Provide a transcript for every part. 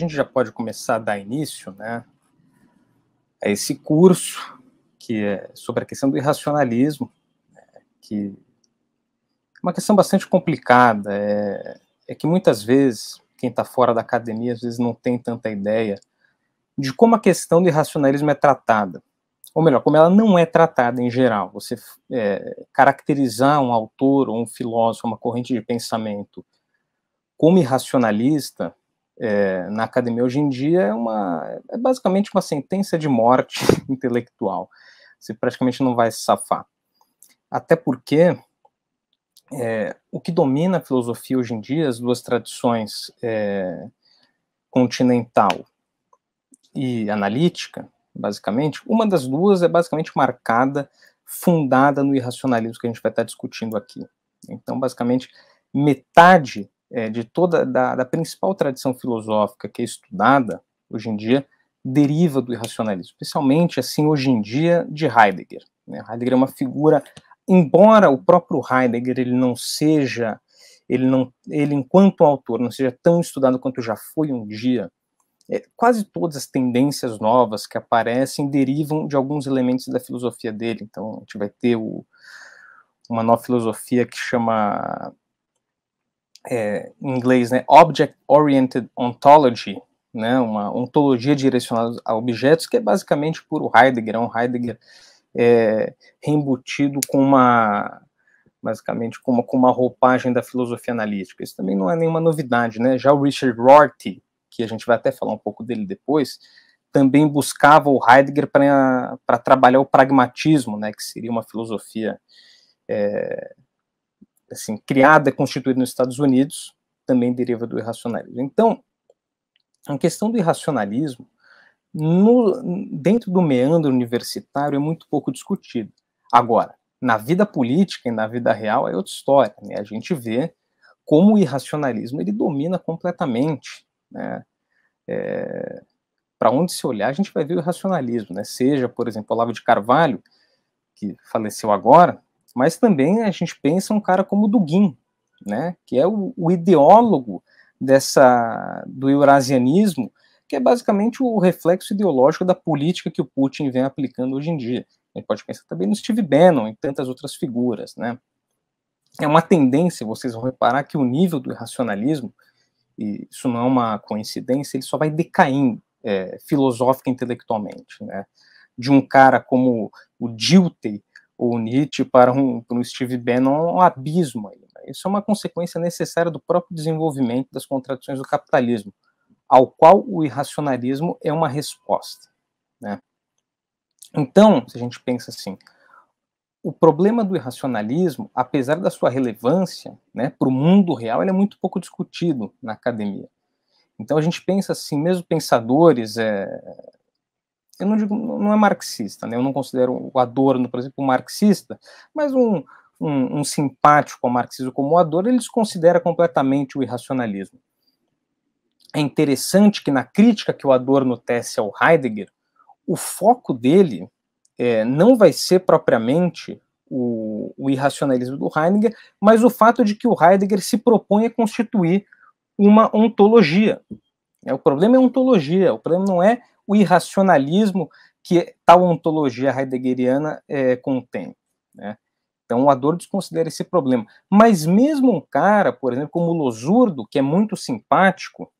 gente já pode começar a dar início né, a esse curso que é sobre a questão do irracionalismo, né, que é uma questão bastante complicada. É, é que muitas vezes quem está fora da academia às vezes não tem tanta ideia de como a questão do irracionalismo é tratada. Ou melhor, como ela não é tratada em geral. Você é, caracterizar um autor ou um filósofo, uma corrente de pensamento como irracionalista é, na academia hoje em dia é uma é basicamente uma sentença de morte intelectual. Você praticamente não vai se safar. Até porque é, o que domina a filosofia hoje em dia, as duas tradições é, continental e analítica, basicamente, uma das duas é basicamente marcada, fundada no irracionalismo que a gente vai estar discutindo aqui. Então, basicamente, metade é, de toda da, da, principal tradição filosófica que é estudada hoje em dia deriva do irracionalismo, especialmente assim hoje em dia de Heidegger. Né? Heidegger é uma figura, embora o próprio Heidegger ele não seja, ele não, ele enquanto autor não seja tão estudado quanto já foi um dia. É, quase todas as tendências novas que aparecem derivam de alguns elementos da filosofia dele. Então a gente vai ter o, uma nova filosofia que chama é, em inglês, né, Object Oriented Ontology, né, uma ontologia direcionada a objetos, que é basicamente puro Heidegger, é um Heidegger é, reembutido com uma basicamente com uma, com uma roupagem da filosofia analítica. Isso também não é nenhuma novidade, né? Já o Richard Rorty, que a gente vai até falar um pouco dele depois, também buscava o Heidegger para trabalhar o pragmatismo, né, que seria uma filosofia é, assim, criada, constituída nos Estados Unidos, também deriva do irracionalismo. Então, a questão do irracionalismo, no, dentro do meandro universitário, é muito pouco discutida. Agora, na vida política e na vida real é outra história. Né? A gente vê como o irracionalismo ele domina completamente. Né? É, Para onde se olhar, a gente vai ver o irracionalismo. Né? Seja, por exemplo, Olavo de Carvalho, que faleceu agora, mas também a gente pensa um cara como Dugin, né, que é o, o ideólogo dessa do eurasianismo, que é basicamente o reflexo ideológico da política que o Putin vem aplicando hoje em dia. A gente pode pensar também no Steve Bannon e tantas outras figuras, né? É uma tendência, vocês vão reparar que o nível do irracionalismo, e isso não é uma coincidência, ele só vai decaindo é, filosófica e intelectualmente, né? De um cara como o Dilthey, o Nietzsche para um, para um Steve Bannon é um abismo. Aí, né? Isso é uma consequência necessária do próprio desenvolvimento das contradições do capitalismo, ao qual o irracionalismo é uma resposta. Né? Então, se a gente pensa assim, o problema do irracionalismo, apesar da sua relevância né, para o mundo real, ele é muito pouco discutido na academia. Então a gente pensa assim, mesmo pensadores é, eu não digo, não é marxista, né? Eu não considero o Adorno, por exemplo, um marxista, mas um, um, um simpático ao marxismo como o Adorno, ele desconsidera completamente o irracionalismo. É interessante que na crítica que o Adorno tece ao Heidegger, o foco dele é, não vai ser propriamente o, o, irracionalismo do Heidegger, mas o fato de que o Heidegger se propõe a constituir uma ontologia. É, o problema é ontologia, o problema não é o irracionalismo que tal ontologia heideggeriana é, contém. Né? Então, o Adorno desconsidera esse problema. Mas mesmo um cara, por exemplo, como o Losurdo, que é muito simpático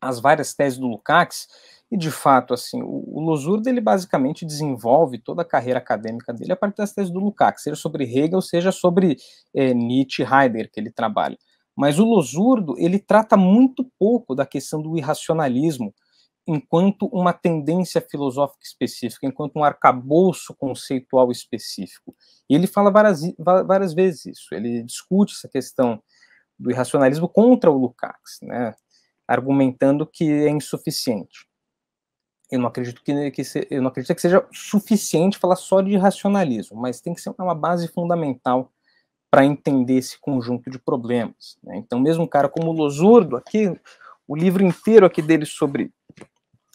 às várias teses do Lukács, e de fato, assim, o, Losurdo, ele basicamente desenvolve toda a carreira acadêmica dele a partir das teses do Lukács, seja sobre Hegel, seja sobre é, Nietzsche e Heidegger, que ele trabalha. Mas o Losurdo, ele trata muito pouco da questão do irracionalismo, enquanto uma tendência filosófica específica, enquanto um arcabouço conceitual específico. E ele fala várias, várias vezes isso, ele discute essa questão do irracionalismo contra o Lukács, né, argumentando que é insuficiente. Eu não acredito que, que se, eu não acredito que seja suficiente falar só de racionalismo, mas tem que ser uma base fundamental para entender esse conjunto de problemas. Né? Então, mesmo um cara como o Losurdo, aqui, o livro inteiro aqui dele sobre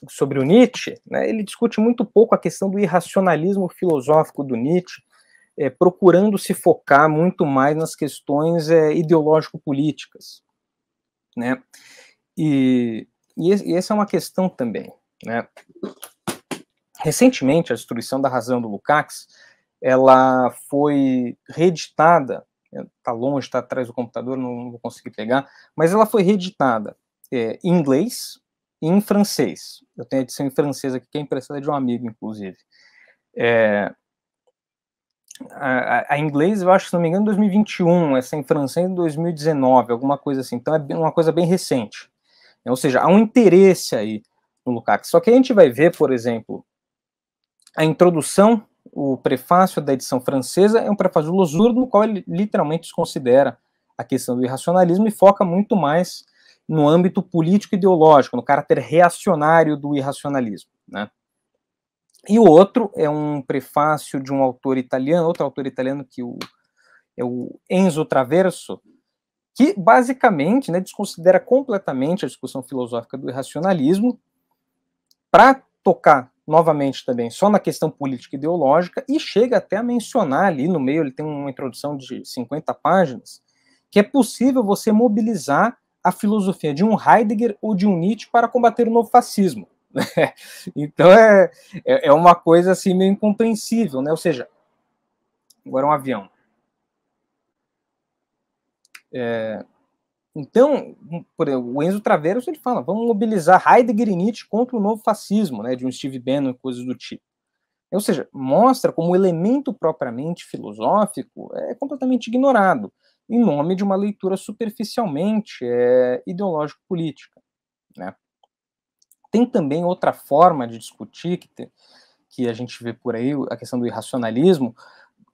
sobre o Nietzsche, né, ele discute muito pouco a questão do irracionalismo filosófico do Nietzsche, é, procurando se focar muito mais nas questões é, ideológico-políticas. Né? E, e, e, essa é uma questão também. Né? Recentemente, a destruição da razão do Lukács, ela foi reeditada, está é, longe, está atrás do computador, não, vou conseguir pegar, mas ela foi reeditada é, em inglês, em francês. Eu tenho a edição em francês aqui, que é emprestada de um amigo, inclusive. É, a, a, a, inglês, eu acho, se não me engano, 2021, essa é em francês em 2019, alguma coisa assim. Então é bem, uma coisa bem recente. Ou seja, há um interesse aí no Lukács. Só que a gente vai ver, por exemplo, a introdução, o prefácio da edição francesa é um prefácio losurdo, no qual ele literalmente desconsidera a questão do irracionalismo e foca muito mais no âmbito político-ideológico, no caráter reacionário do irracionalismo. Né? E o outro é um prefácio de um autor italiano, outro autor italiano que o, é o Enzo Traverso, que basicamente né, desconsidera completamente a discussão filosófica do irracionalismo para tocar novamente também só na questão política ideológica e chega até a mencionar ali no meio, ele tem uma introdução de 50 páginas, que é possível você mobilizar a filosofia de um Heidegger ou de um Nietzsche para combater o novo fascismo. Né? então é, é, é uma coisa assim meio incompreensível, né? Ou seja, agora um avião. É, então, por exemplo, o Enzo Traveiros ele fala: vamos mobilizar Heidegger e Nietzsche contra o novo fascismo, né? De um Steve Bannon e coisas do tipo. Ou seja, mostra como o elemento propriamente filosófico é completamente ignorado em nome de uma leitura superficialmente é, ideológico-política. Né? Tem também outra forma de discutir, que, te, que a gente vê por aí, a questão do irracionalismo,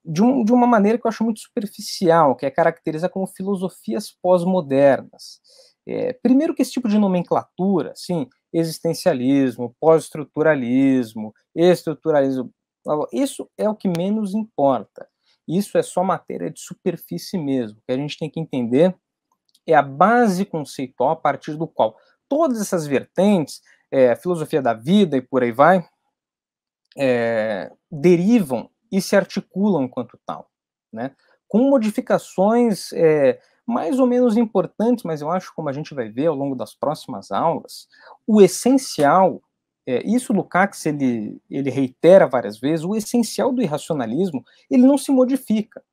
de, um, de uma maneira que eu acho muito superficial, que é caracteriza como filosofias pós-modernas. É, primeiro que esse tipo de nomenclatura, assim, existencialismo, pós-estruturalismo, estruturalismo, isso é o que menos importa. Isso é só matéria de superfície mesmo. O que a gente tem que entender é a base conceitual a partir do qual todas essas vertentes, é, a filosofia da vida e por aí vai, é, derivam e se articulam enquanto tal, né? com modificações é, mais ou menos importantes, mas eu acho, como a gente vai ver ao longo das próximas aulas, o essencial é, isso Lukács ele, ele reitera várias vezes, o essencial do irracionalismo ele não se modifica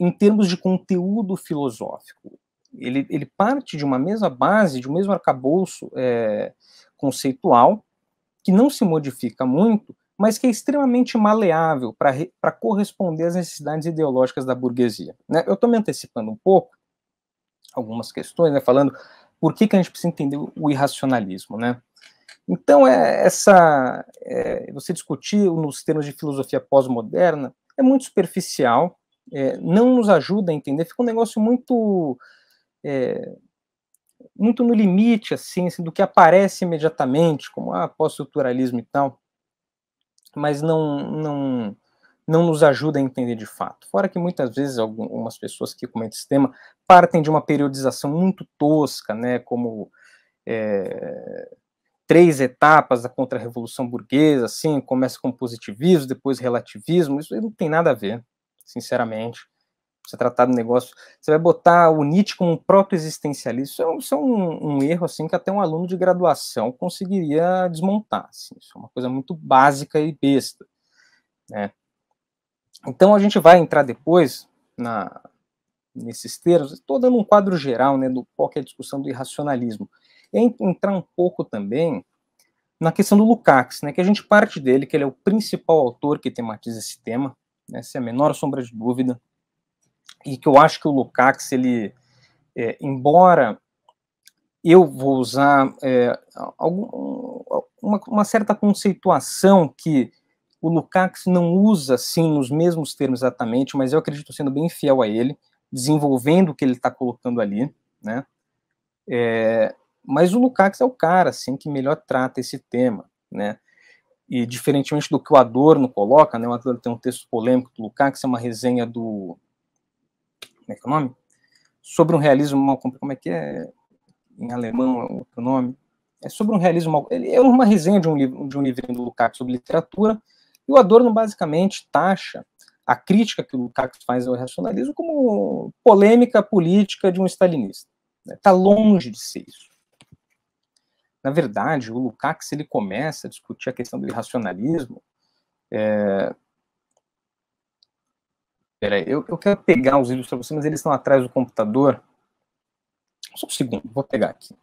em termos de conteúdo filosófico. Ele, ele parte de uma mesma base, de um mesmo arcabouço é, conceitual, que não se modifica muito, mas que é extremamente maleável para corresponder às necessidades ideológicas da burguesia. Né? Eu estou me antecipando um pouco algumas questões, né, falando por que, que a gente precisa entender o irracionalismo. Né? Então, é, essa é, você discutir nos termos de filosofia pós-moderna é muito superficial, é, não nos ajuda a entender, fica um negócio muito é, muito no limite assim, assim, do que aparece imediatamente, como ah, pós-estruturalismo e tal, mas não, não não nos ajuda a entender de fato. Fora que muitas vezes algumas pessoas que comentam esse tema partem de uma periodização muito tosca, né, como é, três etapas da contra-revolução burguesa, assim, começa com positivismo, depois relativismo, isso não tem nada a ver, sinceramente. Você tratar do negócio, você vai botar o Nietzsche como um proto-existencialista, isso é, um, isso é um, um, erro, assim, que até um aluno de graduação conseguiria desmontar, assim, isso é uma coisa muito básica e besta, né. Então a gente vai entrar depois na, nesses termos, estou dando um quadro geral, né, do qual é a discussão do irracionalismo, é entrar um pouco também na questão do Lukács, né, que a gente parte dele, que ele é o principal autor que tematiza esse tema, né, sem a menor sombra de dúvida, e que eu acho que o Lukács, ele, é, embora eu vou usar é, algum, uma, uma, certa conceituação que o Lukács não usa, assim, nos mesmos termos exatamente, mas eu acredito sendo bem fiel a ele, desenvolvendo o que ele está colocando ali, né, é, mas o Lukács é o cara, assim, que melhor trata esse tema, né? E diferentemente do que o Adorno coloca, né? O Adorno tem um texto polêmico do Lukács, é uma resenha do... Como é que é o nome? Sobre um realismo mal... Como é que é? Em alemão é o nome? É sobre um realismo mal... Ele é uma resenha de um, livro, de um livrinho do Lukács sobre literatura, e o Adorno basicamente taxa a crítica que o Lukács faz ao racionalismo como polêmica política de um stalinista. Está né? longe de ser isso. Na verdade, o Lukács ele começa a discutir a questão do irracionalismo. É... Peraí, eu, eu quero pegar os livros para você, mas eles estão atrás do computador. Só um segundo, vou pegar aqui.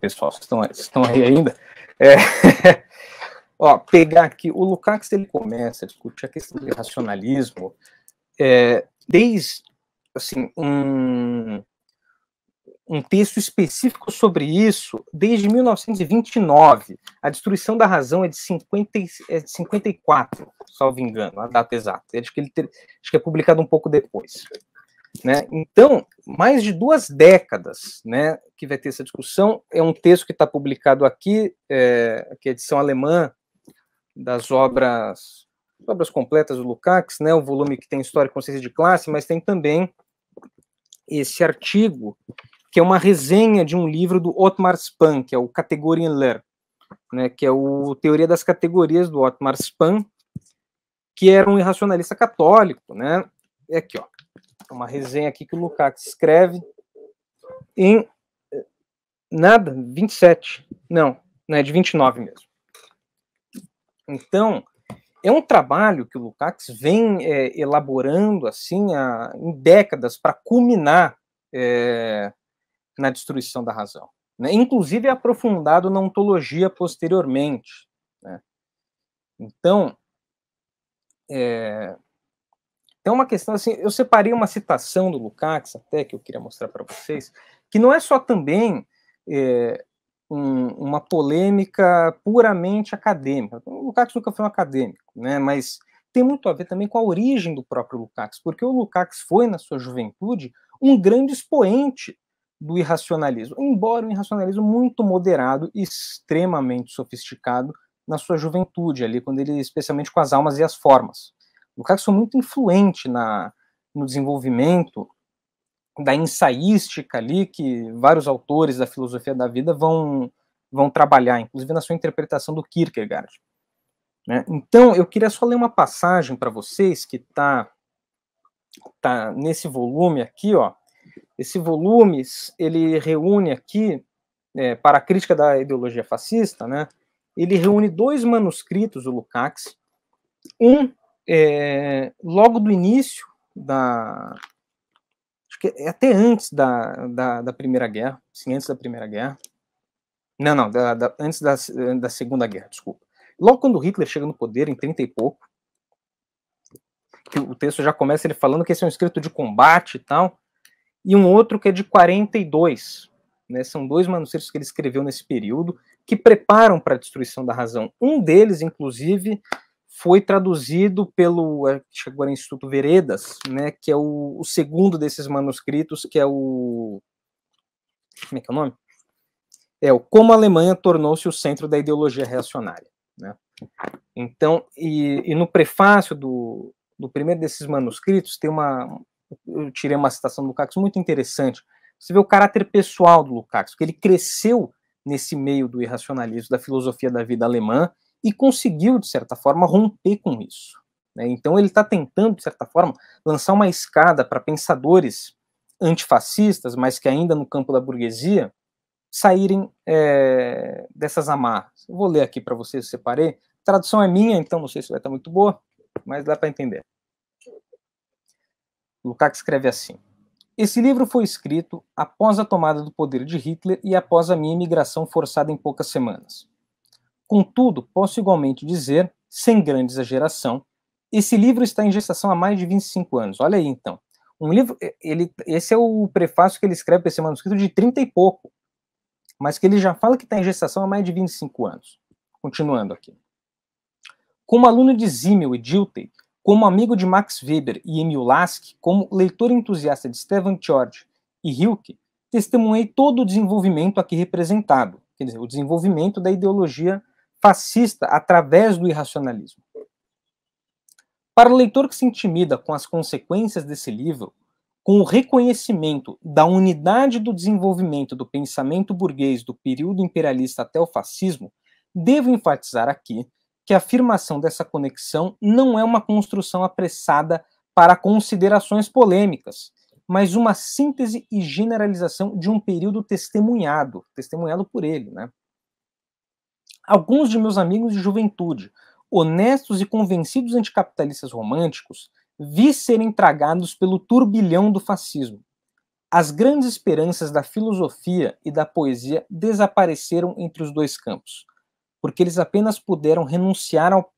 pessoal? Estão, estão aí ainda? É, ó, pegar aqui, o Lukács ele começa a discutir a questão do racionalismo é, desde assim, um, um texto específico sobre isso desde 1929. A destruição da razão é de, 50, é de 54, salvo engano, a data exata. Acho que, ele ter, acho que é publicado um pouco depois. Né? Então, mais de duas décadas né, que vai ter essa discussão. É um texto que está publicado aqui, é, que é a edição alemã das obras, obras completas do Lukács, né, o volume que tem História e Consciência de Classe, mas tem também esse artigo, que é uma resenha de um livro do Otmar Spahn, que é o Kategorienler, né, que é o Teoria das Categorias do Otmar Spahn, que era um irracionalista católico, né? É aqui, ó uma resenha aqui que o Lukács escreve em nada, 27. Não, não é de 29 mesmo. Então, é um trabalho que o Lukács vem é, elaborando assim há, em décadas para culminar é, na destruição da razão. Né? Inclusive é aprofundado na ontologia posteriormente. Né? Então, é, então, uma questão assim, eu separei uma citação do Lukács, até que eu queria mostrar para vocês, que não é só também é, um, uma polêmica puramente acadêmica. O Lukács nunca foi um acadêmico, né? mas tem muito a ver também com a origem do próprio Lukács, porque o Lukács foi, na sua juventude, um grande expoente do irracionalismo, embora um irracionalismo muito moderado e extremamente sofisticado na sua juventude, ali, quando ele, especialmente com as almas e as formas. Lukács foi muito influente na, no desenvolvimento da ensaística ali que vários autores da filosofia da vida vão vão trabalhar, inclusive na sua interpretação do Kierkegaard. Né? Então, eu queria só ler uma passagem para vocês que está tá nesse volume aqui, ó. Esse volume ele reúne aqui é, para a crítica da ideologia fascista, né? Ele reúne dois manuscritos do Lukács, um é, logo do início da. Acho que é até antes da, da, da Primeira Guerra, sim, antes da Primeira Guerra. Não, não, da, da, antes da, da Segunda Guerra, desculpa. Logo quando Hitler chega no poder, em 30 e pouco, que o texto já começa ele falando que esse é um escrito de combate e tal, e um outro que é de 42. Né, são dois manuscritos que ele escreveu nesse período que preparam para a destruição da razão. Um deles, inclusive, foi traduzido pelo agora é, Instituto Veredas, né, que é o, o, segundo desses manuscritos, que é o como é que é o nome? É o Como a Alemanha tornou-se o centro da ideologia reacionária, né? Então, e, e no prefácio do, do primeiro desses manuscritos tem uma eu tirei uma citação do Lukács muito interessante. Você vê o caráter pessoal do Lukács, que ele cresceu nesse meio do irracionalismo da filosofia da vida alemã e conseguiu, de certa forma, romper com isso. Né? Então, ele está tentando, de certa forma, lançar uma escada para pensadores antifascistas, mas que ainda no campo da burguesia, saírem é, dessas amarras. Eu vou ler aqui para vocês, separei. A tradução é minha, então não sei se vai estar tá muito boa, mas dá para entender. Lukács escreve assim. Esse livro foi escrito após a tomada do poder de Hitler e após a minha imigração forçada em poucas semanas. Contudo, posso igualmente dizer, sem grande exageração, esse livro está em gestação há mais de 25 anos. Olha aí, então. Um livro, ele, esse é o prefácio que ele escreve para esse manuscrito de 30 e pouco, mas que ele já fala que está em gestação há mais de 25 anos. Continuando aqui. Como aluno de Zimmel e Dilthey, como amigo de Max Weber e Emil Lask, como leitor entusiasta de Stefan George e Hilke, testemunhei todo o desenvolvimento aqui representado, quer dizer, o desenvolvimento da ideologia fascista através do irracionalismo. Para o leitor que se intimida com as consequências desse livro, com o reconhecimento da unidade do desenvolvimento do pensamento burguês do período imperialista até o fascismo, devo enfatizar aqui que a afirmação dessa conexão não é uma construção apressada para considerações polêmicas, mas uma síntese e generalização de um período testemunhado, testemunhado por ele, né? Alguns de meus amigos de juventude, honestos e convencidos anticapitalistas românticos, vi serem tragados pelo turbilhão do fascismo. As grandes esperanças da filosofia e da poesia desapareceram entre os dois campos, porque eles apenas puderam renunciar ao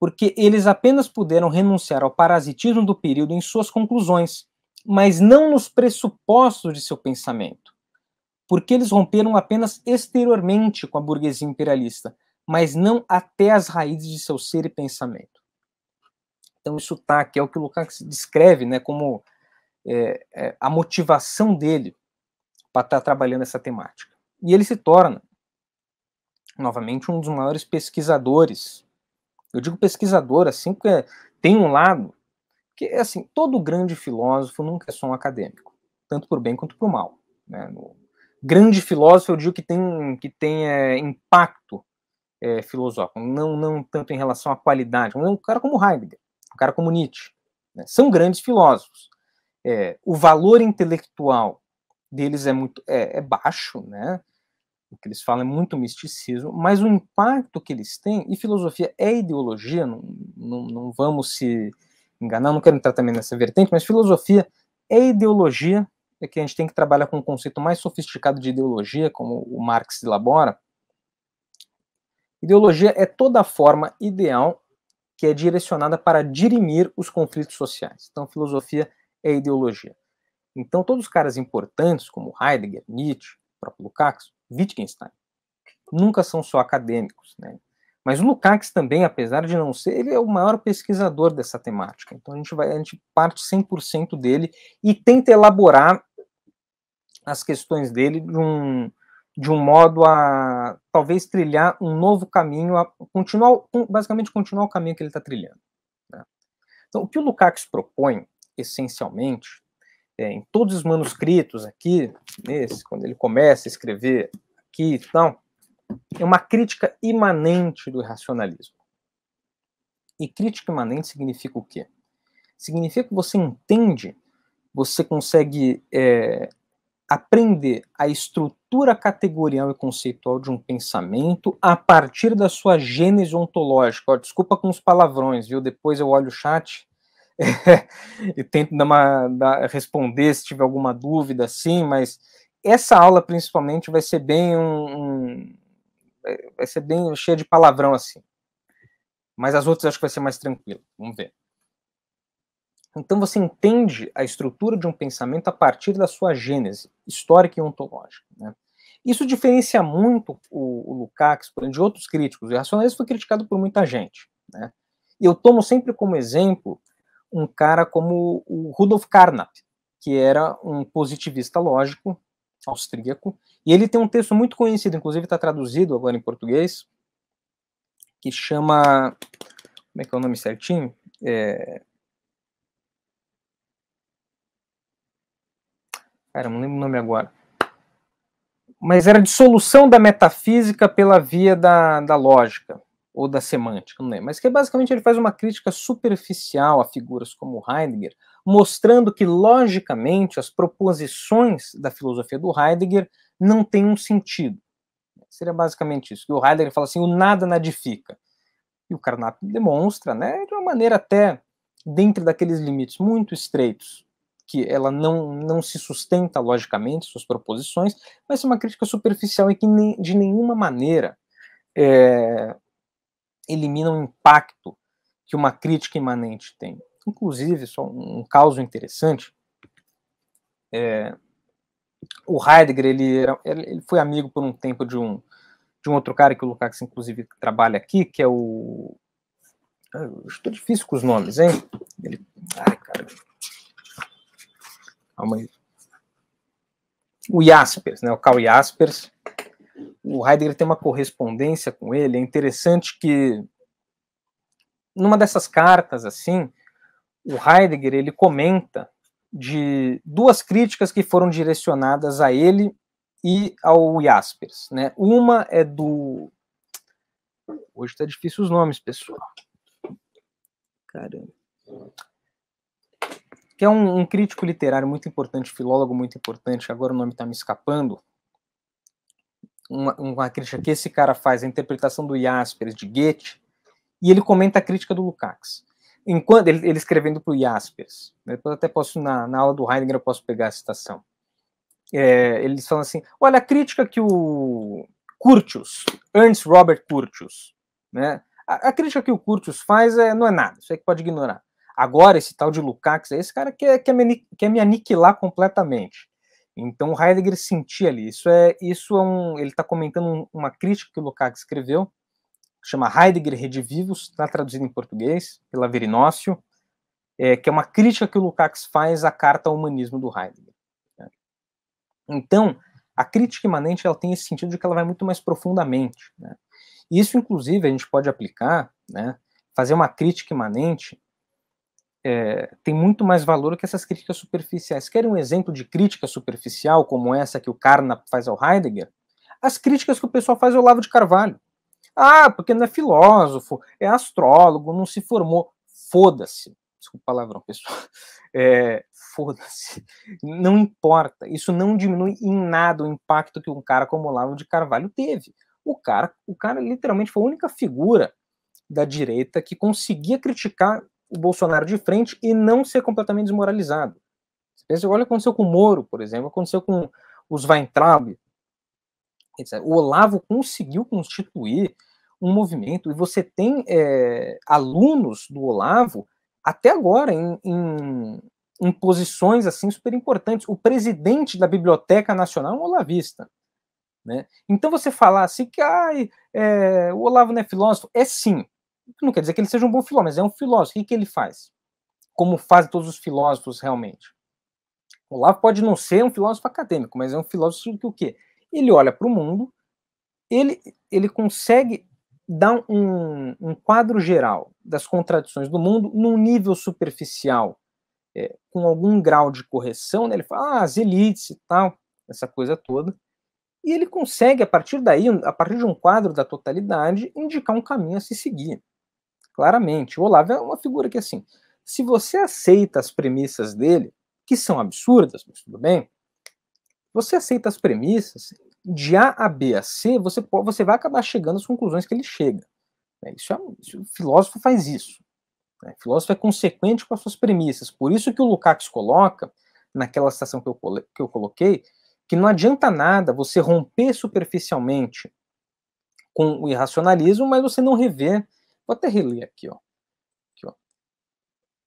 porque eles apenas puderam renunciar ao parasitismo do período em suas conclusões, mas não nos pressupostos de seu pensamento porque eles romperam apenas exteriormente com a burguesia imperialista, mas não até as raízes de seu ser e pensamento. Então, isso tá aqui, é o que Lukács descreve né, como é, é, a motivação dele para estar tá trabalhando essa temática. E ele se torna, novamente, um dos maiores pesquisadores. Eu digo pesquisador, assim, porque tem um lado que, é, assim, todo grande filósofo nunca é só um acadêmico, tanto por bem quanto por mal. Né? grande filósofo, eu digo que tem, que tem é, impacto é, filosófico, não, não tanto em relação à qualidade. É um cara como Heidegger, um cara como Nietzsche, né? são grandes filósofos. É, o valor intelectual deles é muito é, é baixo, né? O que eles falam é muito misticismo, mas o impacto que eles têm, e filosofia é ideologia, não, não, não vamos se enganar, não quero entrar também nessa vertente, mas filosofia é ideologia é que a gente tem que trabalhar com um conceito mais sofisticado de ideologia, como o Marx elabora. Ideologia é toda a forma ideal que é direcionada para dirimir os conflitos sociais. Então, filosofia é ideologia. Então, todos os caras importantes, como Heidegger, Nietzsche, próprio Lukács, Wittgenstein, nunca são só acadêmicos. Né? Mas o Lukács também, apesar de não ser, ele é o maior pesquisador dessa temática. Então a gente vai, a gente parte 100% dele e tenta elaborar as questões dele de um, de um modo a talvez trilhar um novo caminho, a continuar, basicamente continuar o caminho que ele está trilhando. Né? Então o que o Lukács propõe, essencialmente, é, em todos os manuscritos aqui, nesse, quando ele começa a escrever aqui e então, tal, é uma crítica imanente do racionalismo. E crítica imanente significa o quê? Significa que você entende, você consegue é, aprender a estrutura categorial e conceitual de um pensamento a partir da sua gênese ontológica. Ó, desculpa com os palavrões, viu? Depois eu olho o chat é, e tento dar uma, dar, responder se tiver alguma dúvida, sim, mas essa aula principalmente vai ser bem um, um vai ser bem cheia de palavrão assim. Mas as outras acho que vai ser mais tranquilo. Vamos ver. Então você entende a estrutura de um pensamento a partir da sua gênese histórica e ontológica. Né? Isso diferencia muito o, o Lukács de outros críticos. O racionalismo foi criticado por muita gente. Né? E eu tomo sempre como exemplo um cara como o Rudolf Carnap, que era um positivista lógico austríaco, e ele tem um texto muito conhecido, inclusive está traduzido agora em português, que chama. Como é que é o nome certinho? É... Cara, não lembro o nome agora. Mas era dissolução da metafísica pela via da, da lógica ou da semântica, não mas que é basicamente ele faz uma crítica superficial a figuras como Heidegger, mostrando que logicamente as proposições da filosofia do Heidegger não têm um sentido. Seria basicamente isso, que o Heidegger fala assim, o nada nadifica. E o Carnap demonstra, né, de uma maneira até dentro daqueles limites muito estreitos, que ela não, não se sustenta logicamente, suas proposições, mas é uma crítica superficial e que nem, de nenhuma maneira é, elimina o impacto que uma crítica imanente tem. Inclusive, só um caso interessante, é, o Heidegger ele, ele foi amigo por um tempo de um de um outro cara que o Lukács inclusive trabalha aqui, que é o é, estou difícil com os nomes, hein? Ele... Ai, cara. Calma aí. O Jaspers, né? O Carl Jaspers, o Heidegger tem uma correspondência com ele. É interessante que numa dessas cartas assim, o Heidegger ele comenta de duas críticas que foram direcionadas a ele e ao Jaspers, né? Uma é do hoje está difícil os nomes, pessoal. Caramba. Que é um, um crítico literário muito importante, filólogo muito importante. Agora o nome está me escapando uma, uma crítica que esse cara faz a interpretação do Jaspers de Goethe, e ele comenta a crítica do Lukács. Enquanto ele, ele escrevendo para o Jaspers, né, depois até posso, na, na aula do Heidegger, eu posso pegar a citação. É, eles falam assim: olha, a crítica que o Curtius, Ernst Robert Curtius, né? A, a crítica que o Curtius faz é, não é nada, isso aí é que pode ignorar. Agora, esse tal de Lukács, esse cara quer, quer, me, quer me aniquilar completamente. Então Heidegger sentia ali, isso é, isso é um, ele está comentando uma crítica que o Lukács escreveu, chama Heidegger Redivivus, está traduzido em português pela Verinócio, é, que é uma crítica que o Lukács faz à carta ao humanismo do Heidegger. Né. Então, a crítica imanente ela tem esse sentido de que ela vai muito mais profundamente. Né? Isso, inclusive, a gente pode aplicar, né, fazer uma crítica imanente é, tem muito mais valor que essas críticas superficiais. querem um exemplo de crítica superficial, como essa que o Carnap faz ao Heidegger? As críticas que o pessoal faz ao Olavo de Carvalho. Ah, porque não é filósofo, é astrólogo, não se formou. Foda-se. Desculpa o palavrão, pessoal. É, Foda-se. Não importa. Isso não diminui em nada o impacto que um cara como Olavo de Carvalho teve. O cara, o cara literalmente foi a única figura da direita que conseguia criticar o Bolsonaro de frente e não ser completamente desmoralizado. Você pensa, olha o que aconteceu com o Moro, por exemplo, aconteceu com os Weintraub, O Olavo conseguiu constituir um movimento, e você tem é, alunos do Olavo até agora em, em, em, posições assim super importantes. O presidente da Biblioteca Nacional é um olavista. Né? Então você falar assim que ah, é, o Olavo não é filósofo, é sim, não quer dizer que ele seja um bom filósofo, mas é um filósofo. O que, que ele faz? Como fazem todos os filósofos realmente? O Olavo pode não ser um filósofo acadêmico, mas é um filósofo que o quê? Ele olha para o mundo, ele, ele consegue dar um, um quadro geral das contradições do mundo num nível superficial, é, com algum grau de correção, né? ele fala ah, as elites e tal, essa coisa toda, e ele consegue, a partir daí, a partir de um quadro da totalidade, indicar um caminho a se seguir claramente. O Olavo é uma figura que, assim, se você aceita as premissas dele, que são absurdas, mas tudo bem, você aceita as premissas, de A a B a C, você, pode, você vai acabar chegando às conclusões que ele chega. Né? Isso, é, isso o filósofo faz isso. Né? O filósofo é consequente com as suas premissas. Por isso que o Lukács coloca, naquela citação que eu, que eu coloquei, que não adianta nada você romper superficialmente com o irracionalismo, mas você não rever Vou até reler aqui, ó. Aqui, ó.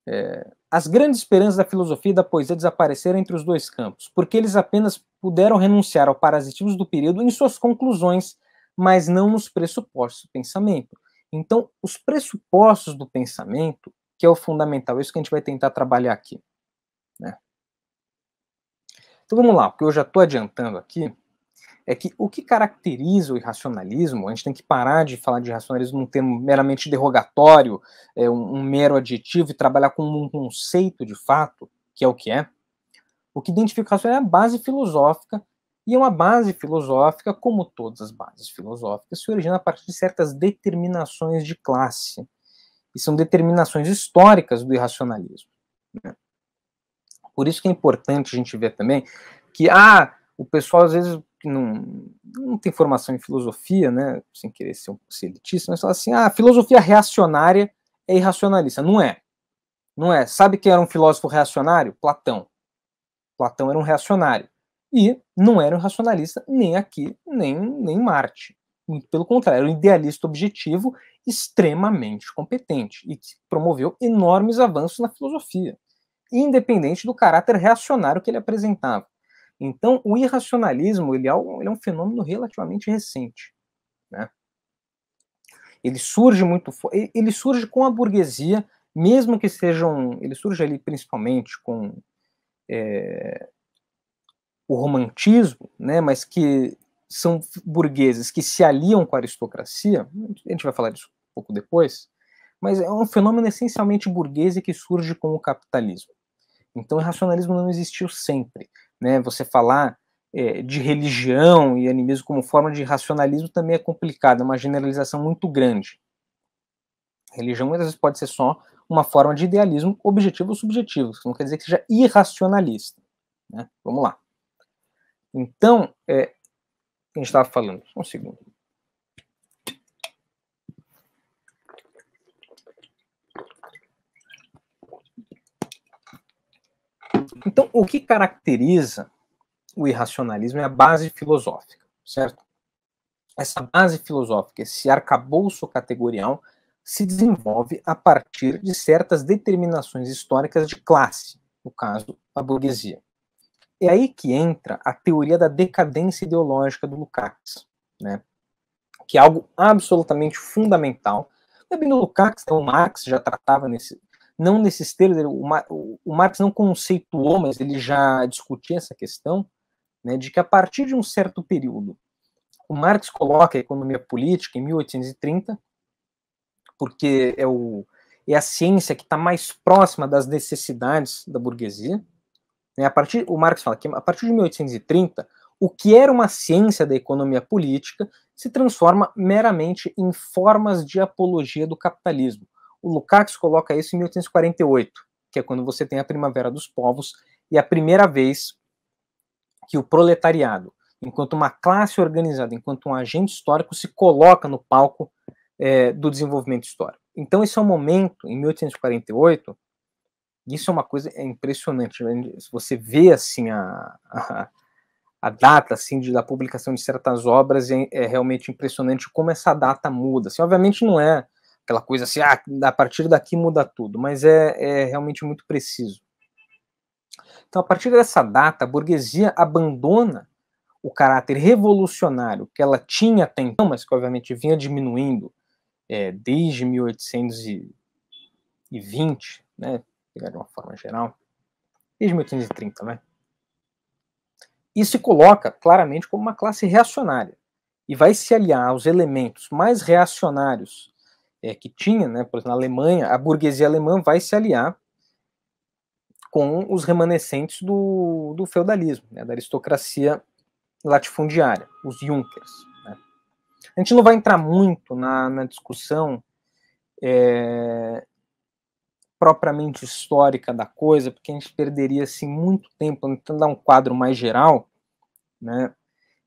É, as grandes esperanças da filosofia e da poesia desapareceram entre os dois campos, porque eles apenas puderam renunciar ao parasitismo do período em suas conclusões, mas não nos pressupostos do pensamento. Então, os pressupostos do pensamento, que é o fundamental, é isso que a gente vai tentar trabalhar aqui. Né? Então vamos lá, porque eu já estou adiantando aqui é que o que caracteriza o irracionalismo, a gente tem que parar de falar de racionalismo num termo meramente derrogatório, é um, um mero adjetivo, e trabalhar com um conceito de fato, que é o que é. O que identifica o racionalismo é a base filosófica, e é uma base filosófica, como todas as bases filosóficas, se origina a partir de certas determinações de classe, e são determinações históricas do irracionalismo. Né? Por isso que é importante a gente ver também que, ah, o pessoal às vezes que não, não tem formação em filosofia, né, sem querer ser, um, elitista, mas fala assim, ah, a filosofia reacionária é irracionalista. Não é. Não é. Sabe quem era um filósofo reacionário? Platão. Platão era um reacionário. E não era um racionalista nem aqui, nem, nem Marte. Muito pelo contrário, era um idealista objetivo extremamente competente e que promoveu enormes avanços na filosofia, independente do caráter reacionário que ele apresentava. Então, o irracionalismo ele é, um, ele é um fenômeno relativamente recente. Né? Ele surge muito, ele surge com a burguesia, mesmo que sejam, ele surge ali principalmente com é, o romantismo, né? Mas que são burgueses que se aliam com a aristocracia. A gente vai falar disso um pouco depois. Mas é um fenômeno essencialmente burguês e que surge com o capitalismo. Então, o racionalismo não existiu sempre né, você falar é, de religião e animismo como forma de racionalismo também é complicado, é uma generalização muito grande. Religião muitas vezes pode ser só uma forma de idealismo objetivo ou subjetivo, isso não quer dizer que seja irracionalista. Né? Vamos lá. Então, é, a gente estava falando, um segundo. Então, o que caracteriza o irracionalismo é a base filosófica, certo? Essa base filosófica, esse arcabouço categorial, se desenvolve a partir de certas determinações históricas de classe, no caso, a burguesia. É aí que entra a teoria da decadência ideológica do Lukács, né? que é algo absolutamente fundamental. Também o Lukács, o então, Marx já tratava nesse, não necessiteiro, o, Mar, o Marx não conceituou, mas ele já discutia essa questão, né, de que a partir de um certo período, o Marx coloca a economia política em 1830, porque é, o, é a ciência que está mais próxima das necessidades da burguesia. Né, a partir, o Marx fala que a partir de 1830, o que era uma ciência da economia política se transforma meramente em formas de apologia do capitalismo. O Lukács coloca isso em 1848, que é quando você tem a Primavera dos Povos e a primeira vez que o proletariado, enquanto uma classe organizada, enquanto um agente histórico, se coloca no palco é, do desenvolvimento histórico. Então, esse é o um momento, em 1848, isso é uma coisa é impressionante. Né? Se você vê assim a, a, a data assim de, da publicação de certas obras, é, é, realmente impressionante como essa data muda. Assim, obviamente não é aquela coisa assim, ah, a partir daqui muda tudo, mas é, é realmente muito preciso. Então, a partir dessa data, a burguesia abandona o caráter revolucionário que ela tinha até então, mas que obviamente vinha diminuindo é, desde 1820, né, de uma forma geral, desde 1830, né? E se coloca claramente como uma classe reacionária e vai se aliar aos elementos mais reacionários é, que tinha, né, por exemplo, na Alemanha, a burguesia alemã vai se aliar com os remanescentes do, do feudalismo, né, da aristocracia latifundiária, os Junkers. Né. A gente não vai entrar muito na, na discussão é, propriamente histórica da coisa, porque a gente perderia assim, muito tempo tentando dar um quadro mais geral, né,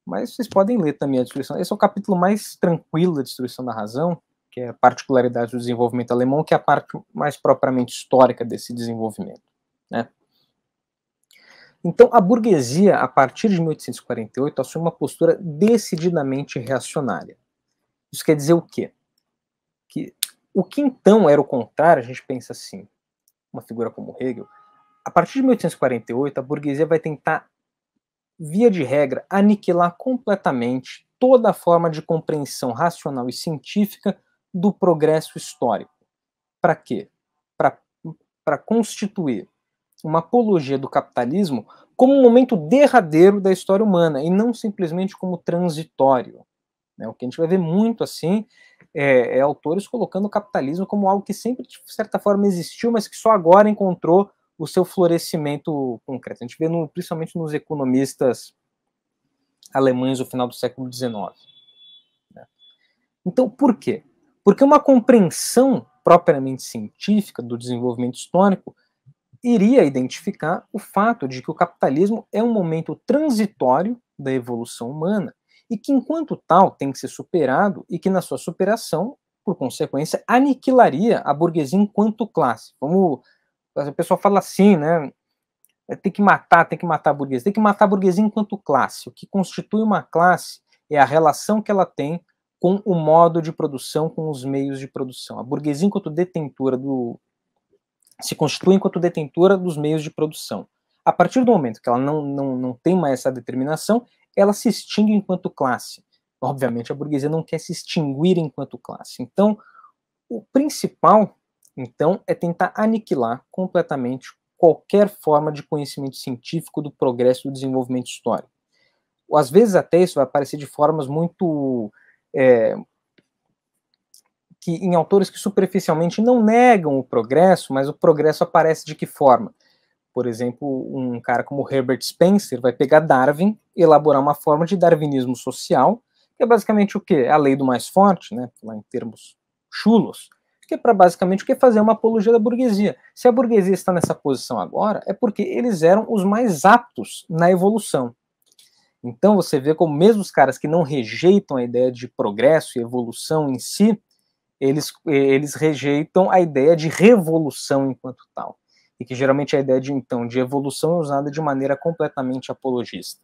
mas vocês podem ler também a destruição. Esse é o capítulo mais tranquilo da destruição da razão, que é a particularidade do desenvolvimento alemão, que é a parte mais propriamente histórica desse desenvolvimento. Né? Então, a burguesia, a partir de 1848, assume uma postura decididamente reacionária. Isso quer dizer o quê? Que o que então era o contrário, a gente pensa assim, uma figura como Hegel, a partir de 1848, a burguesia vai tentar, via de regra, aniquilar completamente toda a forma de compreensão racional e científica do progresso histórico. Para quê? Para constituir uma apologia do capitalismo como um momento derradeiro da história humana e não simplesmente como transitório. Né? O que a gente vai ver muito assim é, é, autores colocando o capitalismo como algo que sempre, de certa forma, existiu, mas que só agora encontrou o seu florescimento concreto. A gente vê no, principalmente nos economistas alemães do final do século XIX. Né? Então, por quê? Porque uma compreensão propriamente científica do desenvolvimento histórico iria identificar o fato de que o capitalismo é um momento transitório da evolução humana e que, enquanto tal, tem que ser superado e que, na sua superação, por consequência, aniquilaria a burguesia enquanto classe. Como o pessoal fala assim, né? É, tem que matar, tem que matar a burguesia, tem que matar a burguesia enquanto classe. O que constitui uma classe é a relação que ela tem com o modo de produção, com os meios de produção. A burguesia, enquanto detentora do. se constitui enquanto detentora dos meios de produção. A partir do momento que ela não, não, não tem mais essa determinação, ela se extingue enquanto classe. Obviamente, a burguesia não quer se extinguir enquanto classe. Então, o principal, então, é tentar aniquilar completamente qualquer forma de conhecimento científico do progresso do desenvolvimento histórico. Às vezes, até isso vai aparecer de formas muito é, que em autores que superficialmente não negam o progresso, mas o progresso aparece de que forma? Por exemplo, um cara como Herbert Spencer vai pegar Darwin, elaborar uma forma de darwinismo social, que é basicamente o quê? A lei do mais forte, né, lá em termos chulos, que é para basicamente o que fazer uma apologia da burguesia. Se a burguesia está nessa posição agora, é porque eles eram os mais aptos na evolução. Então você vê como mesmo os caras que não rejeitam a ideia de progresso e evolução em si, eles, eh, eles rejeitam a ideia de revolução enquanto tal. E que geralmente a ideia de então de evolução é usada de maneira completamente apologista.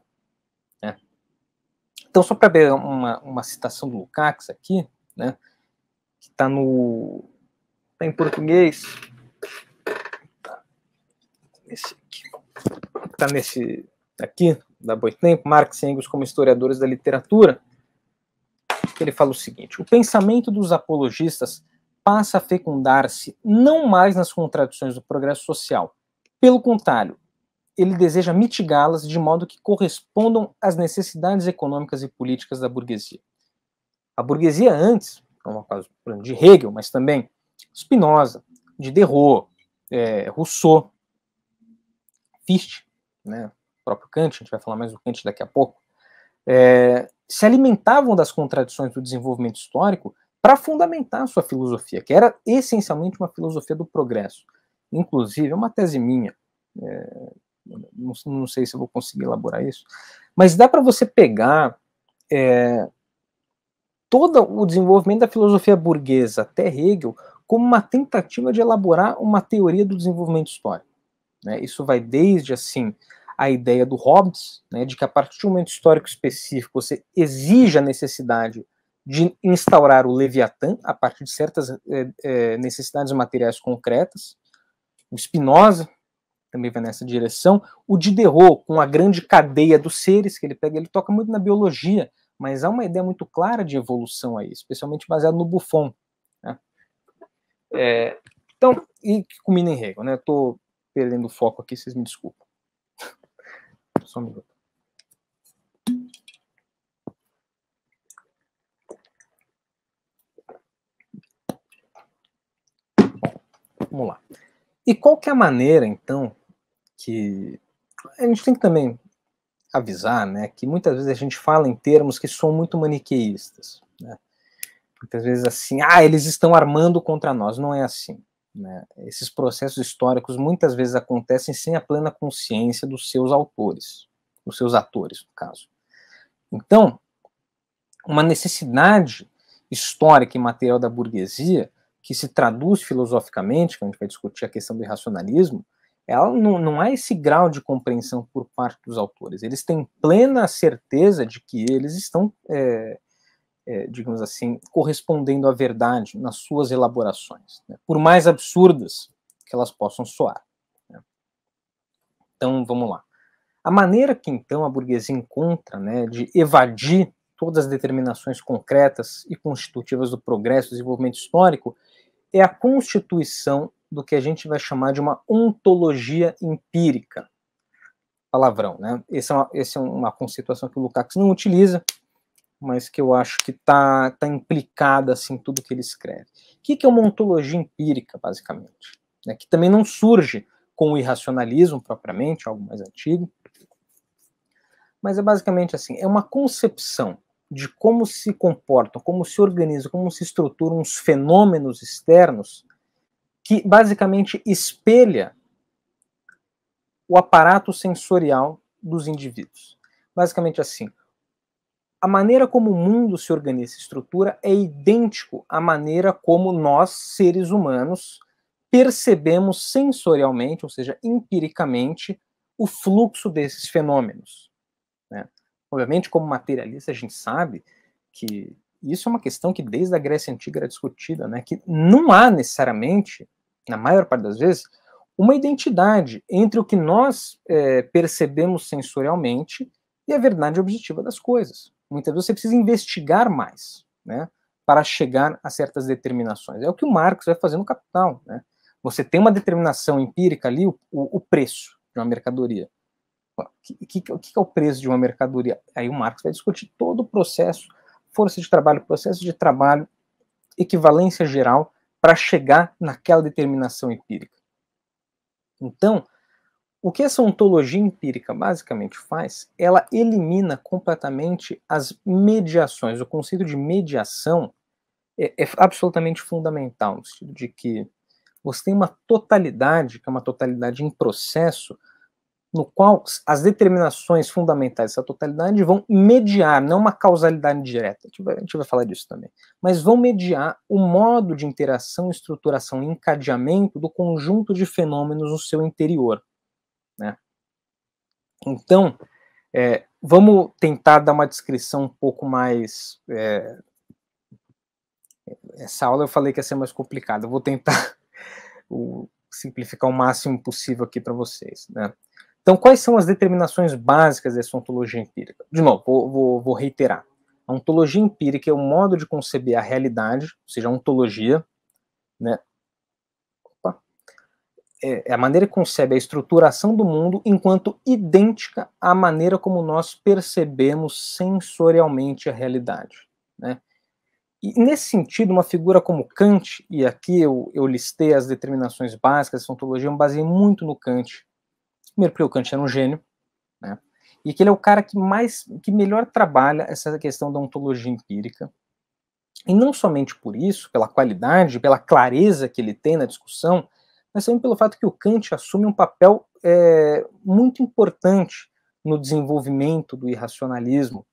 Né? Então, só para ver uma, uma citação do Lukács aqui, né, que está no. Está em português. Está nesse, tá nesse aqui tá da Boitempo, Marx e Engels como historiadores da literatura, ele fala o seguinte: o pensamento dos apologistas passa a fecundar-se não mais nas contradições do progresso social. Pelo contrário, ele deseja mitigá-las de modo que correspondam às necessidades econômicas e políticas da burguesia. A burguesia antes, como é o caso de Hegel, mas também Spinoza, de é, Rousseau, Fichte, né, próprio Kant, a gente vai falar mais do Kant daqui a pouco, é, se alimentavam das contradições do desenvolvimento histórico para fundamentar sua filosofia, que era essencialmente uma filosofia do progresso. Inclusive, é uma tese minha, é, não, não, sei se eu vou conseguir elaborar isso, mas dá para você pegar é, todo o desenvolvimento da filosofia burguesa até Hegel como uma tentativa de elaborar uma teoria do desenvolvimento histórico. Né? Isso vai desde assim a ideia do Hobbes, né, de que a partir de um momento histórico específico você exige a necessidade de instaurar o Leviatã a partir de certas é, é, necessidades materiais concretas. O Spinoza também vai nessa direção. O Diderot, com a grande cadeia dos seres que ele pega, ele toca muito na biologia, mas há uma ideia muito clara de evolução aí, especialmente baseada no Buffon. Né? É, então, e que culmina em Hegel, né? Estou perdendo o foco aqui, vocês me desculpem. Só um minuto. Vamos lá. E qual que é a maneira, então, que a gente tem que também avisar, né, que muitas vezes a gente fala em termos que são muito maniqueístas, né? Muitas vezes assim, ah, eles estão armando contra nós, não é assim. Né? Esses processos históricos muitas vezes acontecem sem a plena consciência dos seus autores, dos seus atores, no caso. Então, uma necessidade histórica e material da burguesia, que se traduz filosoficamente, que a gente vai discutir a questão do irracionalismo, ela não, não há esse grau de compreensão por parte dos autores. Eles têm plena certeza de que eles estão é, é, digamos assim, correspondendo à verdade nas suas elaborações, né, por mais absurdas que elas possam soar. Né. Então, vamos lá. A maneira que então a burguesia encontra né, de evadir todas as determinações concretas e constitutivas do progresso e desenvolvimento histórico é a constituição do que a gente vai chamar de uma ontologia empírica. Palavrão, né? Essa é uma, essa é uma conceituação que o Lukács não utiliza, mas que eu acho que está tá implicada assim, em tudo que ele escreve. O que, que é uma ontologia empírica, basicamente? Né, que também não surge com o irracionalismo propriamente, algo mais antigo, mas é basicamente assim: é uma concepção de como se comportam, como se organizam, como se estruturam os fenômenos externos que basicamente espelha o aparato sensorial dos indivíduos. Basicamente assim, a maneira como o mundo se organiza e estrutura é idêntico à maneira como nós, seres humanos, percebemos sensorialmente, ou seja, empiricamente, o fluxo desses fenômenos. Né? Obviamente, como materialista, a gente sabe que isso é uma questão que desde a Grécia Antiga era discutida, né? que não há necessariamente, na maior parte das vezes, uma identidade entre o que nós é, percebemos sensorialmente e a verdade objetiva das coisas. Muitas vezes você precisa investigar mais, né? Para chegar a certas determinações. É o que o Marx vai fazer no Capital, né? Você tem uma determinação empírica ali, o, o preço de uma mercadoria. O que, que, que é o preço de uma mercadoria? Aí o Marx vai discutir todo o processo, força de trabalho, processo de trabalho, equivalência geral, para chegar naquela determinação empírica. Então, o que essa ontologia empírica basicamente faz? Ela elimina completamente as mediações. O conceito de mediação é, é absolutamente fundamental, no sentido de que você tem uma totalidade, que é uma totalidade em processo, no qual as determinações fundamentais dessa totalidade vão mediar, não uma causalidade direta, a gente vai falar disso também, mas vão mediar o modo de interação, estruturação e encadeamento do conjunto de fenômenos no seu interior. Então, é, vamos tentar dar uma descrição um pouco mais. É, essa aula eu falei que ia ser mais complicada, vou tentar o, simplificar o máximo possível aqui para vocês. Né? Então, quais são as determinações básicas dessa ontologia empírica? De novo, vou, vou, vou reiterar. A ontologia empírica é o modo de conceber a realidade, ou seja, a ontologia, né, é, é, a maneira que concebe a estruturação do mundo enquanto idêntica à maneira como nós percebemos sensorialmente a realidade. Né? E nesse sentido, uma figura como Kant, e aqui eu, eu listei as determinações básicas da ontologia, eu me baseei muito no Kant. Primeiro, porque o Kant era um gênio, né? e que ele é o cara que mais, que melhor trabalha essa questão da ontologia empírica. E não somente por isso, pela qualidade, pela clareza que ele tem na discussão, mas também pelo fato que o Kant assume um papel é, muito importante no desenvolvimento do irracionalismo,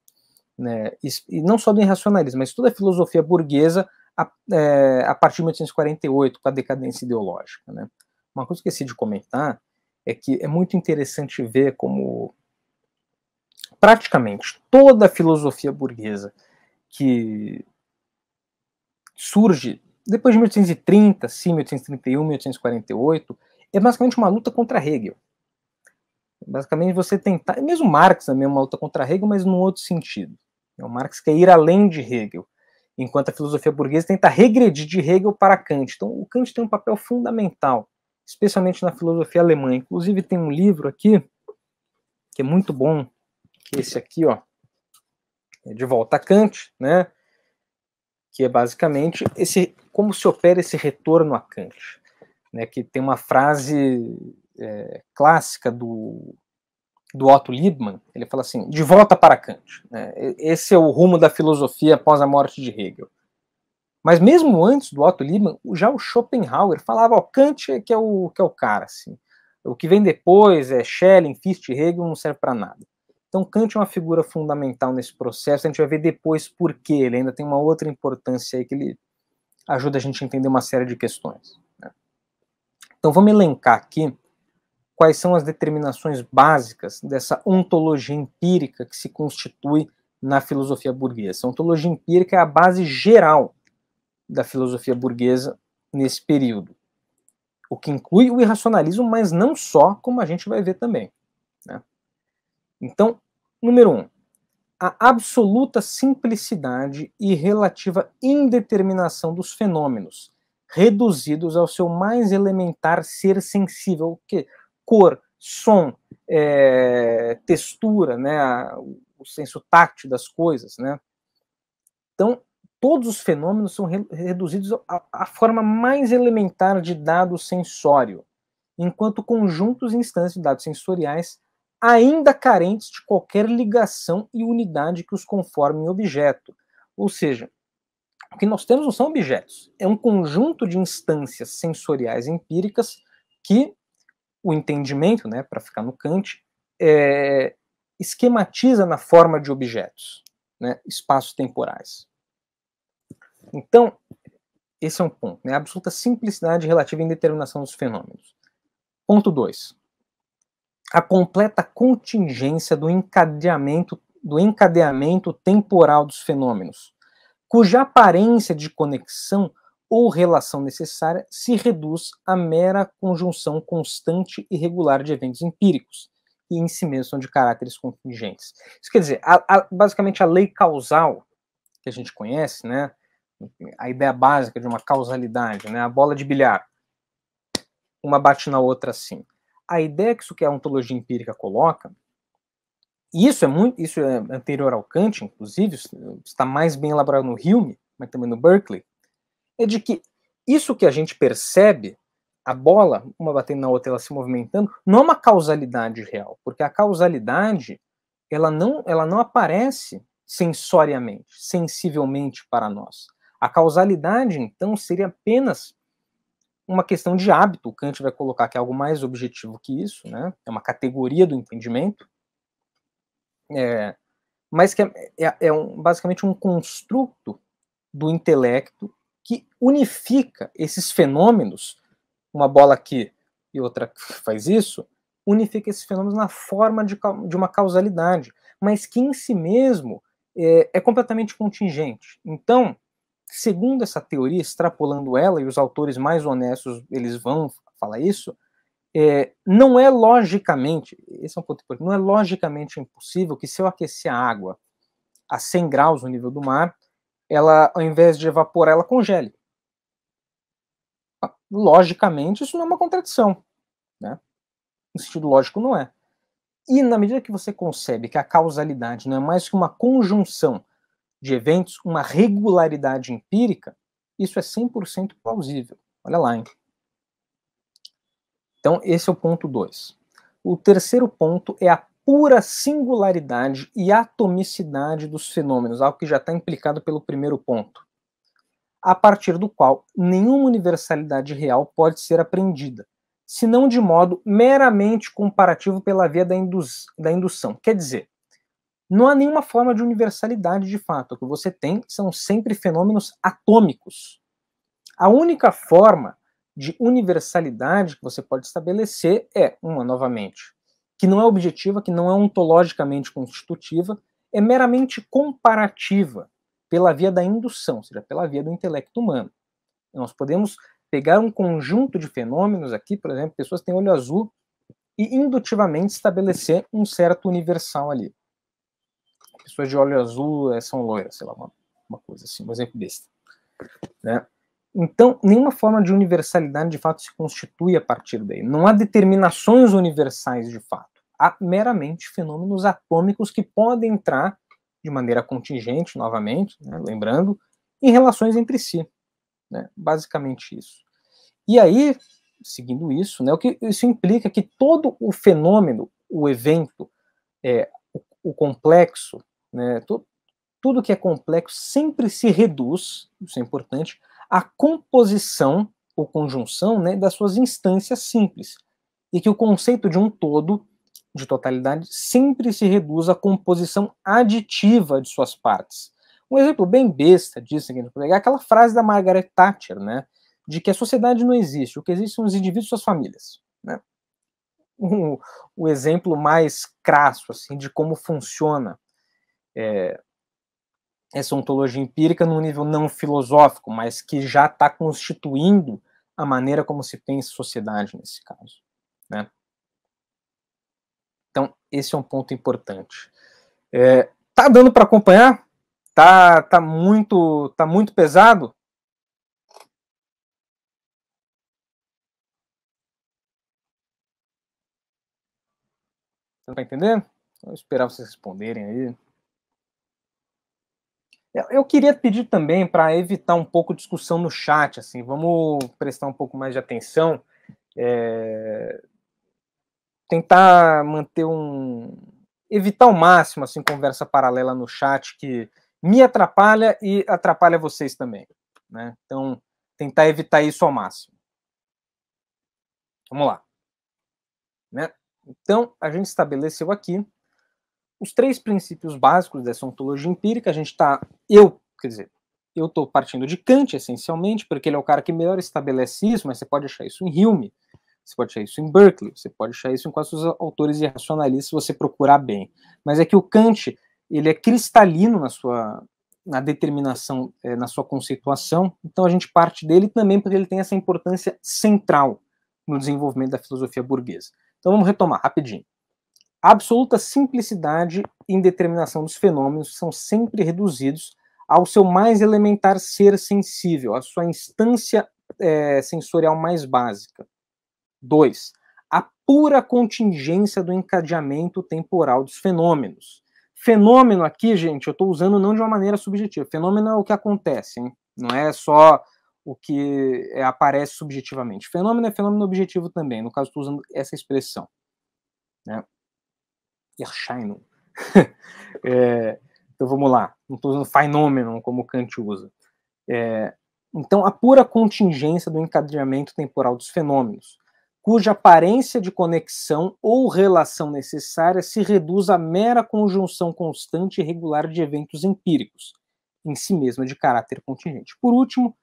né? e, e, não só do irracionalismo, mas toda a filosofia burguesa a, é, a partir de 1848, com a decadência ideológica. Né? Uma coisa que eu esqueci de comentar é que é muito interessante ver como praticamente toda a filosofia burguesa que surge depois de 1830, sim, 1831, 1848, é basicamente uma luta contra Hegel. Basicamente você tentar, é mesmo Marx também é uma luta contra Hegel, mas num outro sentido. É, o Marx quer ir além de Hegel, enquanto a filosofia burguesa tenta regredir de Hegel para Kant. Então o Kant tem um papel fundamental, especialmente na filosofia alemã. Inclusive tem um livro aqui que é muito bom, que esse aqui, ó, é de volta a Kant, né? que é basicamente esse como se opera esse retorno a Kant, né, que tem uma frase é, clássica do, do Otto Liebman, ele fala assim, de volta para Kant, né, esse é o rumo da filosofia após a morte de Hegel. Mas mesmo antes do Otto Liebman, já o Schopenhauer falava, Kant é que é o, que é o cara, assim, o que vem depois é Schelling, Fichte, Hegel, não serve para nada. Então, Kant é uma figura fundamental nesse processo. A gente vai ver depois por que ele ainda tem uma outra importância aí que ele ajuda a gente a entender uma série de questões. Né? Então, vamos elencar aqui quais são as determinações básicas dessa ontologia empírica que se constitui na filosofia burguesa. A ontologia empírica é a base geral da filosofia burguesa nesse período, o que inclui o irracionalismo, mas não só, como a gente vai ver também. Né? Então, Número 1. Um, a absoluta simplicidade e relativa indeterminação dos fenômenos, reduzidos ao seu mais elementar ser sensível, que cor, som, é, textura, né, a, o senso táctil das coisas, né? Então, todos os fenômenos são re reduzidos à forma mais elementar de dado sensório, enquanto conjuntos e instâncias de dados sensoriais ainda carentes de qualquer ligação e unidade que os conforme em objeto. Ou seja, o que nós temos não são objetos, é um conjunto de instâncias sensoriais empíricas que o entendimento, né, para ficar no Kant, é, esquematiza na forma de objetos, né, espaços temporais. Então, esse é um ponto, né, a absoluta simplicidade relativa à indeterminação dos fenômenos. Ponto 2 a completa contingência do encadeamento, do encadeamento temporal dos fenômenos, cuja aparência de conexão ou relação necessária se reduz à mera conjunção constante e regular de eventos empíricos, que em si mesmos são de caráteres contingentes. Isso quer dizer, a, a, basicamente a lei causal que a gente conhece, né, a ideia básica de uma causalidade, né, a bola de bilhar, uma bate na outra assim a ideia que isso que a ontologia empírica coloca, e isso é muito, isso é anterior ao Kant, inclusive, está mais bem elaborado no Hume, mas também no Berkeley, é de que isso que a gente percebe, a bola, uma batendo na outra, ela se movimentando, não é uma causalidade real, porque a causalidade, ela não, ela não aparece sensoriamente, sensivelmente para nós. A causalidade, então, seria apenas uma questão de hábito. Kant vai colocar que é algo mais objetivo que isso, né? É uma categoria do entendimento, é, mas que é, é, é um, basicamente um construto do intelecto que unifica esses fenômenos, uma bola aqui e outra que faz isso, unifica esses fenômenos na forma de, de uma causalidade, mas que em si mesmo é, é completamente contingente. Então, Segundo essa teoria, extrapolando ela, e os autores mais honestos eles vão falar isso, é, não é logicamente, esse é um ponto importante, não é logicamente impossível que se eu aquecer a água a 100 graus no nível do mar, ela, ao invés de evaporar, ela congele. Logicamente, isso não é uma contradição. Né? No sentido lógico, não é. E na medida que você concebe que a causalidade não é mais que uma conjunção de eventos uma regularidade empírica, isso é 100% plausível. Olha lá, hein? Então, esse é o ponto 2. O terceiro ponto é a pura singularidade e atomicidade dos fenômenos, algo que já está implicado pelo primeiro ponto, a partir do qual nenhuma universalidade real pode ser aprendida senão de modo meramente comparativo pela via da, induz, da indução. Quer dizer, não há nenhuma forma de universalidade de fato. O que você tem são sempre fenômenos atômicos. A única forma de universalidade que você pode estabelecer é uma, novamente, que não é objetiva, que não é ontologicamente constitutiva, é meramente comparativa pela via da indução, ou seja, pela via do intelecto humano. Nós podemos pegar um conjunto de fenômenos aqui, por exemplo, pessoas que têm olho azul, e indutivamente estabelecer um certo universal ali pessoas de olho azul eh, são loiras, sei lá, uma, uma coisa assim, um exemplo besta. Né? Então, nenhuma forma de universalidade de fato se constitui a partir daí. Não há determinações universais de fato. Há meramente fenômenos atômicos que podem entrar de maneira contingente, novamente, né, lembrando, em relações entre si. Né, basicamente isso. E aí, seguindo isso, né, o que isso implica é que todo o fenômeno, o evento, é, o, o complexo, né? Tudo, tudo que é complexo sempre se reduz, isso é importante, à composição ou conjunção né, das suas instâncias simples. E que o conceito de um todo, de totalidade, sempre se reduz à composição aditiva de suas partes. Um exemplo bem besta disso que a é aquela frase da Margaret Thatcher, né? De que a sociedade não existe, o que existe são os indivíduos e suas famílias. Né? O, o exemplo mais crasso assim, de como funciona é, essa ontologia empírica num nível não filosófico, mas que já está constituindo a maneira como se pensa sociedade nesse caso. Né? Então, esse é um ponto importante. É, tá dando para acompanhar? Tá, tá muito, tá muito pesado? Tá entendendo? Vou esperar vocês responderem aí. Eu queria pedir também para evitar um pouco de discussão no chat, assim, vamos prestar um pouco mais de atenção, é... tentar manter um, evitar ao máximo assim conversa paralela no chat que me atrapalha e atrapalha vocês também, né? Então tentar evitar isso ao máximo. Vamos lá, né? Então a gente estabeleceu aqui os três princípios básicos dessa ontologia empírica, a gente está, eu, quer dizer, eu estou partindo de Kant, essencialmente, porque ele é o cara que melhor estabelece isso, mas você pode achar isso em Hume, você pode achar isso em Berkeley, você pode achar isso em quais os autores irracionalistas, se você procurar bem. Mas é que o Kant, ele é cristalino na sua na determinação, é, na sua conceituação, então a gente parte dele também porque ele tem essa importância central no desenvolvimento da filosofia burguesa. Então vamos retomar rapidinho. A absoluta simplicidade em determinação dos fenômenos são sempre reduzidos ao seu mais elementar ser sensível, à sua instância é, sensorial mais básica. 2. A pura contingência do encadeamento temporal dos fenômenos. Fenômeno aqui, gente, eu estou usando não de uma maneira subjetiva. Fenômeno é o que acontece, hein? não é só o que é, aparece subjetivamente. Fenômeno é fenômeno objetivo também. No caso, estou usando essa expressão. Né? Erscheinung. é, então vamos lá, não estou usando fenômeno como Kant usa. É, então, a pura contingência do encadeamento temporal dos fenômenos, cuja aparência de conexão ou relação necessária se reduz à mera conjunção constante e regular de eventos empíricos, em si mesma de caráter contingente. Por último,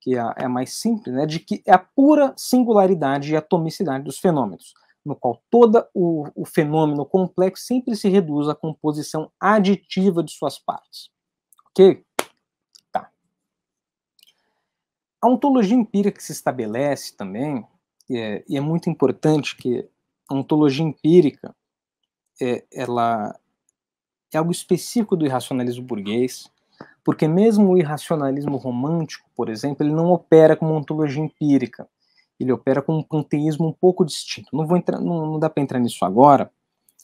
que é a é mais simples, né, de que é a pura singularidade e atomicidade dos fenômenos, no qual todo o, o fenômeno complexo sempre se reduz à composição aditiva de suas partes. Ok? Tá. A ontologia empírica que se estabelece também, é, e é muito importante que a ontologia empírica é, ela é algo específico do irracionalismo burguês, porque mesmo o irracionalismo romântico, por exemplo, ele não opera como ontologia empírica ele opera com um panteísmo um pouco distinto. Não vou entrar, não, não dá para entrar nisso agora,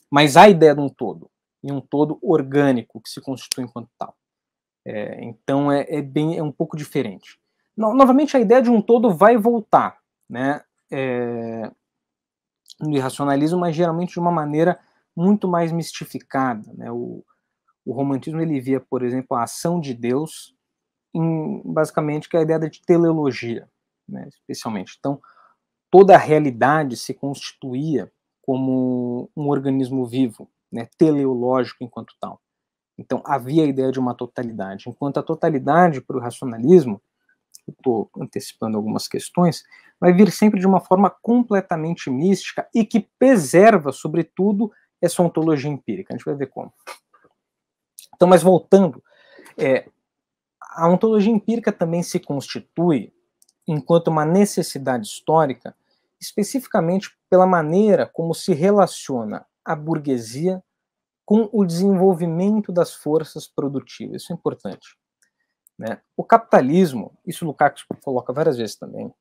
mas a ideia de um todo e um todo orgânico que se constitui enquanto tal. É, então é, é, bem é um pouco diferente. No, novamente a ideia de um todo vai voltar, né? É, no irracionalismo, mas geralmente de uma maneira muito mais mistificada, né? O, o romantismo ele via, por exemplo, a ação de Deus em basicamente que é a ideia de teleologia, né, especialmente. Então, toda a realidade se constituía como um organismo vivo, né, teleológico enquanto tal. Então, havia a ideia de uma totalidade. Enquanto a totalidade para o racionalismo, estou antecipando algumas questões, vai vir sempre de uma forma completamente mística e que preserva, sobretudo, essa ontologia empírica. A gente vai ver como. Então, mas voltando, é, a ontologia empírica também se constitui enquanto uma necessidade histórica, especificamente pela maneira como se relaciona a burguesia com o desenvolvimento das forças produtivas. Isso é importante. Né? O capitalismo, isso Lukács coloca várias vezes também,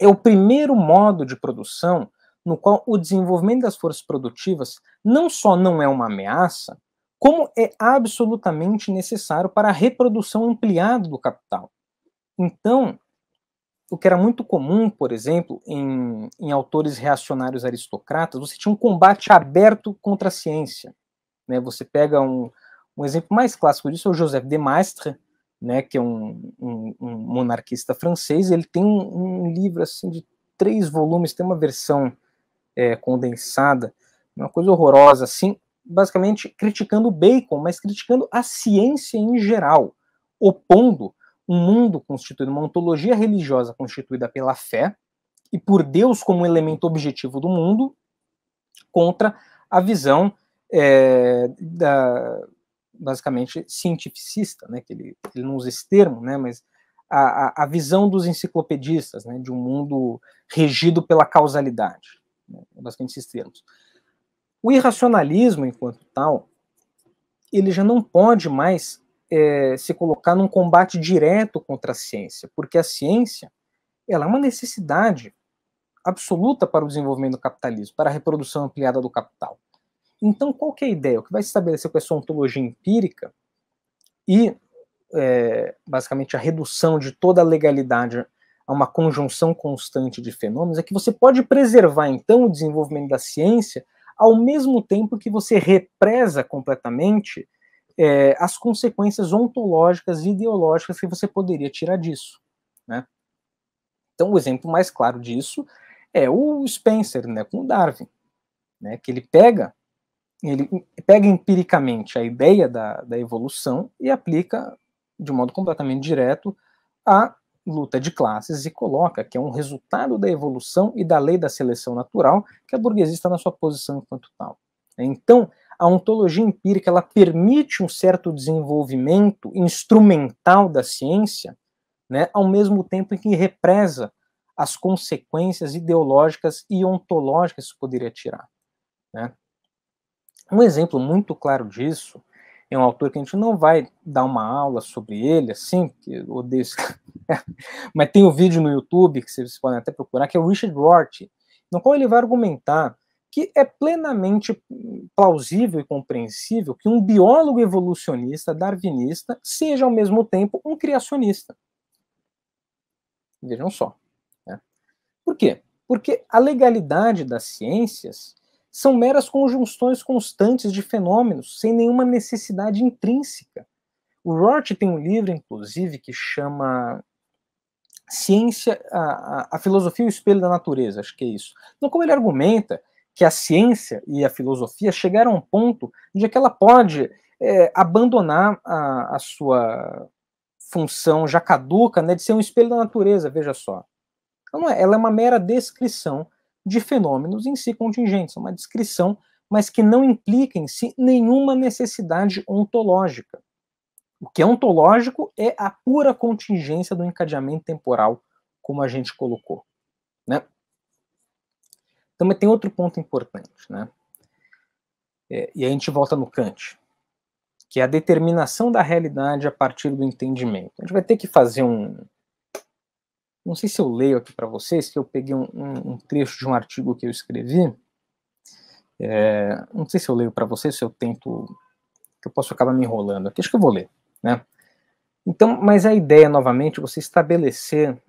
é o primeiro modo de produção no qual o desenvolvimento das forças produtivas não só não é uma ameaça, como é absolutamente necessário para a reprodução ampliada do capital. Então, o que era muito comum, por exemplo, em, em autores reacionários aristocratas, você tinha um combate aberto contra a ciência. Né? Você pega um, um exemplo mais clássico disso, é o Joseph de Maistre, né, que é um, um, um monarquista francês, ele tem um, um, livro assim de três volumes, tem uma versão é, condensada, uma coisa horrorosa, assim, basicamente criticando Bacon, mas criticando a ciência em geral, opondo um mundo constituído, uma ontologia religiosa constituída pela fé e por Deus como elemento objetivo do mundo, contra a visão é, da, basicamente cientificista, né, que ele, ele não usa esse termo, né, mas a, a, visão dos enciclopedistas, né, de um mundo regido pela causalidade, né, é basicamente esses termos. O irracionalismo, enquanto tal, ele já não pode mais é, se colocar num combate direto contra a ciência, porque a ciência ela é uma necessidade absoluta para o desenvolvimento do capitalismo, para a reprodução ampliada do capital. Então, qual é a ideia? O que vai se estabelecer com essa ontologia empírica e, é, basicamente, a redução de toda a legalidade a uma conjunção constante de fenômenos é que você pode preservar, então, o desenvolvimento da ciência ao mesmo tempo que você represa completamente é, as consequências ontológicas e ideológicas que você poderia tirar disso. Né? Então, o exemplo mais claro disso é o Spencer né, com o Darwin, né, que ele pega ele pega empiricamente a ideia da, da evolução e aplica de modo completamente direto a luta de classes e coloca que é um resultado da evolução e da lei da seleção natural que a burguesia está na sua posição enquanto tal. Né? Então, a ontologia empírica ela permite um certo desenvolvimento instrumental da ciência, né, ao mesmo tempo em que represa as consequências ideológicas e ontológicas que se poderia tirar. Né? Um exemplo muito claro disso é um autor que a gente não vai dar uma aula sobre ele, assim, porque eu odeio esse... mas tem um vídeo no YouTube que vocês podem até procurar, que é o Richard Rorty, no qual ele vai argumentar que é plenamente plausível e compreensível que um biólogo evolucionista, darwinista, seja ao mesmo tempo um criacionista. Vejam só. Né? Por quê? Porque a legalidade das ciências são meras conjunções constantes de fenômenos, sem nenhuma necessidade intrínseca. O Rorty tem um livro, inclusive, que chama Ciência, a, a, a Filosofia e o Espelho da Natureza, acho que é isso. Então, como ele argumenta que a ciência e a filosofia chegaram a um ponto de que ela pode é, abandonar a, a, sua função já caduca né, de ser um espelho da natureza, veja só. Não é, ela é uma mera descrição de fenômenos em si contingentes, é uma descrição, mas que não implica em si nenhuma necessidade ontológica. O que é ontológico é a pura contingência do encadeamento temporal, como a gente colocou. Né? Também tem outro ponto importante, né? É, e a gente volta no Kant, que é a determinação da realidade a partir do entendimento. A gente vai ter que fazer um. Não sei se eu leio aqui para vocês, que eu peguei um, um, um, trecho de um artigo que eu escrevi. É, não sei se eu leio para vocês, se eu tento. que eu posso acabar me enrolando aqui. Acho que eu vou ler, né? Então, mas a ideia, novamente, é você estabelecer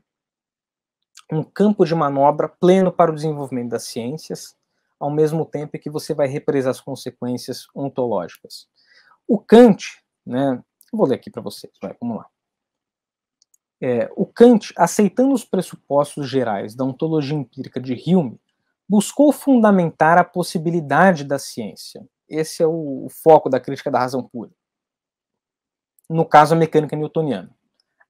um campo de manobra pleno para o desenvolvimento das ciências, ao mesmo tempo que você vai represar as consequências ontológicas. O Kant, né, vou ler aqui para vocês, vai, vamos lá. É, o Kant, aceitando os pressupostos gerais da ontologia empírica de Hume, buscou fundamentar a possibilidade da ciência. Esse é o foco da crítica da razão pura. No caso, a mecânica newtoniana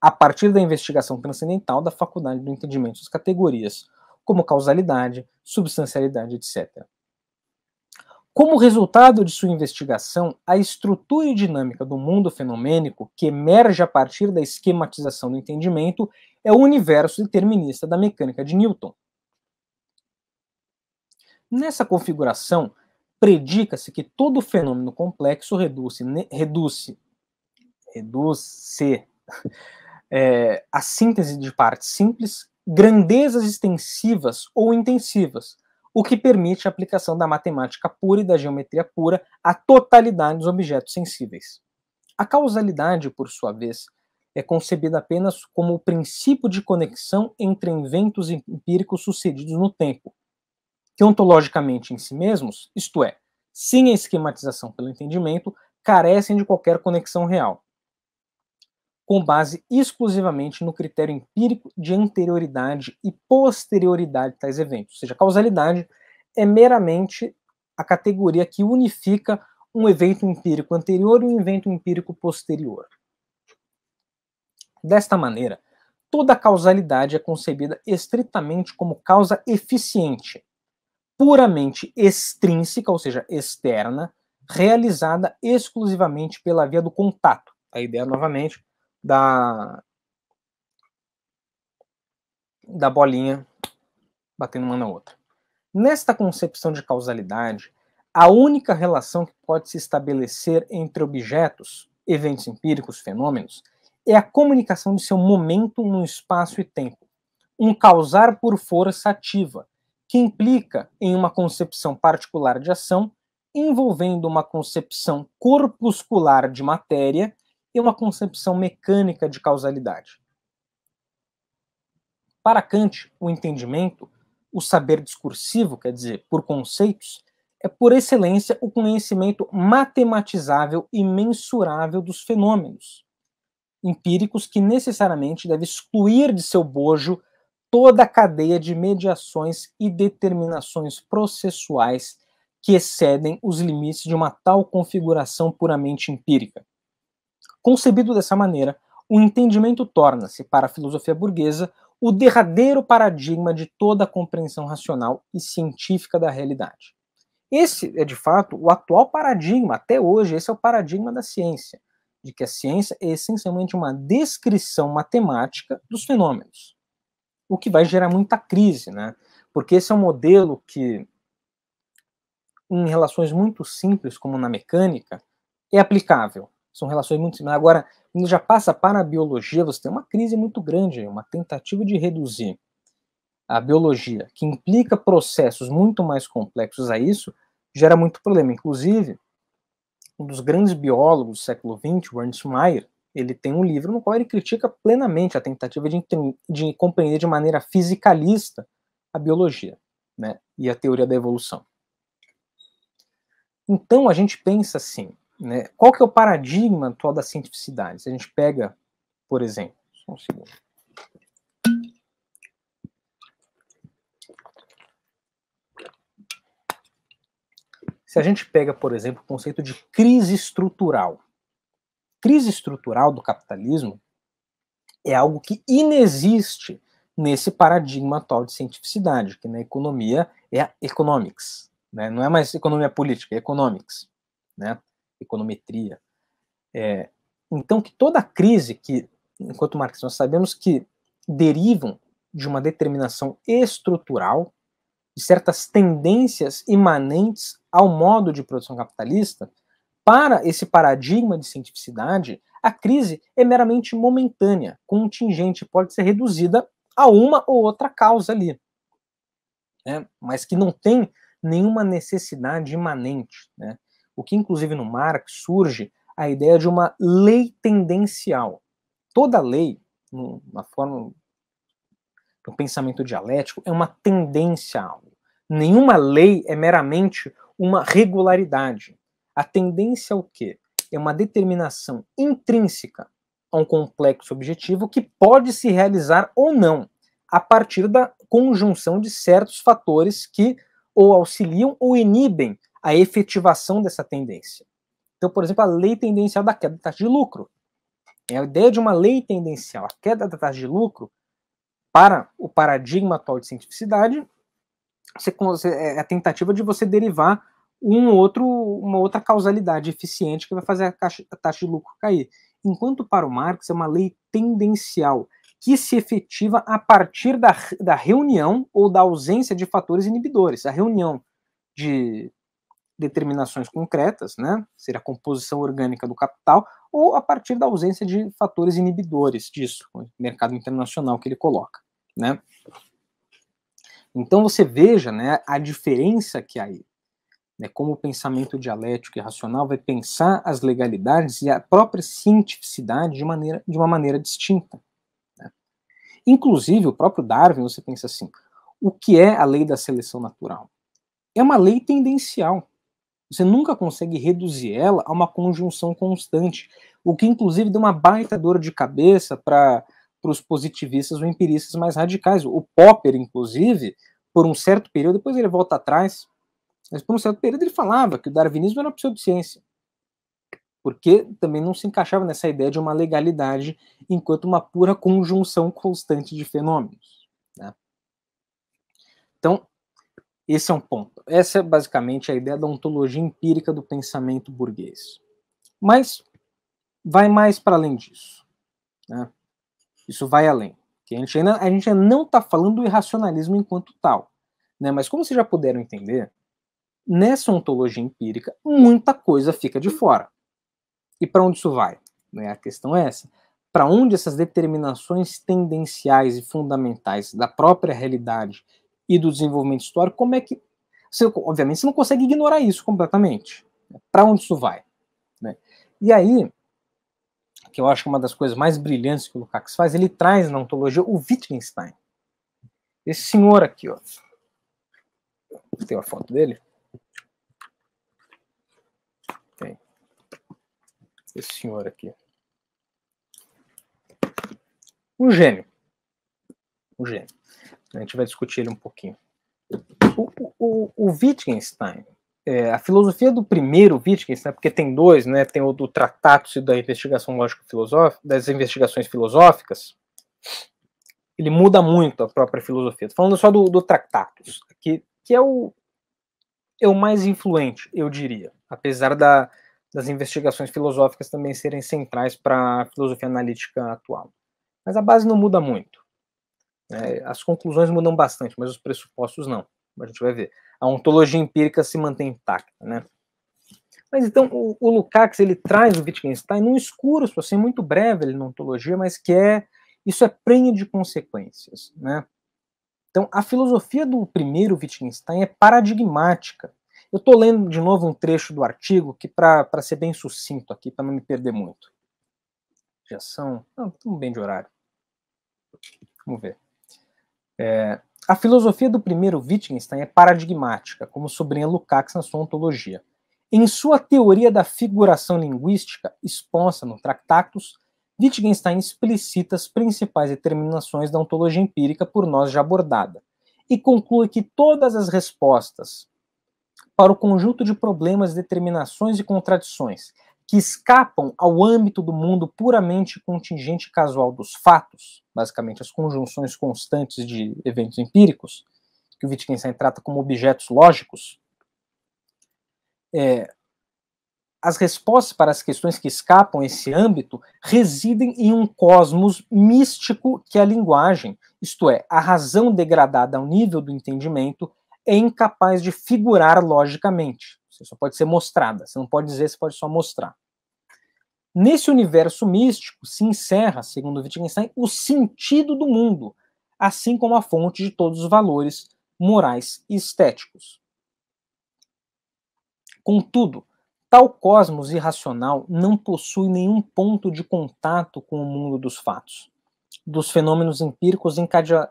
a partir da investigação transcendental da faculdade do entendimento das categorias, como causalidade, substancialidade, etc. Como resultado de sua investigação, a estrutura e dinâmica do mundo fenomênico, que emerge a partir da esquematização do entendimento, é o universo determinista da mecânica de Newton. Nessa configuração, predica-se que todo fenômeno complexo reduz-se reduz reduz é, a síntese de partes simples, grandezas extensivas ou intensivas, o que permite a aplicação da matemática pura e da geometria pura à totalidade dos objetos sensíveis. A causalidade, por sua vez, é concebida apenas como o princípio de conexão entre eventos empíricos sucedidos no tempo, que ontologicamente em si mesmos, isto é, sem a esquematização pelo entendimento, carecem de qualquer conexão real com base exclusivamente no critério empírico de anterioridade e posterioridade de tais eventos. Ou seja, causalidade é meramente a categoria que unifica um evento empírico anterior e um evento empírico posterior. Desta maneira, toda causalidade é concebida estritamente como causa eficiente, puramente extrínseca, ou seja, externa, realizada exclusivamente pela via do contato. A ideia, novamente, da da bolinha batendo uma na outra. Nesta concepção de causalidade, a única relação que pode se estabelecer entre objetos, eventos empíricos, fenômenos, é a comunicação de seu momento no espaço e tempo, um causar por força ativa, que implica em uma concepção particular de ação, envolvendo uma concepção corpuscular de matéria e uma concepção mecânica de causalidade. Para Kant, o entendimento, o saber discursivo, quer dizer, por conceitos, é por excelência o conhecimento matematizável e mensurável dos fenômenos empíricos que necessariamente deve excluir de seu bojo toda a cadeia de mediações e determinações processuais que excedem os limites de uma tal configuração puramente empírica. Concebido dessa maneira, o entendimento torna-se, para a filosofia burguesa, o derradeiro paradigma de toda a compreensão racional e científica da realidade. Esse é, de fato, o atual paradigma, até hoje, esse é o paradigma da ciência, de que a ciência é essencialmente uma descrição matemática dos fenômenos, o que vai gerar muita crise, né? Porque esse é um modelo que, em relações muito simples, como na mecânica, é aplicável são relações muito similares. Agora, quando já passa para a biologia, você tem uma crise muito grande, uma tentativa de reduzir a biologia, que implica processos muito mais complexos a isso, gera muito problema. Inclusive, um dos grandes biólogos do século XX, o Ernst Mayr, ele tem um livro no qual ele critica plenamente a tentativa de, de compreender de maneira fisicalista a biologia né, e a teoria da evolução. Então, a gente pensa assim, né? Qual que é o paradigma atual da cientificidade? Se a gente pega, por exemplo, só um segundo. Se a gente pega, por exemplo, o conceito de crise estrutural. Crise estrutural do capitalismo é algo que inexiste nesse paradigma atual de cientificidade, que na economia é a economics. Né? Não é mais economia política, é economics. Né? econometria. É, então, que toda crise que, enquanto Marx, nós sabemos que derivam de uma determinação estrutural de certas tendências imanentes ao modo de produção capitalista, para esse paradigma de cientificidade, a crise é meramente momentânea, contingente, pode ser reduzida a uma ou outra causa ali, né? mas que não tem nenhuma necessidade imanente. Né? o que inclusive no Marx surge a ideia de uma lei tendencial. Toda lei, na forma do pensamento dialético, é uma tendência a algo. Nenhuma lei é meramente uma regularidade. A tendência é o quê? É uma determinação intrínseca a um complexo objetivo que pode se realizar ou não a partir da conjunção de certos fatores que ou auxiliam ou inibem a efetivação dessa tendência. Então, por exemplo, a lei tendencial da queda da taxa de lucro. É a ideia de uma lei tendencial. A queda da taxa de lucro, para o paradigma atual de cientificidade, é, é a tentativa de você derivar um outro, uma outra causalidade eficiente que vai fazer a, a taxa de lucro cair. Enquanto para o Marx é uma lei tendencial, que se efetiva a partir da, da reunião ou da ausência de fatores inibidores. A reunião de determinações concretas, né, ser a composição orgânica do capital, ou a partir da ausência de fatores inibidores disso, o mercado internacional que ele coloca, né. Então você veja, né, a diferença que há aí, né, como o pensamento dialético e racional vai pensar as legalidades e a própria cientificidade de maneira de uma maneira distinta. Né. Inclusive o próprio Darwin, você pensa assim, o que é a lei da seleção natural? É uma lei tendencial você nunca consegue reduzir ela a uma conjunção constante, o que inclusive deu uma baita dor de cabeça para os positivistas ou empiristas mais radicais. O Popper, inclusive, por um certo período, depois ele volta atrás, mas por um certo período ele falava que o darwinismo era pseudociência, porque também não se encaixava nessa ideia de uma legalidade enquanto uma pura conjunção constante de fenômenos. Né? Então, esse é um ponto. Essa é basicamente a ideia da ontologia empírica do pensamento burguês. Mas vai mais para além disso. Né? Isso vai além. A gente ainda, a gente ainda não está falando do irracionalismo enquanto tal. Né? Mas como vocês já puderam entender, nessa ontologia empírica, muita coisa fica de fora. E para onde isso vai? Né? A questão é essa. Para onde essas determinações tendenciais e fundamentais da própria realidade e do desenvolvimento histórico, como é que. Você, obviamente, você não consegue ignorar isso completamente. Né? Para onde isso vai? Né? E aí, que eu acho que uma das coisas mais brilhantes que o Lukács faz, ele traz na ontologia o Wittgenstein. Esse senhor aqui, ó. Tem uma foto dele? Tem. Esse senhor aqui. Um gênio. Um gênio. A gente vai discutir ele um pouquinho. O, o, o Wittgenstein, é, a filosofia do primeiro Wittgenstein, né, porque tem dois, né? Tem o do Tratado da Investigação Lógico-Filosófica, das Investigações Filosóficas. Ele muda muito a própria filosofia. Tô falando só do, do Tractatus, que, que é, o, é o mais influente, eu diria. Apesar da, das investigações filosóficas também serem centrais para a filosofia analítica atual. Mas a base não muda muito. Né? As conclusões mudam bastante, mas os pressupostos não. A gente vai ver. A ontologia empírica se mantém intacta, né? Mas então o, o Lukács ele traz o Wittgenstein num escuro, assim, assim muito breve ele na ontologia, mas que é isso é prenho de consequências, né? Então a filosofia do primeiro Wittgenstein é paradigmática. Eu estou lendo de novo um trecho do artigo que para ser bem sucinto aqui, para não me perder muito. Já são, não, estamos bem de horário. Vamos ver. É, a filosofia do primeiro Wittgenstein é paradigmática, como sublinha Lukács na sua ontologia. Em sua teoria da figuração linguística, exposta no Tractatus, Wittgenstein explicita as principais determinações da ontologia empírica por nós já abordada, e conclui que todas as respostas para o conjunto de problemas, determinações e contradições que escapam ao âmbito do mundo puramente contingente e casual dos fatos, basicamente as conjunções constantes de eventos empíricos, que o Wittgenstein trata como objetos lógicos, é, as respostas para as questões que escapam esse âmbito residem em um cosmos místico que é a linguagem, isto é, a razão degradada ao nível do entendimento é incapaz de figurar logicamente. Você só pode ser mostrada. Você não pode dizer, você pode só mostrar. Nesse universo místico se encerra, segundo Wittgenstein, o sentido do mundo, assim como a fonte de todos os valores morais e estéticos. Contudo, tal cosmos irracional não possui nenhum ponto de contato com o mundo dos fatos, dos fenômenos empíricos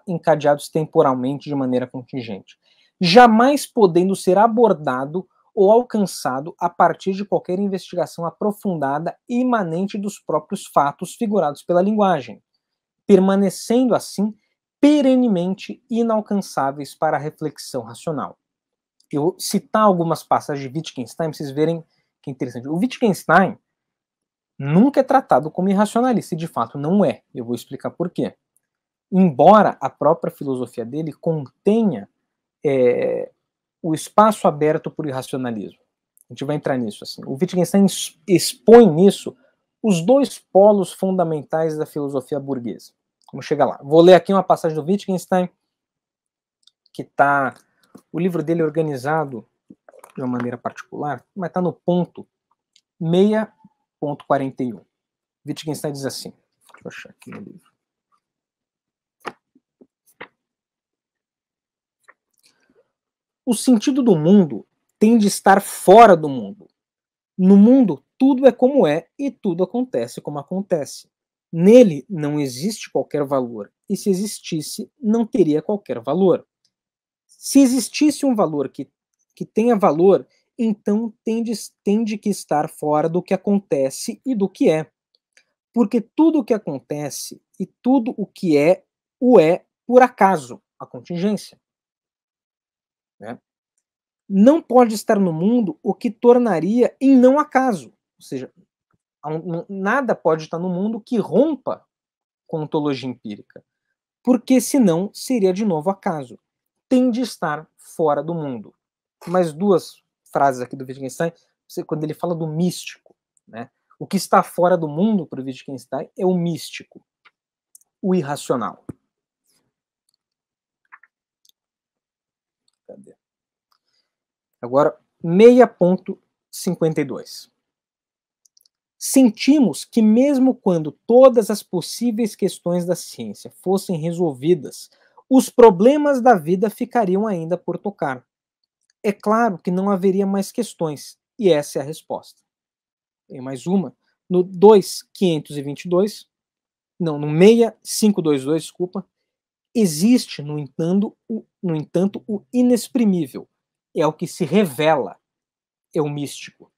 encadeados temporalmente de maneira contingente, jamais podendo ser abordado ou alcançado a partir de qualquer investigação aprofundada imanente dos próprios fatos figurados pela linguagem, permanecendo assim perenemente inalcançáveis para a reflexão racional. Eu citar algumas passagens de Wittgenstein para vocês verem que é interessante. O Wittgenstein nunca é tratado como irracionalista, e de fato não é. Eu vou explicar por quê. Embora a própria filosofia dele contenha é, o espaço aberto por irracionalismo. A gente vai entrar nisso. Assim. O Wittgenstein expõe nisso os dois polos fundamentais da filosofia burguesa. Vamos chegar lá. Vou ler aqui uma passagem do Wittgenstein, que está. O livro dele é organizado de uma maneira particular, mas está no ponto 6.41. Wittgenstein diz assim: deixa eu achar aqui no livro. O sentido do mundo tem de estar fora do mundo. No mundo, tudo é como é e tudo acontece como acontece. Nele não existe qualquer valor, e se existisse, não teria qualquer valor. Se existisse um valor que, que tenha valor, então tem de, tem de que estar fora do que acontece e do que é. Porque tudo o que acontece e tudo o que é, o é por acaso, a contingência. Né? Não pode estar no mundo o que tornaria em não acaso. Ou seja, nada pode estar no mundo que rompa com ontologia empírica, porque senão seria de novo acaso. Tem de estar fora do mundo. Mais duas frases aqui do Wittgenstein, quando ele fala do místico. Né? O que está fora do mundo para o Wittgenstein é o místico, o irracional. Agora, meia ponto Sentimos que, mesmo quando todas as possíveis questões da ciência fossem resolvidas, os problemas da vida ficariam ainda por tocar. É claro que não haveria mais questões, e essa é a resposta. Tem mais uma. No 2522, não, no 6522, desculpa, existe, no entanto, o, no entanto, o inexprimível, é o que se revela, é o místico.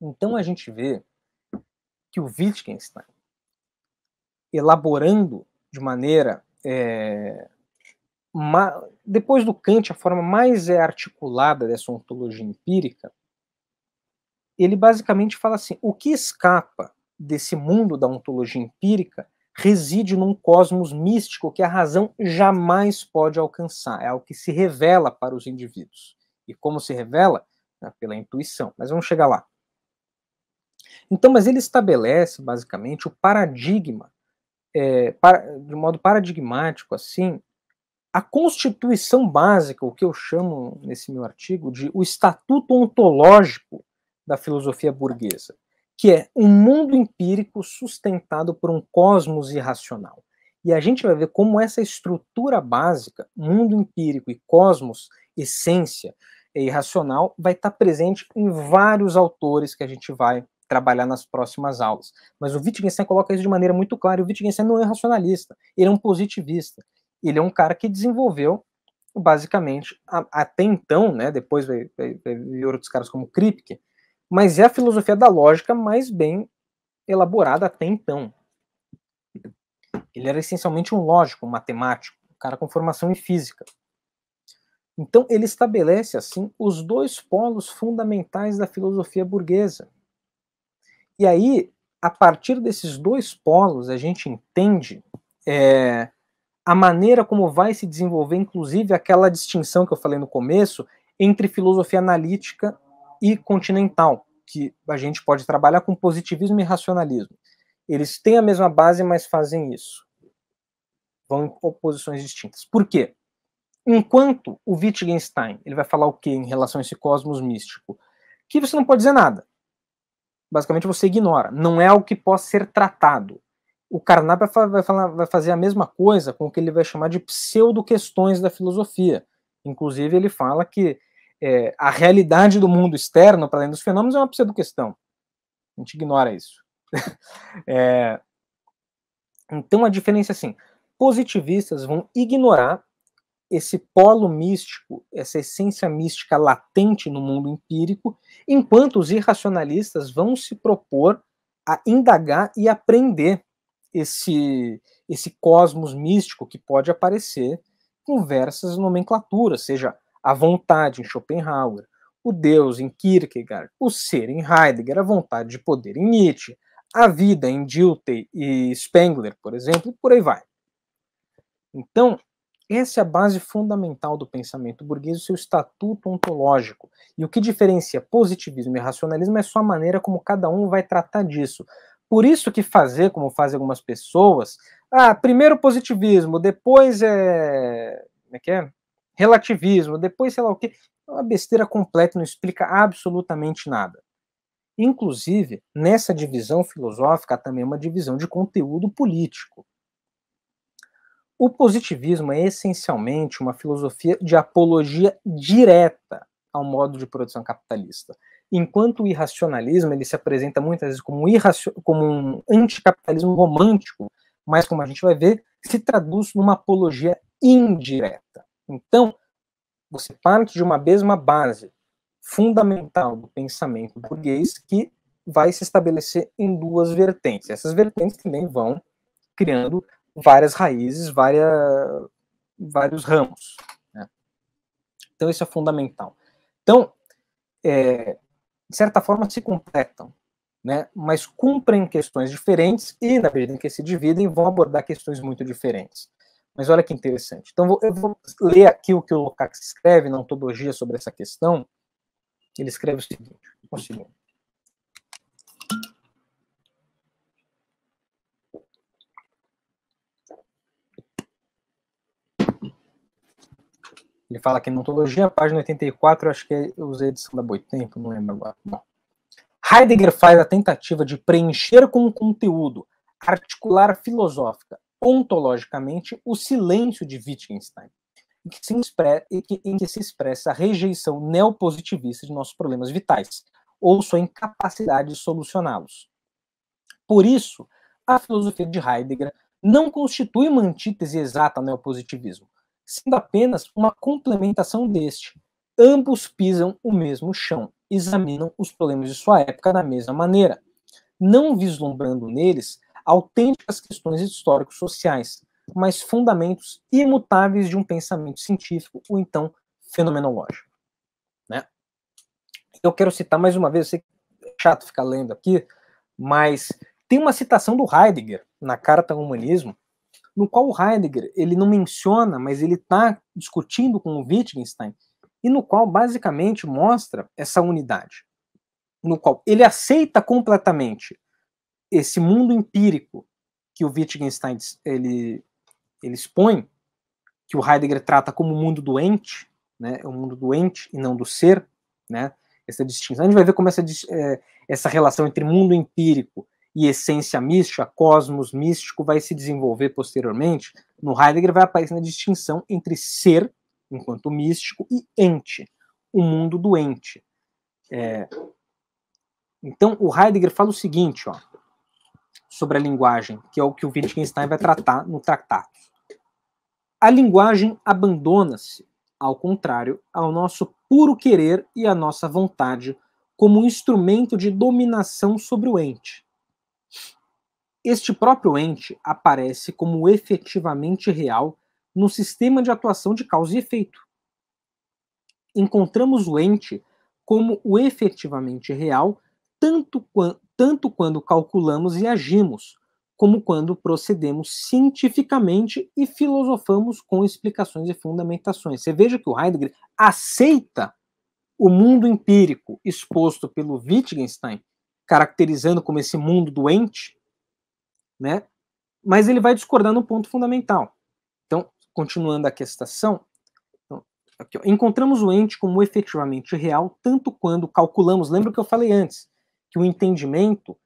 Então a gente vê que o Wittgenstein, elaborando de maneira. É, ma, depois do Kant, a forma mais é articulada dessa ontologia empírica, ele basicamente fala assim: o que escapa desse mundo da ontologia empírica reside num cosmos místico que a razão jamais pode alcançar, é algo que se revela para os indivíduos. E como se revela? Ah, pela intuição. Mas vamos chegar lá. Então, mas ele estabelece, basicamente, o paradigma, é, para, de modo paradigmático, assim, a constituição básica, o que eu chamo nesse meu artigo de o estatuto ontológico da filosofia burguesa que é um mundo empírico sustentado por um cosmos irracional. E a gente vai ver como essa estrutura básica, mundo empírico e cosmos, essência e é irracional, vai estar presente em vários autores que a gente vai trabalhar nas próximas aulas. Mas o Wittgenstein coloca isso de maneira muito clara. o Wittgenstein não é racionalista, ele é um positivista. Ele é um cara que desenvolveu, basicamente, a, até então, né, depois veio, veio, veio outros caras como Kripke, mas é a filosofia da lógica mais bem elaborada até então. Ele era essencialmente um lógico, um matemático, um cara com formação em física. Então, ele estabelece, assim, os dois polos fundamentais da filosofia burguesa. E aí, a partir desses dois polos, a gente entende é, a maneira como vai se desenvolver, inclusive, aquela distinção que eu falei no começo entre filosofia analítica e continental, que a gente pode trabalhar com positivismo e racionalismo. Eles têm a mesma base, mas fazem isso. Vão em posições distintas. Por quê? Enquanto o Wittgenstein ele vai falar o que em relação a esse cosmos místico? Que você não pode dizer nada. Basicamente você ignora. Não é algo que possa ser tratado. O Carnap vai, falar, vai fazer a mesma coisa com o que ele vai chamar de pseudo-questões da filosofia. Inclusive, ele fala que é, a realidade do mundo externo, para além dos fenômenos, é uma pseudo-questão. A gente ignora isso. é, então, a diferença é assim: positivistas vão ignorar esse polo místico, essa essência mística latente no mundo empírico, enquanto os irracionalistas vão se propor a indagar e aprender esse, esse cosmos místico que pode aparecer com diversas nomenclaturas, seja a vontade em Schopenhauer, o Deus em Kierkegaard, o ser em Heidegger, a vontade de poder em Nietzsche, a vida em Dilthey e Spengler, por exemplo, e por aí vai. Então, essa é a base fundamental do pensamento burguês, o seu estatuto ontológico. E o que diferencia positivismo e racionalismo é só a maneira como cada um vai tratar disso. Por isso que fazer, como fazem algumas pessoas, ah, primeiro positivismo, depois é. Como é que é? relativismo, depois sei lá o quê. É uma besteira completa, não explica absolutamente nada. Inclusive, nessa divisão filosófica há também uma divisão de conteúdo político. O positivismo é essencialmente uma filosofia de apologia direta ao modo de produção capitalista. Enquanto o irracionalismo ele se apresenta muitas vezes como, como um anticapitalismo romântico, mas como a gente vai ver, se traduz numa apologia indireta. Então, você parte de uma mesma base fundamental do pensamento burguês que vai se estabelecer em duas vertentes. Essas vertentes também vão criando várias raízes, várias, vários ramos. Né? Então, isso é fundamental. Então, é, de certa forma, se completam, né? mas cumprem questões diferentes e, na medida em que se dividem, vão abordar questões muito diferentes. Mas olha que interessante. Então, eu vou ler aqui o que o Lukács escreve na ontologia sobre essa questão. Ele escreve o seguinte: um segundo. Ele fala aqui na ontologia, página 84, acho que é, eu usei a edição da Boitempo, não lembro agora. Bom. Heidegger faz a tentativa de preencher com conteúdo, articular filosófica, ontologicamente o silêncio de Wittgenstein, em que se, expressa, em que se expressa a rejeição neopositivista de nossos problemas vitais, ou sua incapacidade de solucioná-los. Por isso, a filosofia de Heidegger não constitui uma antítese exata ao neopositivismo, sendo apenas uma complementação deste. Ambos pisam o mesmo chão, examinam os problemas de sua época da mesma maneira, não vislumbrando neles autênticas questões históricos sociais mas fundamentos imutáveis de um pensamento científico ou então fenomenológico. Né? Eu quero citar mais uma vez, sei que é chato ficar lendo aqui, mas tem uma citação do Heidegger na Carta ao Humanismo, no qual o Heidegger ele não menciona, mas ele está discutindo com o Wittgenstein, e no qual basicamente mostra essa unidade, no qual ele aceita completamente esse mundo empírico que o Wittgenstein ele, ele expõe, que o Heidegger trata como o mundo doente, né, é o um mundo doente e não do ser, né, essa distinção. A gente vai ver como essa, é, essa relação entre mundo empírico e essência mística, cosmos místico, vai se desenvolver posteriormente. No Heidegger vai aparecer a distinção entre ser, enquanto místico, e ente, o um mundo doente. É, então, o Heidegger fala o seguinte, ó, sobre a linguagem, que é o que o Wittgenstein vai tratar no tratado. A linguagem abandona-se, ao contrário, ao nosso puro querer e à nossa vontade como um instrumento de dominação sobre o ente. Este próprio ente aparece como efetivamente real no sistema de atuação de causa e efeito. Encontramos o ente como o efetivamente real tanto, tanto quando calculamos e agimos, como quando procedemos cientificamente e filosofamos com explicações e fundamentações. Você veja que o Heidegger aceita o mundo empírico exposto pelo Wittgenstein, caracterizando como esse mundo doente, né? mas ele vai discordar no ponto fundamental. Então, continuando aqui a citação, então, aqui, ó, encontramos o ente como efetivamente real tanto quando calculamos, lembra o que eu falei antes, que o entendimento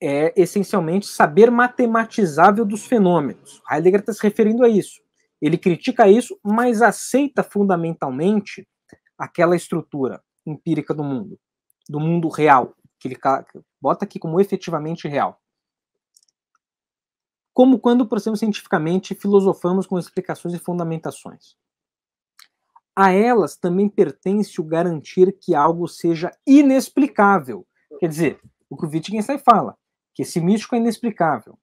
é essencialmente saber matematizável dos fenômenos. Heidegger está se referindo a isso. Ele critica isso, mas aceita fundamentalmente aquela estrutura empírica do mundo, do mundo real, que ele bota aqui como efetivamente real. Como quando procedemos cientificamente, filosofamos com explicações e fundamentações. A elas também pertence o garantir que algo seja inexplicável Quer dizer, o que o Wittgenstein fala, que esse místico é inexplicável.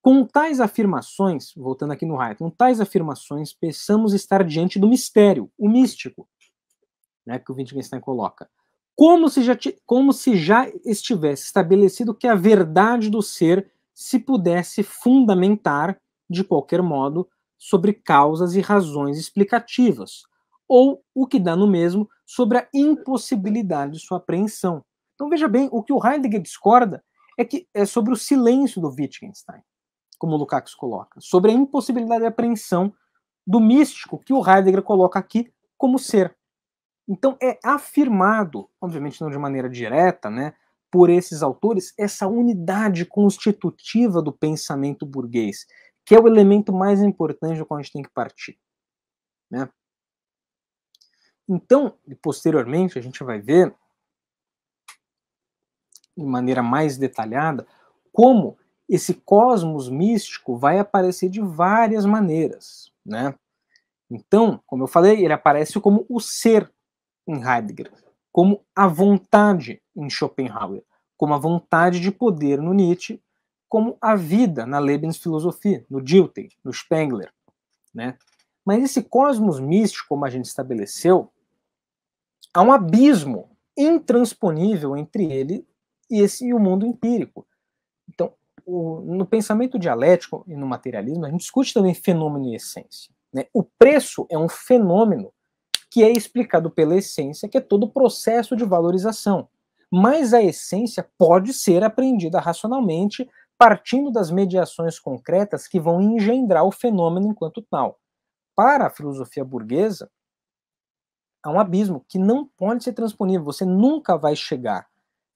Com tais afirmações, voltando aqui no Hayek, com tais afirmações, pensamos estar diante do mistério, o místico, né, que o Wittgenstein coloca. Como se, já, como se já estivesse estabelecido que a verdade do ser se pudesse fundamentar, de qualquer modo, sobre causas e razões explicativas, ou, o que dá no mesmo, sobre a impossibilidade de sua apreensão. Então veja bem, o que o Heidegger discorda é que é sobre o silêncio do Wittgenstein, como o Lukács coloca, sobre a impossibilidade de apreensão do místico que o Heidegger coloca aqui como ser. Então é afirmado, obviamente não de maneira direta, né, por esses autores, essa unidade constitutiva do pensamento burguês, que é o elemento mais importante do qual a gente tem que partir. Né? Então, posteriormente, a gente vai ver de maneira mais detalhada como esse cosmos místico vai aparecer de várias maneiras, né? Então, como eu falei, ele aparece como o ser em Heidegger, como a vontade em Schopenhauer, como a vontade de poder no Nietzsche, como a vida na Lebensfilosophie, no Dilthey, no Spengler, né? Mas esse cosmos místico, como a gente estabeleceu, há um abismo intransponível entre ele e, esse, e o mundo empírico. Então, o, no pensamento dialético e no materialismo, a gente discute também fenômeno e essência. Né? O preço é um fenômeno que é explicado pela essência, que é todo o processo de valorização. Mas a essência pode ser aprendida racionalmente, partindo das mediações concretas que vão engendrar o fenômeno enquanto tal. Para a filosofia burguesa, há um abismo que não pode ser transponível. Você nunca vai chegar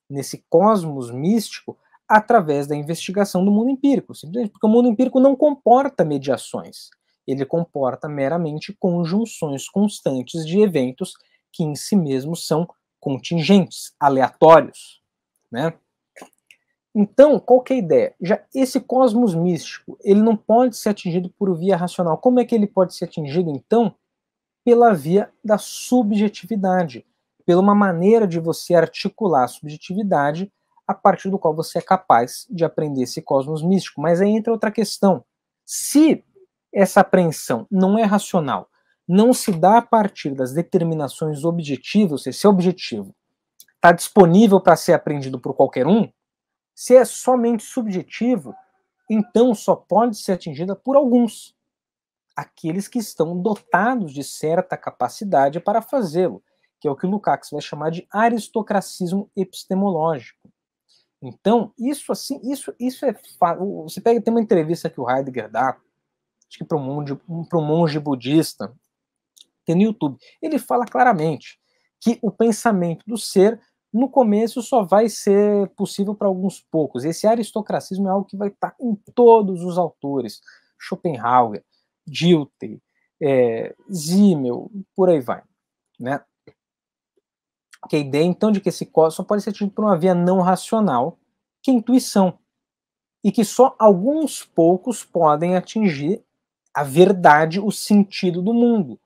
nesse cosmos místico através da investigação do mundo empírico, simplesmente porque o mundo empírico não comporta mediações, ele comporta meramente conjunções constantes de eventos que em si mesmos são contingentes, aleatórios, né? Então, qual que é a ideia? Já esse cosmos místico, ele não pode ser atingido por via racional. Como é que ele pode ser atingido então? Pela via da subjetividade, pela uma maneira de você articular a subjetividade a partir do qual você é capaz de aprender esse cosmos místico. Mas aí entra outra questão. Se essa apreensão não é racional, não se dá a partir das determinações objetivas, ou seja, se é objetivo está disponível para ser aprendido por qualquer um, se é somente subjetivo, então só pode ser atingida por alguns, aqueles que estão dotados de certa capacidade para fazê-lo que é o que o Lukács vai chamar de aristocracismo epistemológico. Então, isso assim, isso, isso é. Você pega, tem uma entrevista que o Heidegger dá, acho que para um monge, pra um monge budista, tem no YouTube. Ele fala claramente que o pensamento do ser, no começo, só vai ser possível para alguns poucos. Esse aristocracismo é algo que vai estar tá em todos os autores. Schopenhauer, Dilthey, eh, é, Zimmel, por aí vai. Né? Que a ideia, então, de que esse código só pode ser atingido por uma via não racional, que é intuição. E que só alguns poucos podem atingir a verdade, o sentido do mundo.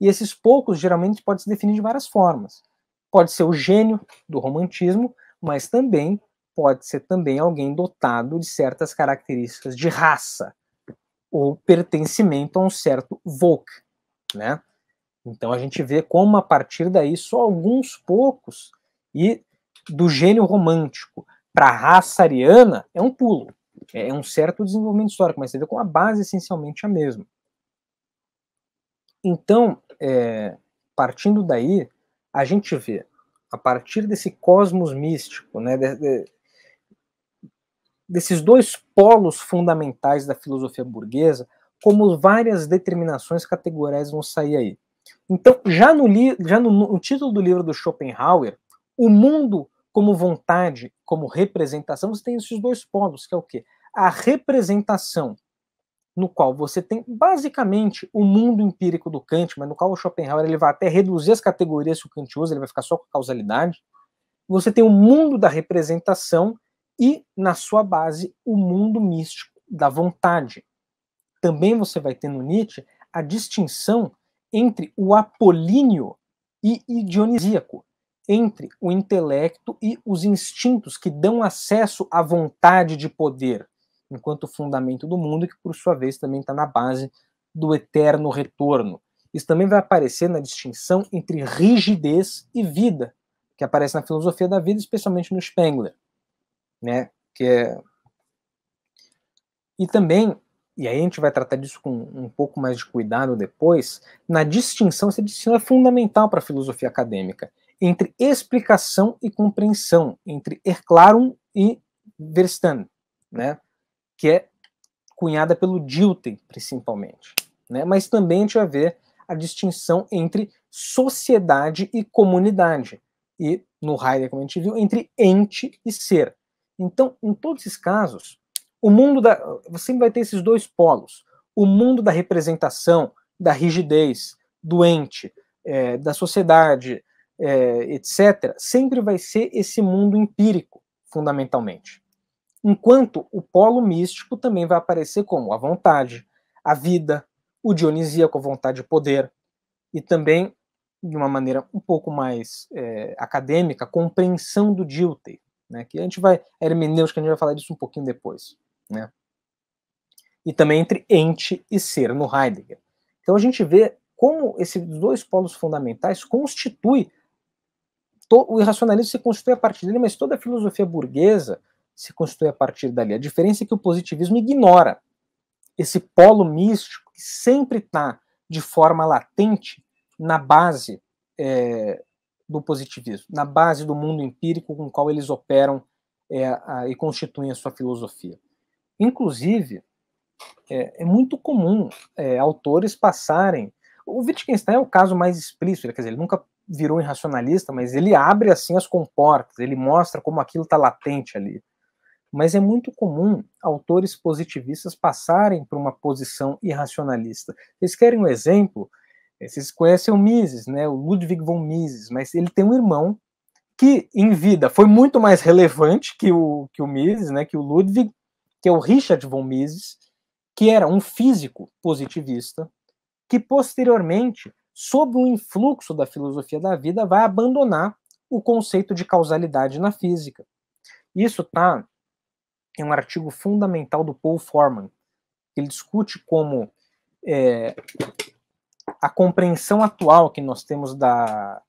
E esses poucos, geralmente, podem se definir de várias formas. Pode ser o gênio do romantismo, mas também pode ser também alguém dotado de certas características de raça ou pertencimento a um certo Volk, né? Então a gente vê como a partir daí só alguns poucos e do gênio romântico para a raça ariana é um pulo, é, é um certo desenvolvimento histórico, mas você vê como a base essencialmente é a mesma. Então, é, partindo daí, a gente vê a partir desse cosmos místico, né, de, de, desses dois polos fundamentais da filosofia burguesa, como várias determinações categoriais vão sair aí. Então, já no, já no, no título do livro do Schopenhauer, o mundo como vontade, como representação, você tem esses dois polos, que é o quê? A representação, no qual você tem basicamente o mundo empírico do Kant, mas no qual o Schopenhauer ele vai até reduzir as categorias que o Kant usa, ele vai ficar só com causalidade. Você tem o mundo da representação e, na sua base, o mundo místico da vontade. Também você vai ter no Nietzsche a distinção entre o apolíneo e o dionisíaco, entre o intelecto e os instintos que dão acesso à vontade de poder, enquanto fundamento do mundo, que por sua vez também está na base do eterno retorno. Isso também vai aparecer na distinção entre rigidez e vida, que aparece na filosofia da vida, especialmente no Spengler, né? Que é... E também e aí a gente vai tratar disso com um pouco mais de cuidado depois, na distinção, essa distinção é fundamental para a filosofia acadêmica, entre explicação e compreensão, entre erklarum e verstand, né? que é cunhada pelo Dilthey, principalmente. Né? Mas também a gente vai ver a distinção entre sociedade e comunidade, e no Heidegger, como a gente viu, entre ente e ser. Então, em todos esses casos, o mundo da. Você sempre vai ter esses dois polos. O mundo da representação, da rigidez, doente, é, da sociedade, é, etc., sempre vai ser esse mundo empírico, fundamentalmente. Enquanto o polo místico também vai aparecer como a vontade, a vida, o dionisíaco, a vontade e poder, e também, de uma maneira um pouco mais é, acadêmica, a compreensão do Dilthey, né? Que a gente vai, a que a gente vai falar disso um pouquinho depois. Né? E também entre ente e ser, no Heidegger. Então a gente vê como esses dois polos fundamentais constituem o irracionalismo se constitui a partir dele, mas toda a filosofia burguesa se constitui a partir dali. A diferença é que o positivismo ignora esse polo místico que sempre está de forma latente na base é, do positivismo, na base do mundo empírico com o qual eles operam é, a, e constituem a sua filosofia. Inclusive, é, é muito comum é, autores passarem. O Wittgenstein é o caso mais explícito, quer dizer, ele nunca virou irracionalista, mas ele abre assim as comportas, ele mostra como aquilo está latente ali. Mas é muito comum autores positivistas passarem por uma posição irracionalista. Vocês querem um exemplo? Vocês conhecem o Mises, né? O Ludwig von Mises, mas ele tem um irmão que em vida foi muito mais relevante que o, que o Mises, né, que o Ludwig, que é o Richard von Mises, que era um físico positivista, que posteriormente, sob o influxo da filosofia da vida, vai abandonar o conceito de causalidade na física. Isso está em um artigo fundamental do Paul Forman. Ele discute como é, a compreensão atual que nós temos da,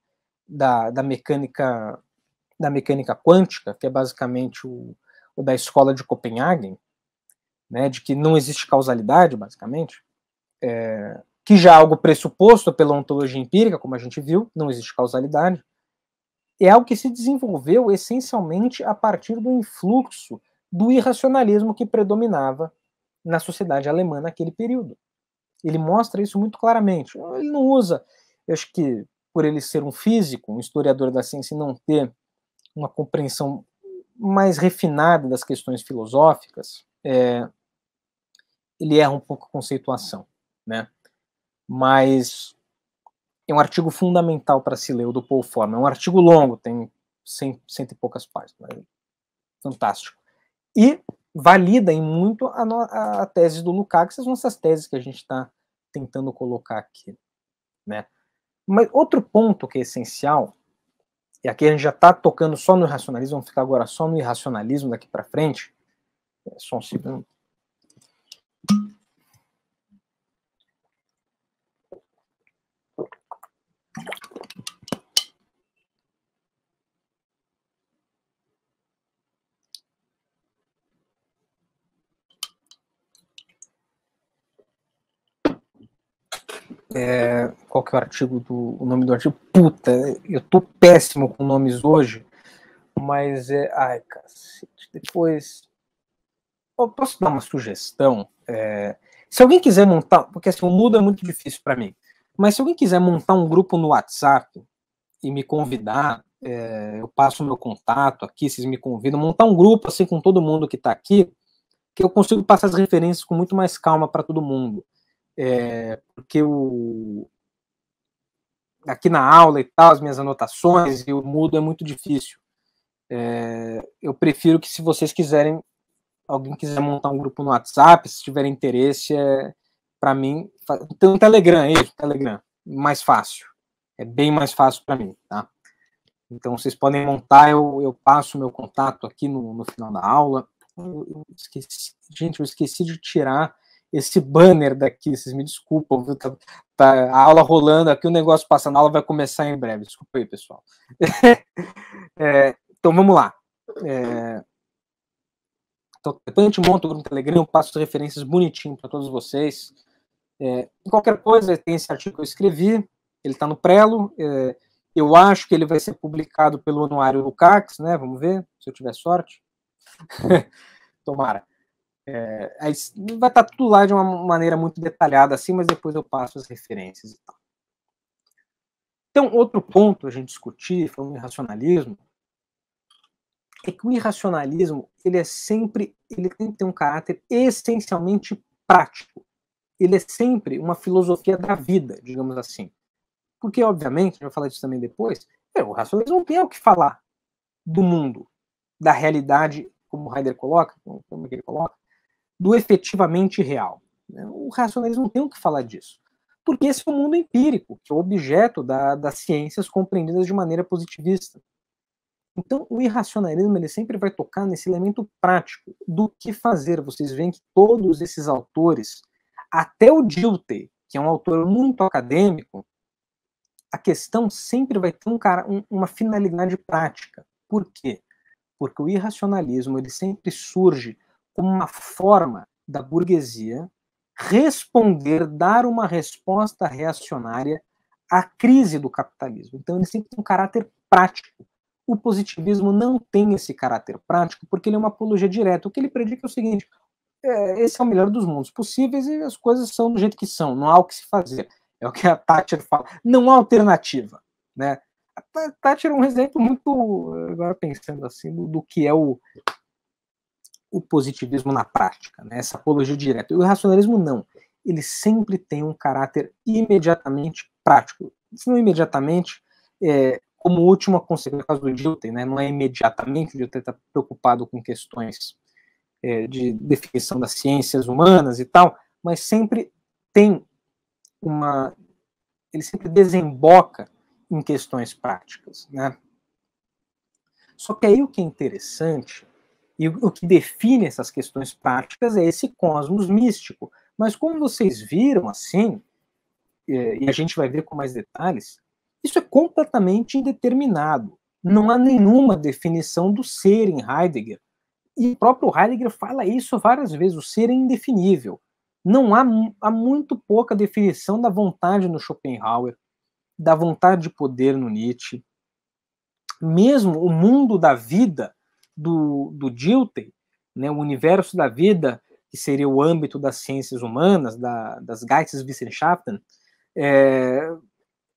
da, da mecânica da mecânica quântica, que é basicamente o, o da escola de Copenhague, né, de que não existe causalidade, basicamente, é, que já é algo pressuposto pela ontologia empírica, como a gente viu, não existe causalidade, é algo que se desenvolveu essencialmente a partir do influxo do irracionalismo que predominava na sociedade alemã naquele período. Ele mostra isso muito claramente. Ele não usa, eu acho que por ele ser um físico, um historiador da ciência e não ter uma compreensão mais refinada das questões filosóficas, é, ele erra um pouco a conceituação, né? Mas é um artigo fundamental para se ler, o do Paul Forman. É um artigo longo, tem cento, cento e poucas páginas. Né? Fantástico. E valida em muito a, a, tese do Lukács, as nossas teses que a gente está tentando colocar aqui. Né? Mas outro ponto que é essencial, e aqui a gente já está tocando só no racionalismo, vamos ficar agora só no irracionalismo daqui para frente. É, só um segundo. É, qual que é o artigo do o nome do artigo? Puta, eu tô péssimo com nomes hoje, mas é. Ai, cacete. Depois. Eu posso dar uma sugestão? É, se alguém quiser montar, porque assim, o Mudo é muito difícil para mim, mas se alguém quiser montar um grupo no WhatsApp e me convidar, é, eu passo o meu contato aqui, vocês me convidam, montar um grupo assim com todo mundo que está aqui, que eu consigo passar as referências com muito mais calma para todo mundo é, porque o, aqui na aula e tal, as minhas anotações e o mudo é muito difícil. É, eu prefiro que se vocês quiserem, alguém quiser montar um grupo no WhatsApp, se tiver interesse, é, para mim, então Telegram, aí Telegram, mais fácil. É bem mais fácil para mim, tá? Então vocês podem montar, eu, eu passo meu contato aqui no, no final da aula. Eu, eu esqueci, gente, eu esqueci de tirar esse banner daqui, vocês me desculpam, viu? Tá, tá, a aula rolando aqui, o negócio passando, a aula vai começar em breve, desculpa aí, pessoal. é, então vamos lá. É, então, depois a gente monta o grupo Telegram, eu passo as referências bonitinho para todos vocês. É, qualquer coisa, tem esse artigo que eu escrevi, ele está no Prelo. É, eu acho que ele vai ser publicado pelo anuário Lukács, né? Vamos ver, se eu tiver sorte. Tomara. É, vai estar tá tudo lá de uma maneira muito detalhada, assim, mas depois eu passo as referências e tal. Então, outro ponto a gente discutir, falando em racionalismo, é que o irracionalismo ele é sempre, ele tem que ter um caráter essencialmente prático. Ele é sempre uma filosofia da vida, digamos assim. Porque, obviamente, a gente vai falar disso também depois, é, o racionalismo não tem o que falar do mundo, da realidade, como Heidegger coloca, como ele coloca, do efetivamente real. Né? O racionalismo não tem o que falar disso. Porque esse é o mundo empírico, que é o objeto da, das ciências compreendidas de maneira positivista. Então, o irracionalismo ele sempre vai tocar nesse elemento prático do que fazer. Vocês veem que todos esses autores, até o Dilthey, que é um autor muito acadêmico, a questão sempre vai ter um cara, um, uma finalidade prática. Por quê? Porque o irracionalismo ele sempre surge como uma forma da burguesia responder, dar uma resposta reacionária à crise do capitalismo. Então, ele sempre tem um caráter prático. O positivismo não tem esse caráter prático porque ele é uma apologia direta. O que ele predica é o seguinte: é, esse é o melhor dos mundos possíveis e as coisas são do jeito que são, não há o que se fazer. É o que a Thatcher fala: não há alternativa. Né? A Thatcher é um exemplo muito, agora pensando assim, do, do que é o o positivismo na prática, né? essa apologia direta. E o racionalismo não. Ele sempre tem um caráter imediatamente prático. Se não imediatamente, é, como última consequência, no caso do Dilton, né? não é imediatamente, o Dilton está preocupado com questões é, de definição das ciências humanas e tal, mas sempre tem uma. Ele sempre desemboca em questões práticas. Né? Só que aí o que é interessante e o que define essas questões práticas é esse cosmos místico. Mas como vocês viram assim, é, e a gente vai ver com mais detalhes, isso é completamente indeterminado. Não há nenhuma definição do ser em Heidegger. E o próprio Heidegger fala isso várias vezes: o ser é indefinível. Não há, há muito pouca definição da vontade no Schopenhauer, da vontade de poder no Nietzsche. Mesmo o mundo da vida do, do Dilthey, né, o universo da vida, que seria o âmbito das ciências humanas, da, das Geisteswissenschaften, é,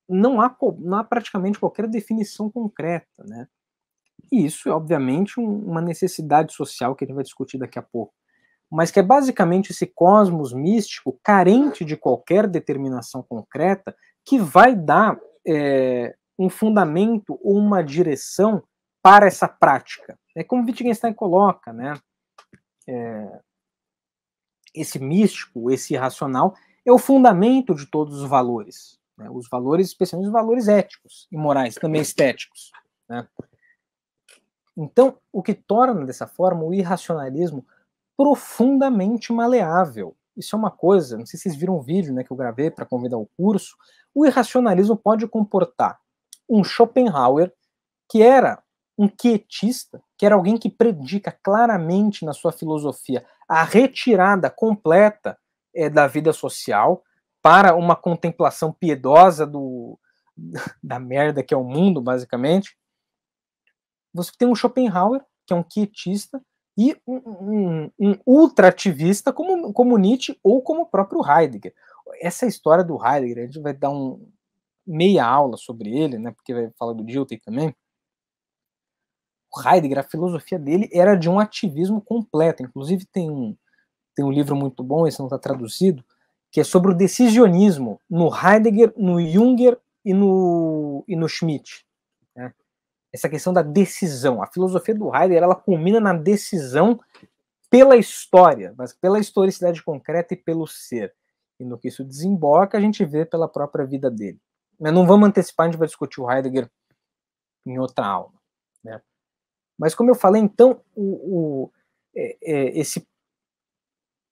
não, há, não há praticamente qualquer definição concreta. Né? E isso é, obviamente, um, uma necessidade social que a gente vai discutir daqui a pouco. Mas que é basicamente esse cosmos místico carente de qualquer determinação concreta que vai dar é, um fundamento ou uma direção para essa prática. É como Wittgenstein coloca, né? É, esse místico, esse irracional, é o fundamento de todos os valores. Né? Os valores, especialmente os valores éticos e morais, também estéticos. Né? Então, o que torna dessa forma o irracionalismo profundamente maleável. Isso é uma coisa, não sei se vocês viram o vídeo né, que eu gravei para convidar o curso. O irracionalismo pode comportar um Schopenhauer que era um quietista, que era alguém que predica claramente na sua filosofia a retirada completa é, da vida social para uma contemplação piedosa do, da merda que é o mundo, basicamente. Você tem um Schopenhauer, que é um quietista, e um, um, um ultrativista como, como Nietzsche ou como o próprio Heidegger. Essa história do Heidegger, a gente vai dar um meia aula sobre ele, né, porque vai falar do Dilthey também, Heidegger, a filosofia dele era de um ativismo completo. Inclusive tem um, tem um livro muito bom, esse não está traduzido, que é sobre o decisionismo no Heidegger, no Junger e no, e no Schmitt. Né? Essa questão da decisão. A filosofia do Heidegger ela culmina na decisão pela história, mas pela historicidade concreta e pelo ser. E no que isso desemboca, a gente vê pela própria vida dele. Mas não vamos antecipar, a gente vai discutir o Heidegger em outra aula. Né? Mas como eu falei, então, o, o é, é, esse,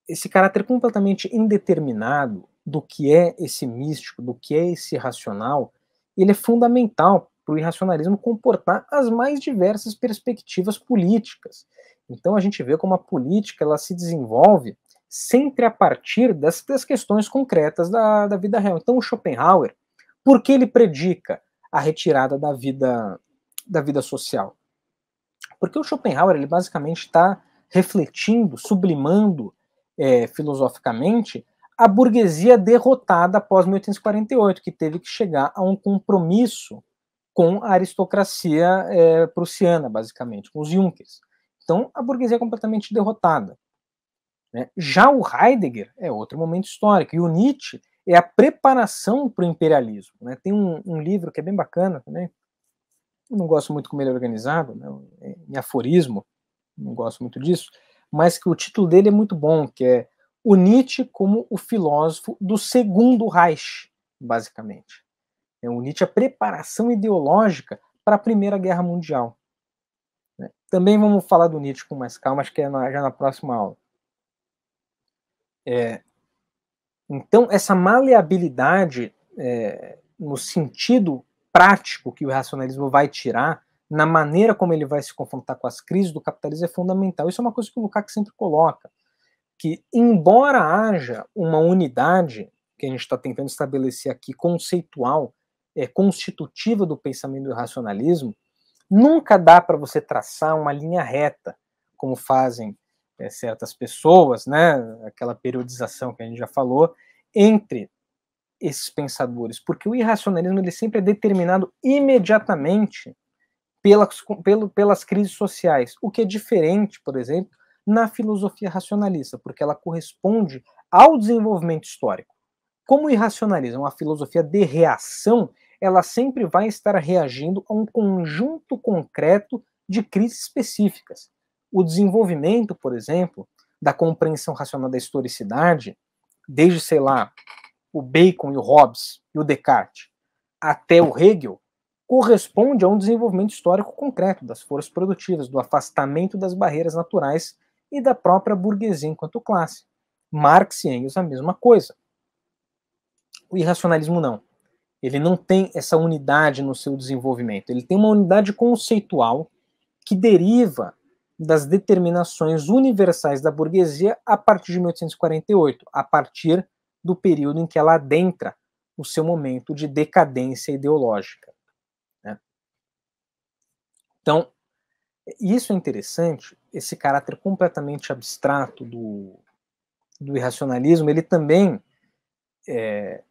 esse caráter completamente indeterminado do que é esse místico, do que é esse racional, ele é fundamental para o irracionalismo comportar as mais diversas perspectivas políticas. Então a gente vê como a política ela se desenvolve sempre a partir das, das questões concretas da, da vida real. Então o Schopenhauer, por que ele predica a retirada da vida da vida social? Porque o Schopenhauer, ele basicamente está refletindo, sublimando é, filosoficamente a burguesia derrotada após 1848, que teve que chegar a um compromisso com a aristocracia é, prussiana, basicamente, com os Junkers. Então, a burguesia é completamente derrotada. Né? Já o Heidegger é outro momento histórico, e o Nietzsche é a preparação para o imperialismo. Né? Tem um, um, livro que é bem bacana também, eu não gosto muito como ele é organizado, né, em aforismo, não gosto muito disso, mas que o título dele é muito bom, que é O Nietzsche como o filósofo do segundo Reich, basicamente. É, o Nietzsche a preparação ideológica para a Primeira Guerra Mundial. Né. Também vamos falar do Nietzsche com mais calma, acho que é na, já na próxima aula. É, então, essa maleabilidade é, no sentido prático que o racionalismo vai tirar na maneira como ele vai se confrontar com as crises do capitalismo é fundamental. Isso é uma coisa que o Lukács sempre coloca, que embora haja uma unidade que a gente está tentando estabelecer aqui conceitual, é, constitutiva do pensamento do racionalismo, nunca dá para você traçar uma linha reta, como fazem é, certas pessoas, né? Aquela periodização que a gente já falou entre esses pensadores, porque o irracionalismo ele sempre é determinado imediatamente pelas, pelo, pelas crises sociais, o que é diferente, por exemplo, na filosofia racionalista, porque ela corresponde ao desenvolvimento histórico. Como o irracionalismo é uma filosofia de reação, ela sempre vai estar reagindo a um conjunto concreto de crises específicas. O desenvolvimento, por exemplo, da compreensão racional da historicidade, desde, sei lá, o Bacon e o Hobbes e o Descartes, até o Hegel, corresponde a um desenvolvimento histórico concreto das forças produtivas, do afastamento das barreiras naturais e da própria burguesia enquanto classe. Marx e Engels a mesma coisa. O irracionalismo não. Ele não tem essa unidade no seu desenvolvimento. Ele tem uma unidade conceitual que deriva das determinações universais da burguesia a partir de 1848, a partir do período em que ela adentra o seu momento de decadência ideológica. Né? Então, isso é interessante, esse caráter completamente abstrato do, do irracionalismo, ele também é,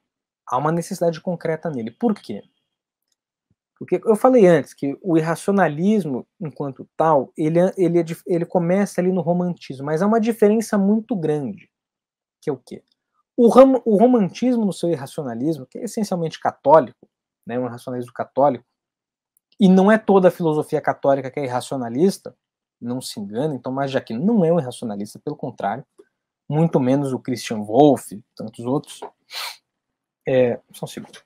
há uma necessidade concreta nele. Por quê? Porque eu falei antes que o irracionalismo, enquanto tal, ele, é, ele, é ele começa ali no romantismo, mas há uma diferença muito grande, que é o quê? O, ram, o romantismo no seu irracionalismo, que é essencialmente católico, né, um racionalismo católico, e não é toda a filosofia católica que é irracionalista, não se engane, então mas de Aquino não é um irracionalista, pelo contrário, muito menos o Christian Wolff, tantos outros. É, só um segundo.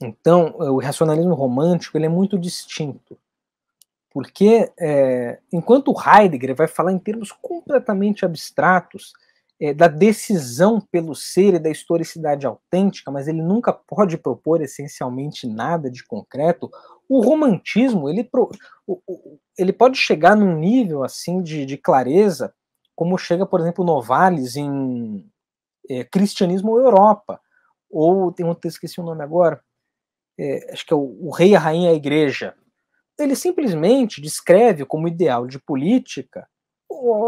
Então, eh, o racionalismo romântico ele é muito distinto. Porque, é, enquanto Heidegger vai falar em termos completamente abstratos é, da decisão pelo ser e da historicidade autêntica, mas ele nunca pode propor essencialmente nada de concreto, o romantismo ele, pro, ele pode chegar num nível assim de, de clareza, como chega, por exemplo, Novalis em é, Cristianismo ou Europa, ou tem um texto, esqueci o nome agora, é, acho que é o, o rei, a rainha, a igreja, ele simplesmente descreve como ideal de política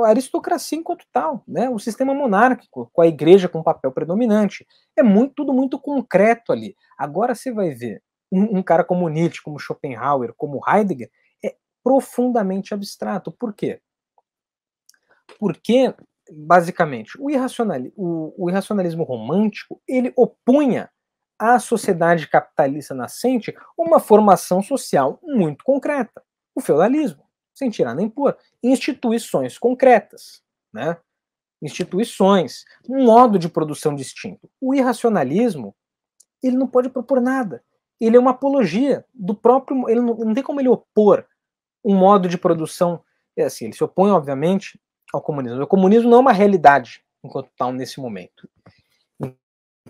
a aristocracia enquanto tal, né? o sistema monárquico, com a igreja com um papel predominante. É muito, tudo muito concreto ali. Agora você vai ver um, um cara como Nietzsche, como Schopenhauer, como Heidegger, é profundamente abstrato. Por quê? Porque, basicamente, o, irracionali o, o irracionalismo romântico ele opunha à sociedade capitalista nascente uma formação social muito concreta, o feudalismo, sem tirar nem pôr, instituições concretas, né? instituições, um modo de produção distinto. O irracionalismo, ele não pode propor nada. Ele é uma apologia do próprio, ele não, não tem como ele opor um modo de produção, é assim, ele se opõe obviamente ao comunismo. O comunismo não é uma realidade enquanto tal nesse momento.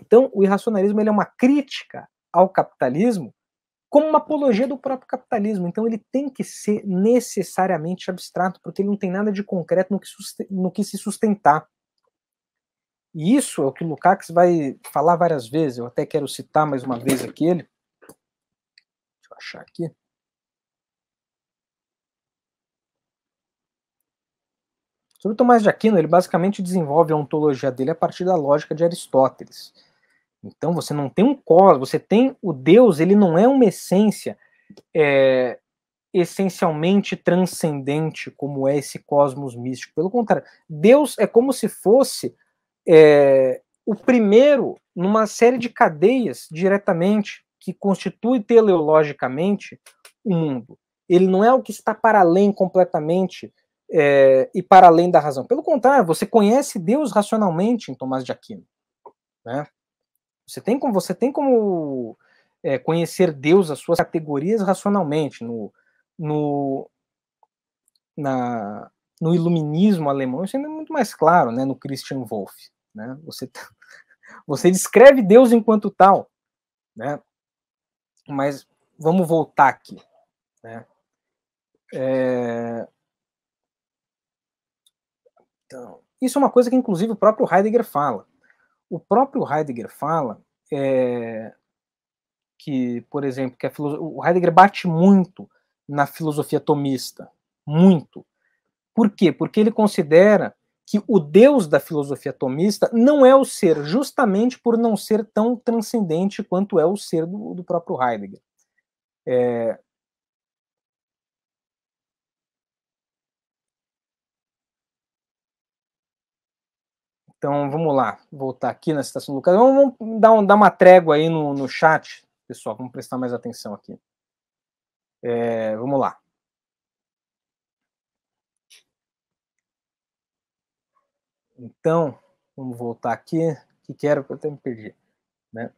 Então, o irracionalismo ele é uma crítica ao capitalismo como uma apologia do próprio capitalismo. Então, ele tem que ser necessariamente abstrato, porque ele não tem nada de concreto no que, no que se sustentar. E isso é o que Lukács vai falar várias vezes. Eu até quero citar mais uma vez aqui Deixa eu achar aqui. Sobre Tomás de Aquino, ele basicamente desenvolve a ontologia dele a partir da lógica de Aristóteles. Então você não tem um cosmos, você tem o Deus, ele não é uma essência é, essencialmente transcendente como é esse cosmos místico. Pelo contrário, Deus é como se fosse é, o primeiro numa série de cadeias diretamente que constitui teleologicamente o mundo. Ele não é o que está para além completamente é, e para além da razão. Pelo contrário, você conhece Deus racionalmente em Tomás de Aquino. Né? Você tem como, você tem como é, conhecer Deus, as suas categorias racionalmente. No, no, na, no iluminismo alemão, isso ainda é muito mais claro, né, no Christian Wolff. Né? Você, tá, você descreve Deus enquanto tal. Né? Mas vamos voltar aqui. Né? É... Então, isso é uma coisa que, inclusive, o próprio Heidegger fala. O próprio Heidegger fala é, que, por exemplo, que o Heidegger bate muito na filosofia tomista, muito. Por quê? Porque ele considera que o Deus da filosofia tomista não é o ser, justamente por não ser tão transcendente quanto é o ser do, do próprio Heidegger. É, Então vamos lá, voltar aqui na citação do Lucas. Vamos, vamos dar, um, dar, uma trégua aí no, no chat, pessoal, vamos prestar mais atenção aqui. É, vamos lá. Então, vamos voltar aqui. O Que quero, eu até me perdi. Né?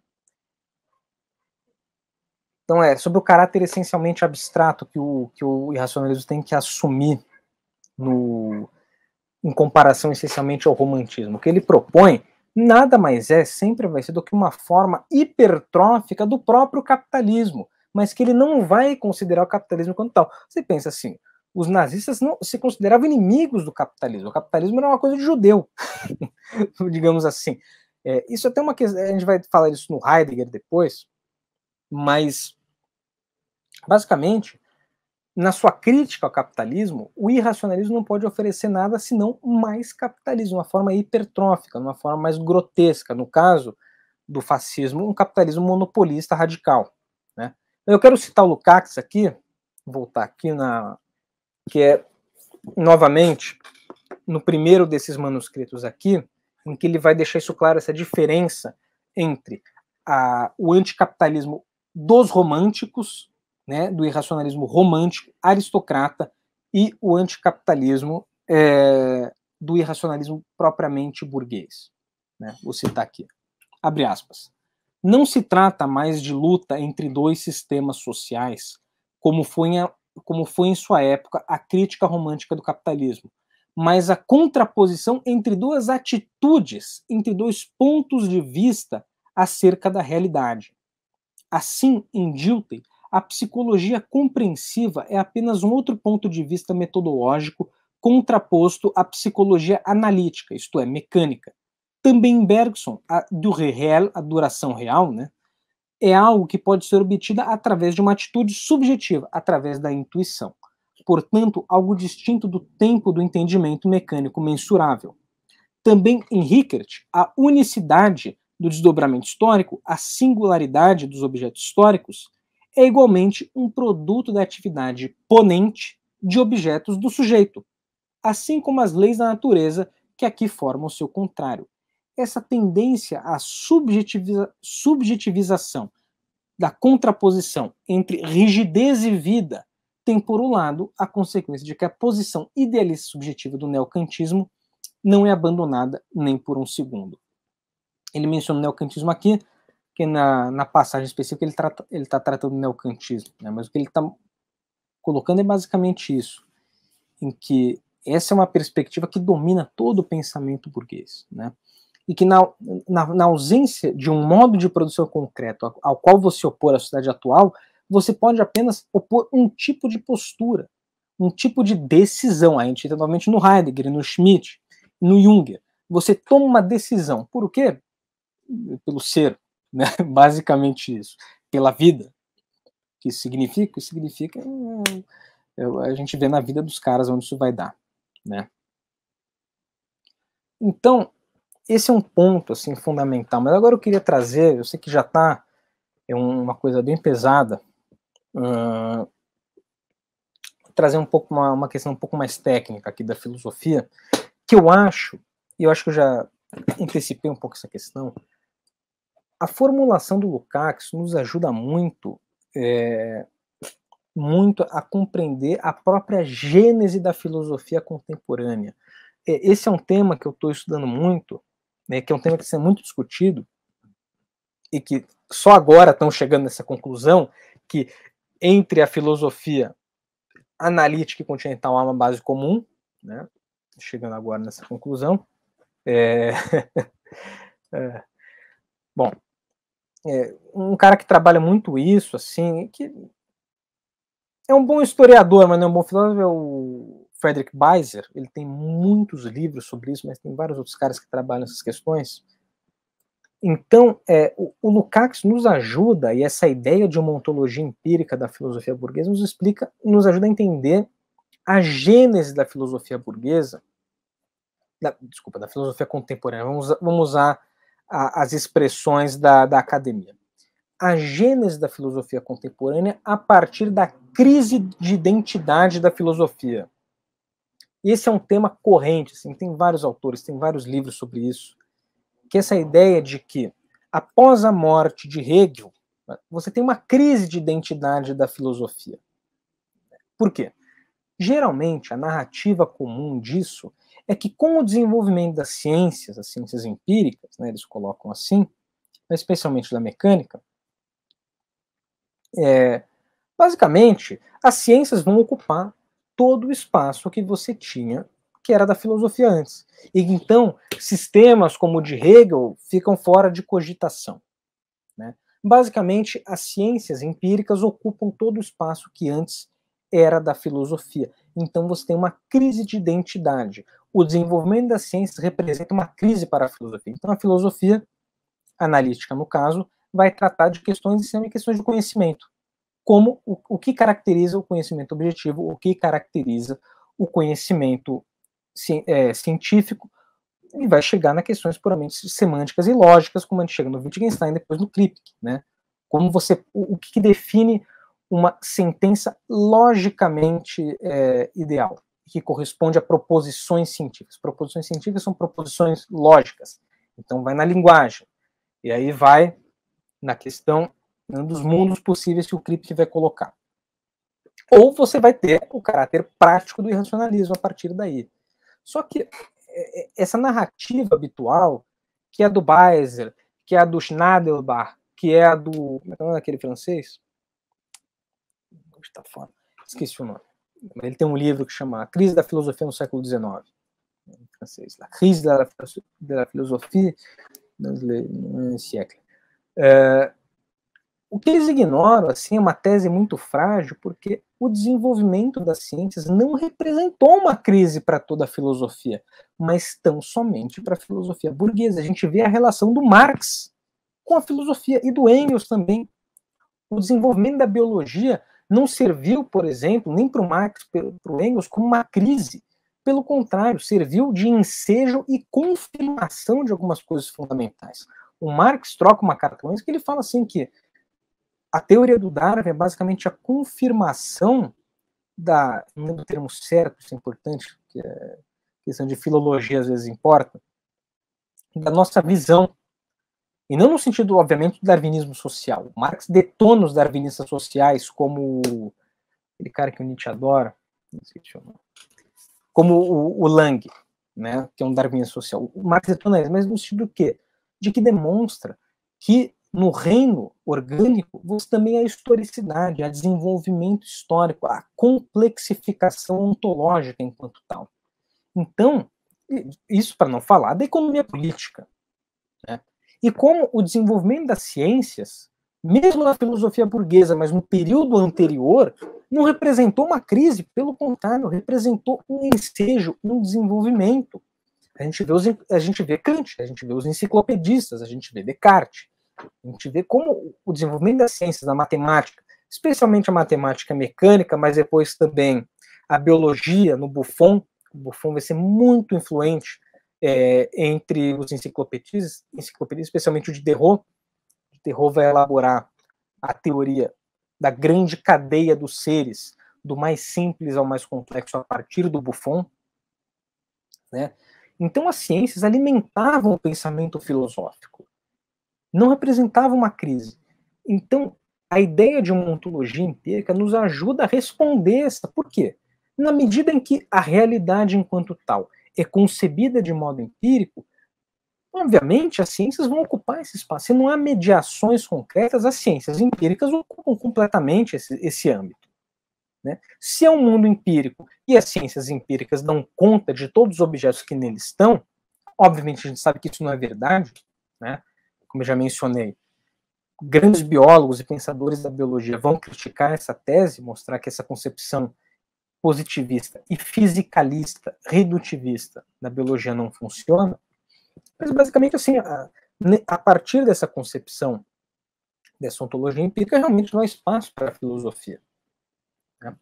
Então, é sobre o caráter essencialmente abstrato que o, que o irracionalismo tem que assumir no, em comparação essencialmente ao romantismo. O que ele propõe nada mais é, sempre vai ser, do que uma forma hipertrófica do próprio capitalismo, mas que ele não vai considerar o capitalismo como tal. Você pensa assim, os nazistas não se consideravam inimigos do capitalismo. O capitalismo era uma coisa de judeu, digamos assim. É, isso até é uma questão, a gente vai falar disso no Heidegger depois, mas basicamente na sua crítica ao capitalismo, o irracionalismo não pode oferecer nada senão mais capitalismo, uma forma hipertrófica, uma forma mais grotesca. No caso do fascismo, um capitalismo monopolista radical. Né? Eu quero citar o Lukács aqui, voltar aqui na que é novamente no primeiro desses manuscritos aqui, em que ele vai deixar isso claro essa diferença entre a, o anticapitalismo dos românticos né, do irracionalismo romântico, aristocrata, e o anticapitalismo é, do irracionalismo propriamente burguês. Né? Vou citar aqui. Abre aspas. Não se trata mais de luta entre dois sistemas sociais, como foi, em, como foi em sua época a crítica romântica do capitalismo, mas a contraposição entre duas atitudes, entre dois pontos de vista acerca da realidade. Assim, em Dilthey, a psicologia compreensiva é apenas um outro ponto de vista metodológico contraposto à psicologia analítica, isto é, mecânica. Também em Bergson, a durée réelle, a duração real, né, é algo que pode ser obtida através de uma atitude subjetiva, através da intuição. Portanto, algo distinto do tempo do entendimento mecânico mensurável. Também em Rickert, a unicidade do desdobramento histórico, a singularidade dos objetos históricos, é igualmente um produto da atividade ponente de objetos do sujeito, assim como as leis da natureza que aqui formam o seu contrário. Essa tendência à subjetiviza subjetivização da contraposição entre rigidez e vida tem, por um lado, a consequência de que a posição idealista subjetiva do neocantismo não é abandonada nem por um segundo. Ele menciona o neocantismo aqui que na, na passagem específica ele está ele está tratando neocantismo, né? mas o que ele está colocando é basicamente isso, em que essa é uma perspectiva que domina todo o pensamento burguês, né? e que na, na, na ausência de um modo de produção concreto ao, ao qual você opor a sociedade atual, você pode apenas opor um tipo de postura, um tipo de decisão. A gente entra novamente no Heidegger, no Schmitt, no Junger. Você toma uma decisão. Por quê? Pelo ser, né? Basicamente isso. Pela vida. O que significa? que significa é, é, a gente vê na vida dos caras onde isso vai dar. Né? Então, esse é um ponto assim fundamental. Mas agora eu queria trazer, eu sei que já está é uma coisa bem pesada, uh, trazer um pouco uma, uma, questão um pouco mais técnica aqui da filosofia, que eu acho, e eu acho que eu já antecipei um pouco essa questão, a formulação do Lukács nos ajuda muito, é, muito a compreender a própria gênese da filosofia contemporânea. É, esse é um tema que eu estou estudando muito, né, que é um tema que está sendo muito discutido e que só agora estão chegando nessa conclusão que entre a filosofia analítica e continental há uma base comum, né, chegando agora nessa conclusão. É... é... Bom, é, um cara que trabalha muito isso, assim, que é um bom historiador, mas não é um bom filósofo, é o Frederick Beiser. Ele tem muitos livros sobre isso, mas tem vários outros caras que trabalham essas questões. Então, é, o, o, Lukács nos ajuda, e essa ideia de uma ontologia empírica da filosofia burguesa nos explica, nos ajuda a entender a gênese da filosofia burguesa, da, desculpa, da filosofia contemporânea. Vamos, vamos usar a, as expressões da, da academia. A gênese da filosofia contemporânea a partir da crise de identidade da filosofia. Esse é um tema corrente, assim, tem vários autores, tem vários livros sobre isso, que essa ideia de que após a morte de Hegel, né, você tem uma crise de identidade da filosofia. Por quê? Geralmente, a narrativa comum disso é que com o desenvolvimento das ciências, as ciências empíricas, né, eles colocam assim, né, especialmente da mecânica, é, basicamente, as ciências vão ocupar todo o espaço que você tinha, que era da filosofia antes. E então, sistemas como o de Hegel ficam fora de cogitação. Né? Basicamente, as ciências empíricas ocupam todo o espaço que antes era da filosofia. Então, você tem uma crise de identidade o desenvolvimento da ciência representa uma crise para a filosofia. Então, a filosofia analítica, no caso, vai tratar de questões e questões de conhecimento, como o, o que caracteriza o conhecimento objetivo, o que caracteriza o conhecimento ci, é, científico, e vai chegar nas questões puramente semânticas e lógicas, como a gente chega no Wittgenstein, depois no Kripke, né? Como você, o, o que define uma sentença logicamente é, ideal? que corresponde a proposições científicas. Proposições científicas são proposições lógicas. Então, vai na linguagem. E aí vai na questão né, dos mundos possíveis que o Kripke vai colocar. Ou você vai ter o caráter prático do irracionalismo a partir daí. Só que é, é, essa narrativa habitual, que é a do Beiser, que é a do Schneiderbach, que é a do. Como é que é aquele francês? Está fora. Esqueci o nome ele tem um livro que chama A Crise da Filosofia no Século XIX, em francês, La Crise da, Filosofia no século. É, o que eles ignoram assim, é uma tese muito frágil, porque o desenvolvimento das ciências não representou uma crise para toda a filosofia, mas tão somente para a filosofia burguesa. A gente vê a relação do Marx com a filosofia e do Engels também. O desenvolvimento da biologia não serviu, por exemplo, nem para o Marx, para o Engels, como uma crise. Pelo contrário, serviu de ensejo e confirmação de algumas coisas fundamentais. O Marx troca uma carta com que ele fala assim que a teoria do Darwin é basicamente a confirmação da, não lembro o termo certo, isso é importante, porque a é questão de filologia às vezes importa, da nossa visão e não no sentido, obviamente, do darwinismo social. Marx detona os darwinistas sociais como aquele cara que o Nietzsche adora, como o, o Lang, né, que é um darwinista social. O Marx detona eles, mas no sentido do quê? De que demonstra que no reino orgânico, você também há historicidade, há desenvolvimento histórico, há complexificação ontológica enquanto tal. Então, isso para não falar da economia política, e como o desenvolvimento das ciências, mesmo na filosofia burguesa, mas no período anterior, não representou uma crise, pelo contrário, representou um ensejo, um desenvolvimento. A gente vê, os, a gente vê Kant, a gente vê os enciclopedistas, a gente vê Descartes, a gente vê como o desenvolvimento das ciências, da matemática, especialmente a matemática mecânica, mas depois também a biologia no Buffon, o Buffon vai ser muito influente é, entre os enciclopedistas, enciclopedistas, especialmente o de Derrot, Derrot vai elaborar a teoria da grande cadeia dos seres, do mais simples ao mais complexo, a partir do Buffon. Né? Então, as ciências alimentavam o pensamento filosófico, não representavam uma crise. Então, a ideia de uma ontologia empírica nos ajuda a responder essa. Por quê? Na medida em que a realidade enquanto tal é concebida de modo empírico, obviamente as ciências vão ocupar esse espaço. Se não há mediações concretas, as ciências empíricas ocupam completamente esse, esse âmbito. Né? Se é um mundo empírico e as ciências empíricas dão conta de todos os objetos que neles estão, obviamente a gente sabe que isso não é verdade, né? como eu já mencionei, grandes biólogos e pensadores da biologia vão criticar essa tese, mostrar que essa concepção positivista e fisicalista, redutivista da biologia não funciona, mas basicamente assim, a, a partir dessa concepção dessa ontologia empírica, realmente não há espaço para a filosofia. Né?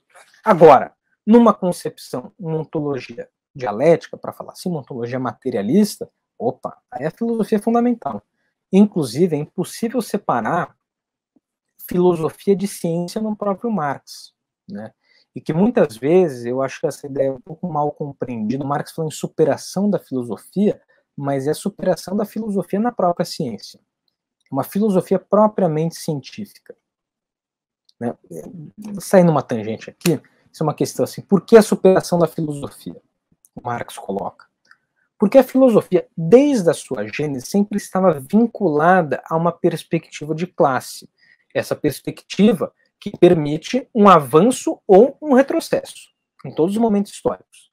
Agora, numa concepção, uma ontologia dialética, para falar assim, uma ontologia materialista, opa, aí a filosofia é fundamental. Inclusive, é impossível separar filosofia de ciência no próprio Marx. Né? e que muitas vezes eu acho que essa ideia é um pouco mal compreendida. Marx falou em superação da filosofia, mas é superação da filosofia na própria ciência. Uma filosofia propriamente científica. Né? Saindo uma tangente aqui, isso é uma questão assim: por que a superação da filosofia? O Marx coloca. Porque a filosofia, desde a sua gênese, sempre estava vinculada a uma perspectiva de classe. Essa perspectiva que permite um avanço ou um retrocesso em todos os momentos históricos.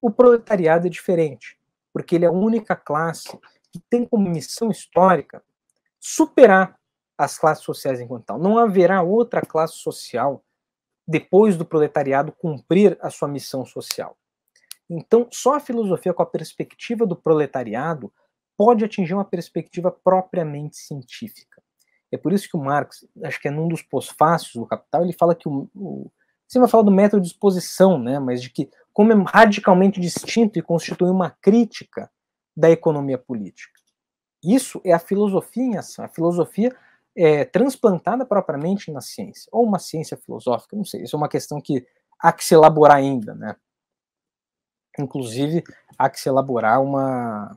O proletariado é diferente, porque ele é a única classe que tem como missão histórica superar as classes sociais enquanto tal. Não haverá outra classe social depois do proletariado cumprir a sua missão social. Então, só a filosofia com a perspectiva do proletariado pode atingir uma perspectiva propriamente científica. É por isso que o Marx, acho que é num dos pós-fácios do Capital, ele fala que o, o, você vai falar do método de exposição, né, mas de que como é radicalmente distinto e constitui uma crítica da economia política. Isso é a filosofia em ação, a filosofia é, transplantada propriamente na ciência, ou uma ciência filosófica, não sei, isso é uma questão que há que se elaborar ainda, né? Inclusive, há que se elaborar uma,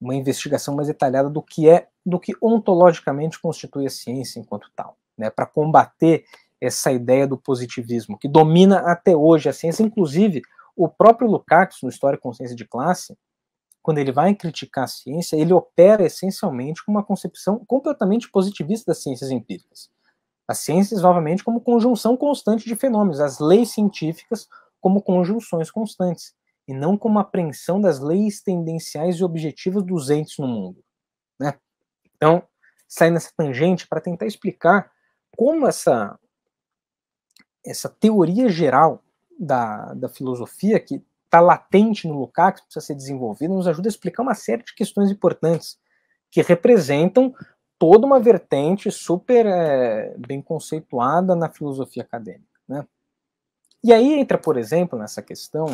uma investigação mais detalhada do que é, do que ontologicamente constitui a ciência enquanto tal, né, para combater essa ideia do positivismo que domina até hoje a ciência, inclusive o próprio Lukács no História e Consciência de Classe, quando ele vai criticar a ciência, ele opera essencialmente com uma concepção completamente positivista das ciências empíricas. As ciências, novamente, como conjunção constante de fenômenos, as leis científicas como conjunções constantes e não como apreensão das leis tendenciais e objetivas dos entes no mundo. Né? Então, saindo nessa tangente para tentar explicar como essa, essa teoria geral da, da filosofia, que está latente no Lukács, precisa ser desenvolvida, nos ajuda a explicar uma série de questões importantes que representam toda uma vertente super é, bem conceituada na filosofia acadêmica. Né? E aí entra, por exemplo, nessa questão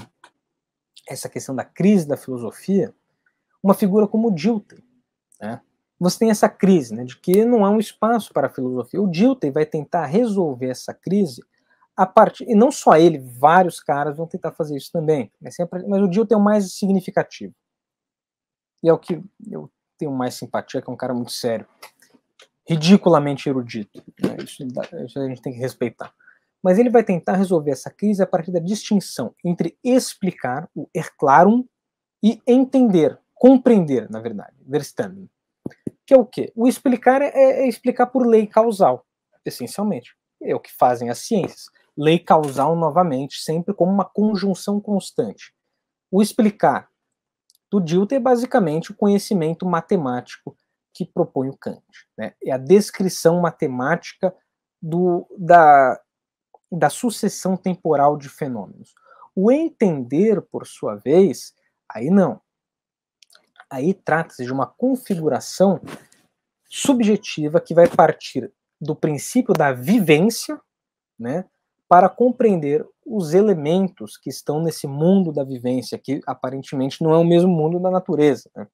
essa questão da crise da filosofia, uma figura como Dilthey. Né? Você tem essa crise né, de que não há um espaço para a filosofia. O Dilthey vai tentar resolver essa crise a partir, e não só ele, vários caras vão tentar fazer isso também, mas, sempre, mas o Dilthey é o mais significativo. E é o que eu tenho mais simpatia, que é um cara muito sério. Ridiculamente erudito. Né? Isso, isso a gente tem que respeitar mas ele vai tentar resolver essa crise a partir da distinção entre explicar, o erklarum, e entender, compreender, na verdade, verstanden. Que é o quê? O explicar é, é, é explicar por lei causal, essencialmente. É o que fazem as ciências. Lei causal, novamente, sempre como uma conjunção constante. O explicar do Dilthey é basicamente o conhecimento matemático que propõe o Kant. Né? É a descrição matemática do, da da sucessão temporal de fenômenos. O entender, por sua vez, aí não. Aí trata-se de uma configuração subjetiva que vai partir do princípio da vivência, né, para compreender os elementos que estão nesse mundo da vivência, que aparentemente não é o mesmo mundo da natureza, né?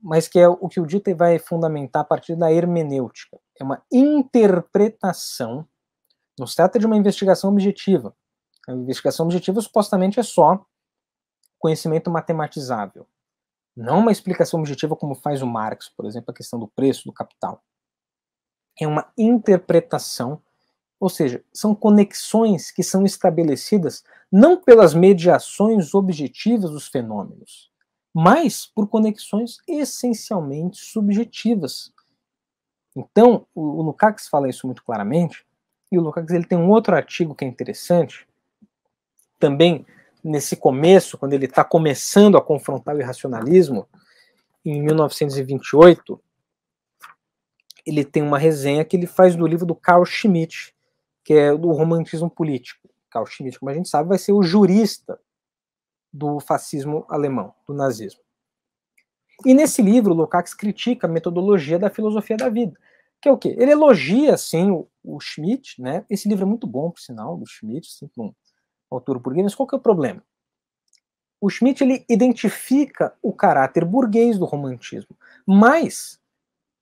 mas que é o que o Dieter vai fundamentar a partir da hermenêutica. É uma interpretação não se trata de uma investigação objetiva. A investigação objetiva supostamente é só conhecimento matematizável. Não uma explicação objetiva como faz o Marx, por exemplo, a questão do preço do capital. É uma interpretação, ou seja, são conexões que são estabelecidas não pelas mediações objetivas dos fenômenos, mas por conexões essencialmente subjetivas. Então, o Lukács fala isso muito claramente, e o Lukács ele tem um outro artigo que é interessante, também nesse começo, quando ele está começando a confrontar o irracionalismo, em 1928, ele tem uma resenha que ele faz do livro do Carl Schmitt, que é do romantismo político. Carl Schmitt, como a gente sabe, vai ser o jurista do fascismo alemão, do nazismo. E nesse livro, Lukács critica a metodologia da filosofia da vida que é o quê? Ele elogia, sim, o, o Schmidt, né? Esse livro é muito bom, por sinal, do Schmidt, um autor burguês, mas qual que é o problema? O Schmidt, ele identifica o caráter burguês do romantismo, mas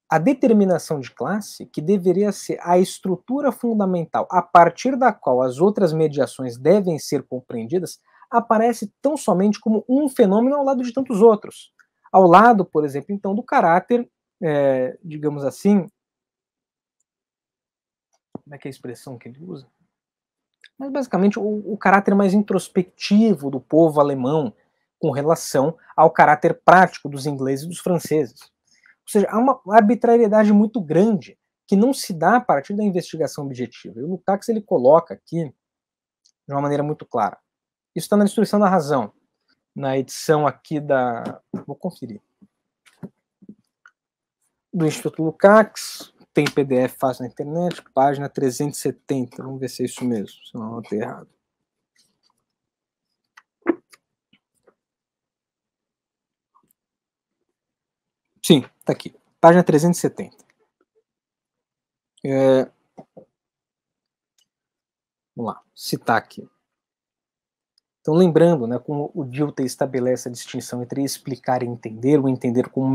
a determinação de classe, que deveria ser a estrutura fundamental a partir da qual as outras mediações devem ser compreendidas, aparece tão somente como um fenômeno ao lado de tantos outros. Ao lado, por exemplo, então, do caráter, é, digamos assim, como é que é a expressão que ele usa? Mas basicamente o, o caráter mais introspectivo do povo alemão com relação ao caráter prático dos ingleses e dos franceses. Ou seja, há uma arbitrariedade muito grande que não se dá a partir da investigação objetiva. E o Lukács ele coloca aqui de uma maneira muito clara. Isso está na Destruição da Razão, na edição aqui da. Vou conferir. Do Instituto Lukács, tem PDF fácil na internet, página 370. Vamos ver se é isso mesmo, senão eu estou errado. Sim, tá aqui. Página 370. É... Vamos lá, citar aqui. Então, lembrando, né, como o Dilthey estabelece a distinção entre explicar e entender, o entender como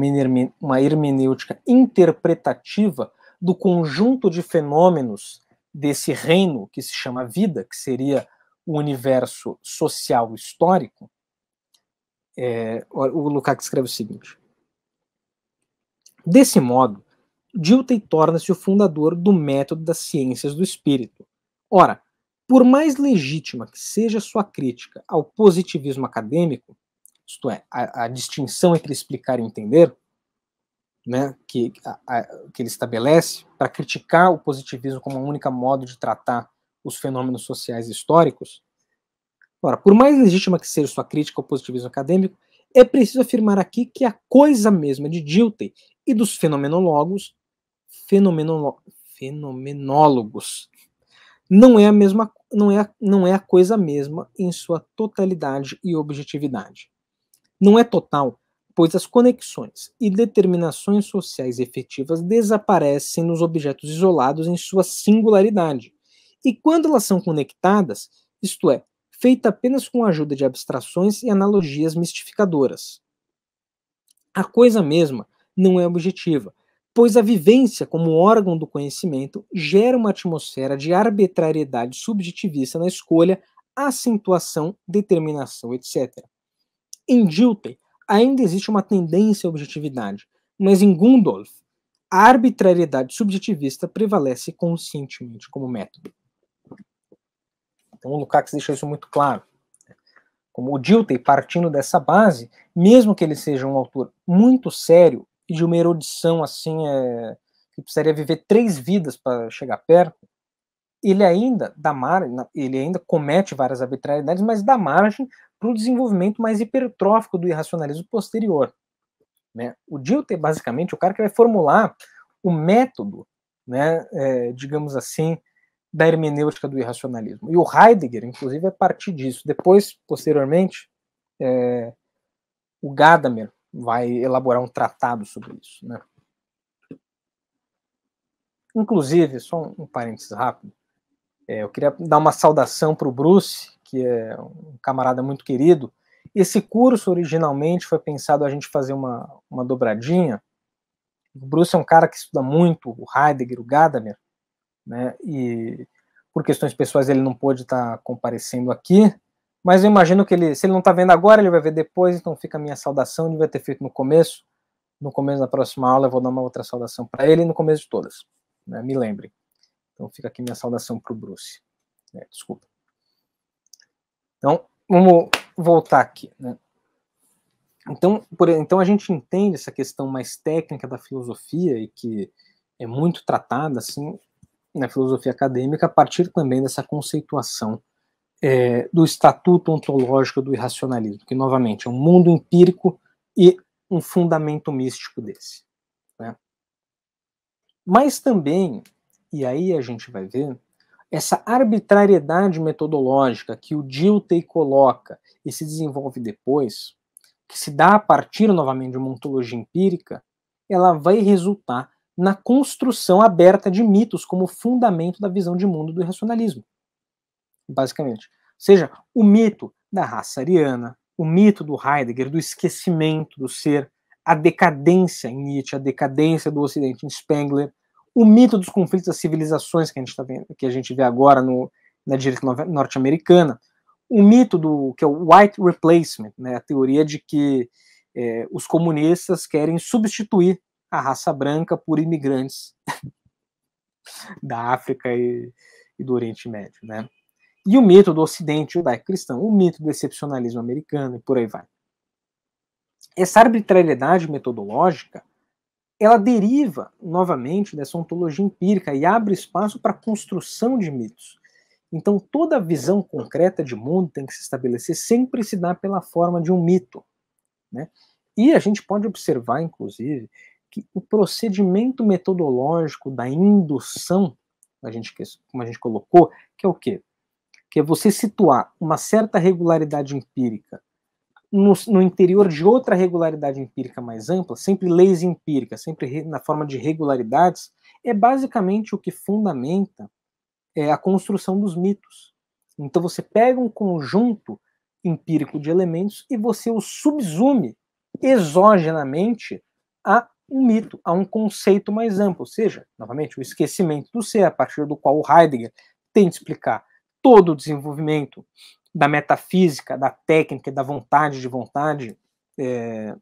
uma hermenêutica interpretativa do conjunto de fenômenos desse reino que se chama vida, que seria o universo social histórico, é, o Lukács escreve o seguinte: Desse modo, Dilthey torna-se o fundador do método das ciências do espírito. Ora, por mais legítima que seja sua crítica ao positivismo acadêmico, isto é, a, a distinção entre explicar e entender, né, que, a, que ele estabelece para criticar o positivismo como o único modo de tratar os fenômenos sociais históricos. Ora, por mais legítima que seja sua crítica ao positivismo acadêmico, é preciso afirmar aqui que a coisa mesma de Dilthey e dos fenomenólogos, fenomenolo, fenomenólogos, não é a mesma, não é, não é a coisa mesma em sua totalidade e objetividade. Não é total pois as conexões e determinações sociais efetivas desaparecem nos objetos isolados em sua singularidade. E quando elas são conectadas, isto é, feita apenas com a ajuda de abstrações e analogias mistificadoras. A coisa mesma não é objetiva, pois a vivência como órgão do conhecimento gera uma atmosfera de arbitrariedade subjetivista na escolha, acentuação, determinação, etc. Em Dilthey, ainda existe uma tendência à objetividade, mas em Gundolf, a arbitrariedade subjetivista prevalece conscientemente como método. Então o Lukács deixa isso muito claro. Como o Dilthey, partindo dessa base, mesmo que ele seja um autor muito sério e de uma erudição assim, é, que precisaria viver três vidas para chegar perto, ele ainda dá margem, ele ainda comete várias arbitrariedades, mas dá margem para o desenvolvimento mais hipertrófico do irracionalismo posterior. Né? O é basicamente, é o cara que vai formular o método, né, é, digamos assim, da hermenêutica do irracionalismo. E o Heidegger, inclusive, é partir disso. Depois, posteriormente, é, o Gadamer vai elaborar um tratado sobre isso. Né? Inclusive, só um, um parênteses rápido, é, eu queria dar uma saudação para o Bruce, que é um camarada muito querido. Esse curso originalmente foi pensado a gente fazer uma, uma dobradinha. O Bruce é um cara que estuda muito o Heidegger, o Gadamer, né? E por questões pessoais ele não pôde estar tá comparecendo aqui, mas eu imagino que ele, se ele não está vendo agora, ele vai ver depois, então fica a minha saudação, ele vai ter feito no começo, no começo da próxima aula eu vou dar uma outra saudação para ele, no começo de todas, né? me lembre. Então fica aqui minha saudação para o Bruce. É, desculpa. Então, vamos voltar aqui. Né? Então, por, então, a gente entende essa questão mais técnica da filosofia e que é muito tratada assim na filosofia acadêmica a partir também dessa conceituação é, do estatuto ontológico do irracionalismo, que novamente é um mundo empírico e um fundamento místico desse. Né? Mas também, e aí a gente vai ver, essa arbitrariedade metodológica que o Dilthey coloca e se desenvolve depois, que se dá a partir novamente de uma ontologia empírica, ela vai resultar na construção aberta de mitos como fundamento da visão de mundo do racionalismo. Basicamente. Ou seja, o mito da raça ariana, o mito do Heidegger, do esquecimento do ser, a decadência em Nietzsche, a decadência do Ocidente em Spengler, o mito dos conflitos das civilizações que a gente, está vendo, que a gente vê agora no, na direita norte-americana, o mito do que é o white replacement, né, a teoria de que é, os comunistas querem substituir a raça branca por imigrantes da África e, e, do Oriente Médio, né? E o mito do Ocidente judaico-cristão, o mito do excepcionalismo americano e por aí vai. Essa arbitrariedade metodológica ela deriva novamente dessa ontologia empírica e abre espaço para a construção de mitos. Então, toda visão concreta de mundo tem que se estabelecer sempre se dá pela forma de um mito. Né? E a gente pode observar, inclusive, que o procedimento metodológico da indução, a gente, como a gente colocou, que é o quê? Que é você situar uma certa regularidade empírica no, no, interior de outra regularidade empírica mais ampla, sempre leis empíricas, sempre re, na forma de regularidades, é basicamente o que fundamenta é, a construção dos mitos. Então você pega um conjunto empírico de elementos e você o subsume exogenamente a um mito, a um conceito mais amplo, ou seja, novamente, o esquecimento do ser, a partir do qual o Heidegger tenta explicar todo o desenvolvimento da metafísica, da técnica, da vontade de vontade, é,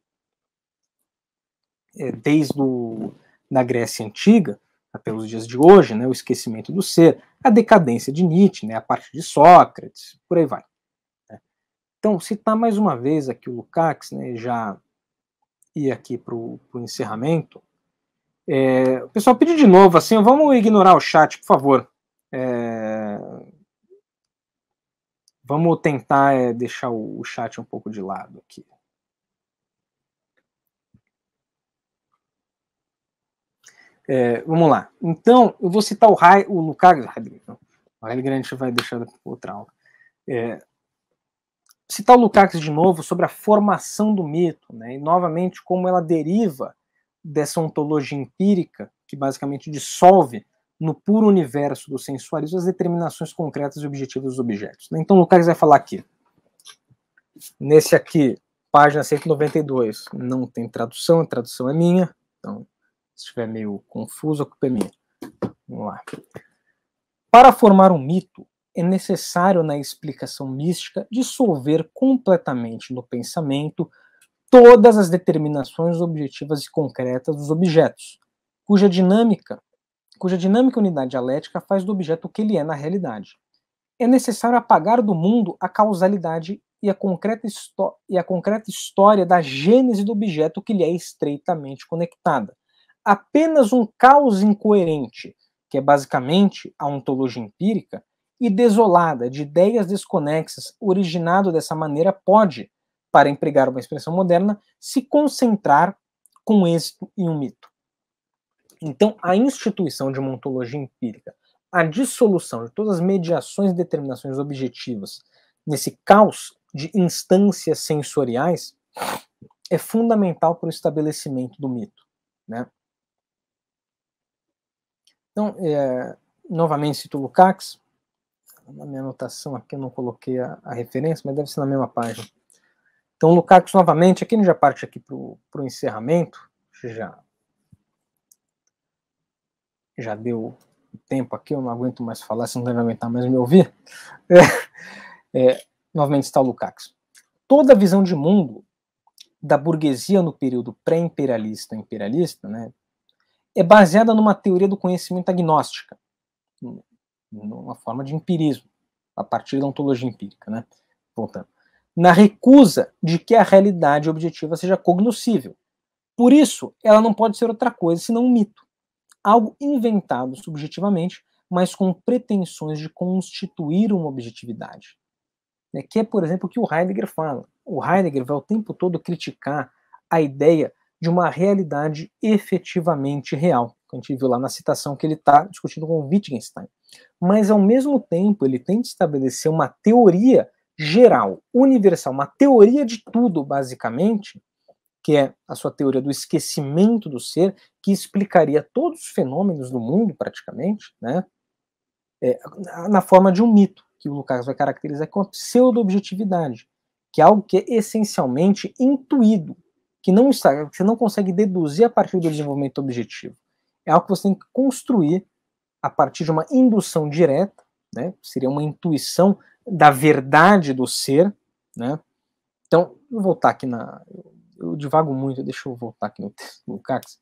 é, desde o, na Grécia Antiga até os dias de hoje, né, o esquecimento do ser, a decadência de Nietzsche, né, a parte de Sócrates, por aí vai. Né. Então, citar mais uma vez aqui o Lukács, né, já ir aqui para o encerramento. É, o pessoal pediu de novo, assim, vamos ignorar o chat, por favor. É, Vamos tentar é, deixar o, o chat um pouco de lado aqui. É, vamos lá. Então, eu vou citar o, Rai, o Lucas Heidegger. O Heidegger a gente vai deixar outra aula. É, citar o Lukács de novo sobre a formação do mito, né? e novamente como ela deriva dessa ontologia empírica, que basicamente dissolve no puro universo do sensualismo as determinações concretas e objetivas dos objetos. Né? Então, Lucas vai falar aqui, nesse aqui, página 192, não tem tradução, a tradução é minha, então, se estiver meio confuso, a culpa é minha. Vamos lá. Para formar um mito, é necessário na explicação mística dissolver completamente no pensamento todas as determinações objetivas e concretas dos objetos, cuja dinâmica cuja dinâmica unidade dialética faz do objeto o que ele é na realidade. É necessário apagar do mundo a causalidade e a concreta, e a concreta história da gênese do objeto que lhe é estreitamente conectada. Apenas um caos incoerente, que é basicamente a ontologia empírica, e desolada de ideias desconexas, originado dessa maneira, pode, para empregar uma expressão moderna, se concentrar com êxito em um mito. Então, a instituição de uma ontologia empírica, a dissolução de todas as mediações e determinações objetivas nesse caos de instâncias sensoriais é fundamental para o estabelecimento do mito, né? Então, é, novamente cito Lukács, na minha anotação aqui eu não coloquei a, a, referência, mas deve ser na mesma página. Então, Lukács, novamente, aqui a gente já parte aqui para o encerramento, já já deu tempo aqui, eu não aguento mais falar, você não deve aguentar mais me ouvir. É, é, novamente está o Lukács. Toda a visão de mundo da burguesia no período pré-imperialista imperialista né, é baseada numa teoria do conhecimento agnóstica, numa forma de empirismo, a partir da ontologia empírica. Né? Voltando. Na recusa de que a realidade objetiva seja cognoscível. Por isso, ela não pode ser outra coisa senão um mito algo inventado subjetivamente, mas com pretensões de constituir uma objetividade. Né? Que é, por exemplo, o que o Heidegger fala. O Heidegger vai o tempo todo criticar a ideia de uma realidade efetivamente real. A gente viu lá na citação que ele está discutindo com Wittgenstein. Mas, ao mesmo tempo, ele tenta estabelecer uma teoria geral, universal, uma teoria de tudo, basicamente, que é a sua teoria do esquecimento do ser, que explicaria todos os fenômenos do mundo, praticamente, né, é, na forma de um mito, que o Lucas vai caracterizar como pseudo-objetividade, que é algo que é essencialmente intuído, que não está, que você não consegue deduzir a partir do desenvolvimento objetivo. É algo que você tem que construir a partir de uma indução direta, né, seria uma intuição da verdade do ser, né, então, eu vou voltar aqui na. Eu eu divago muito, deixa eu voltar aqui no, no Cax.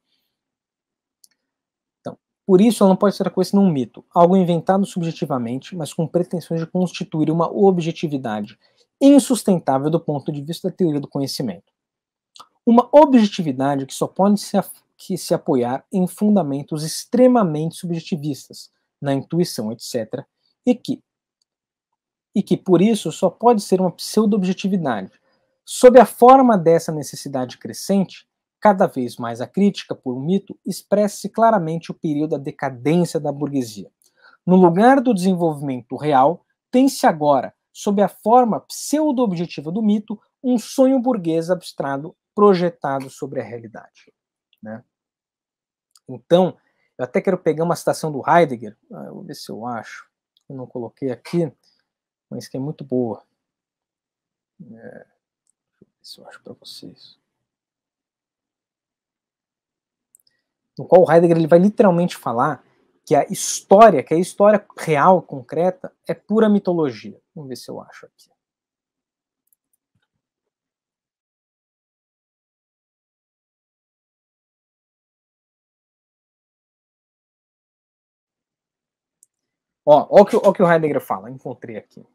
Então, por isso, ela não pode ser a coisa num mito, algo inventado subjetivamente, mas com pretensões de constituir uma objetividade insustentável do ponto de vista da teoria do conhecimento. Uma objetividade que só pode se, que se apoiar em fundamentos extremamente subjetivistas, na intuição, etc., e que, e que por isso só pode ser uma pseudo-objetividade, Sob a forma dessa necessidade crescente, cada vez mais a crítica por um mito expressa-se claramente o período da decadência da burguesia. No lugar do desenvolvimento real, tem-se agora, sob a forma pseudo-objetiva do mito, um sonho burguês abstrato projetado sobre a realidade. Né? Então, eu até quero pegar uma citação do Heidegger, ah, vou ver se eu acho, eu não coloquei aqui, mas que é muito boa. É. Esse eu acho para vocês. No qual o Heidegger ele vai literalmente falar que a história, que a história real, concreta, é pura mitologia. Vamos ver se eu acho aqui. Ó, ó, o que, ó o que o Heidegger fala, encontrei aqui.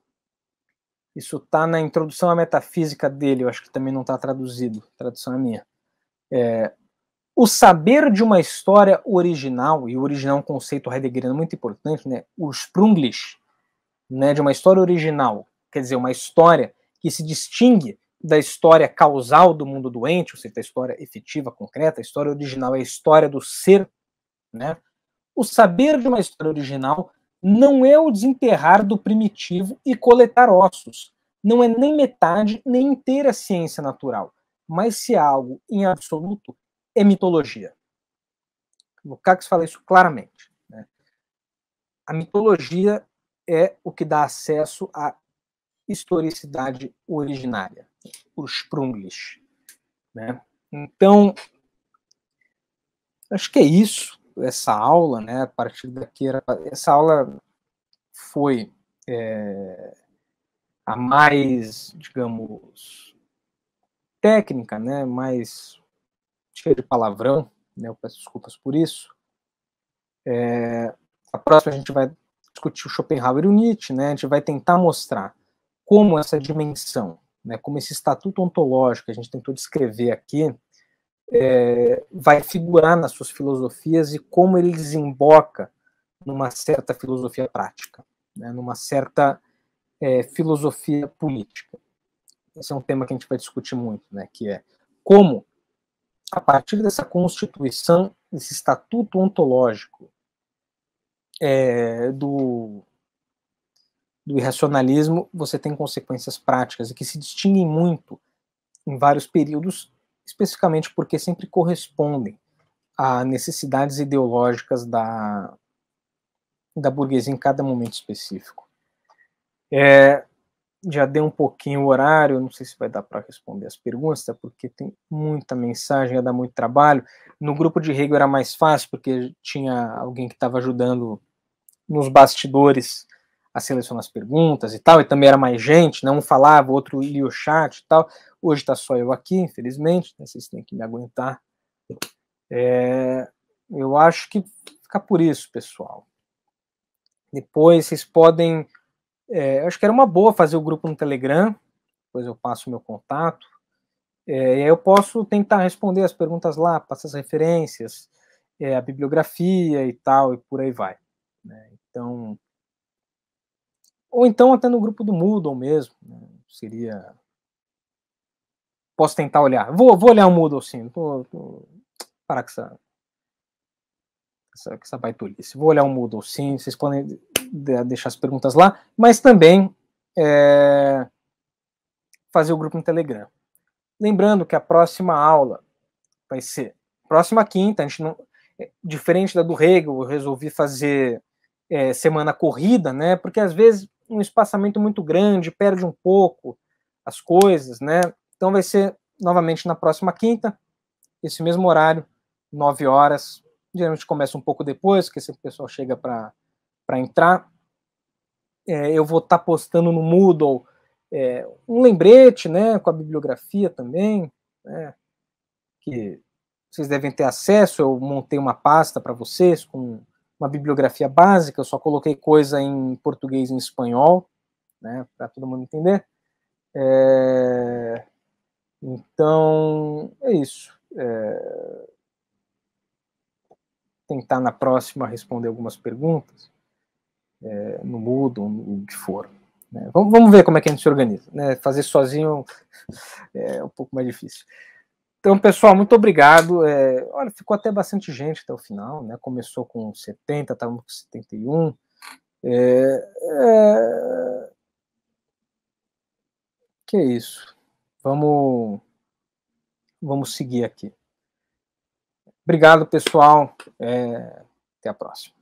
Isso está na introdução à metafísica dele, eu acho que também não está traduzido, tradução é minha. É, o saber de uma história original, e o original é um conceito heideggeriano muito importante, né? o Sprunglich, né? de uma história original, quer dizer, uma história que se distingue da história causal do mundo doente, ou seja, da história efetiva, concreta, a história original é a história do ser. Né? O saber de uma história original não é o desenterrar do primitivo e coletar ossos. Não é nem metade nem inteira ciência natural, mas se algo em absoluto é mitologia. Lukács fala isso claramente. Né? A mitologia é o que dá acesso à historicidade originária, os Sprunglis. Né? Então, acho que é isso essa aula, né, a partir daqui, era, essa aula foi é, a mais, digamos, técnica, né, mais cheia de palavrão, né, eu peço desculpas por isso. É, a próxima a gente vai discutir o Schopenhauer e o Nietzsche, né, a gente vai tentar mostrar como essa dimensão, né, como esse estatuto ontológico que a gente tentou descrever aqui, é, vai figurar nas suas filosofias e como ele desemboca numa certa filosofia prática, né, numa certa é, filosofia política. Esse é um tema que a gente vai discutir muito, né, que é como, a partir dessa constituição, desse estatuto ontológico é, do, do irracionalismo, você tem consequências práticas e que se distinguem muito em vários períodos especificamente porque sempre correspondem a necessidades ideológicas da, da burguesia em cada momento específico. É, já deu um pouquinho o horário, não sei se vai dar para responder as perguntas, tá? porque tem muita mensagem, ia dar muito trabalho. No grupo de Hegel era mais fácil, porque tinha alguém que estava ajudando nos bastidores a seleção das perguntas e tal, e também era mais gente, né? um falava, outro lia o chat e tal. Hoje está só eu aqui, infelizmente, né? vocês têm que me aguentar. É, eu acho que fica por isso, pessoal. Depois vocês podem. É, acho que era uma boa fazer o grupo no Telegram, depois eu passo o meu contato. É, e aí eu posso tentar responder as perguntas lá, passar as referências, é, a bibliografia e tal, e por aí vai. Né? Então, ou então até no grupo do Moodle mesmo. Né? Seria. Posso tentar olhar. Vou, vou olhar o Moodle sim. Vou, Parar com essa. Essa, essa baitolice. Vou olhar o Moodle sim. Vocês podem deixar as perguntas lá. Mas também. É... Fazer o grupo no Telegram. Lembrando que a próxima aula vai ser próxima quinta. A gente não, é, diferente da do Hegel, eu resolvi fazer é, semana corrida, né? Porque às vezes um espaçamento muito grande, perde um pouco as coisas, né? Então vai ser novamente na próxima quinta, esse mesmo horário, 9 horas. Geralmente começa um pouco depois, que o pessoal chega para entrar. É, eu vou estar tá postando no Moodle é, um lembrete, né, com a bibliografia também, né, que vocês devem ter acesso. Eu montei uma pasta para vocês com uma bibliografia básica, eu só coloquei coisa em português e em espanhol, né, para todo mundo entender. É, então, é isso. É, tentar na próxima responder algumas perguntas é, no mudo o que for. Né. Vamos, vamos, ver como é que a gente se organiza. Né. Fazer sozinho é um pouco mais difícil. Então, pessoal, muito obrigado. É, olha, ficou até bastante gente até o final, né? Começou com 70, estávamos com 71. É, é... Que é isso. Vamos, vamos seguir aqui. Obrigado, pessoal. É... Até a próxima.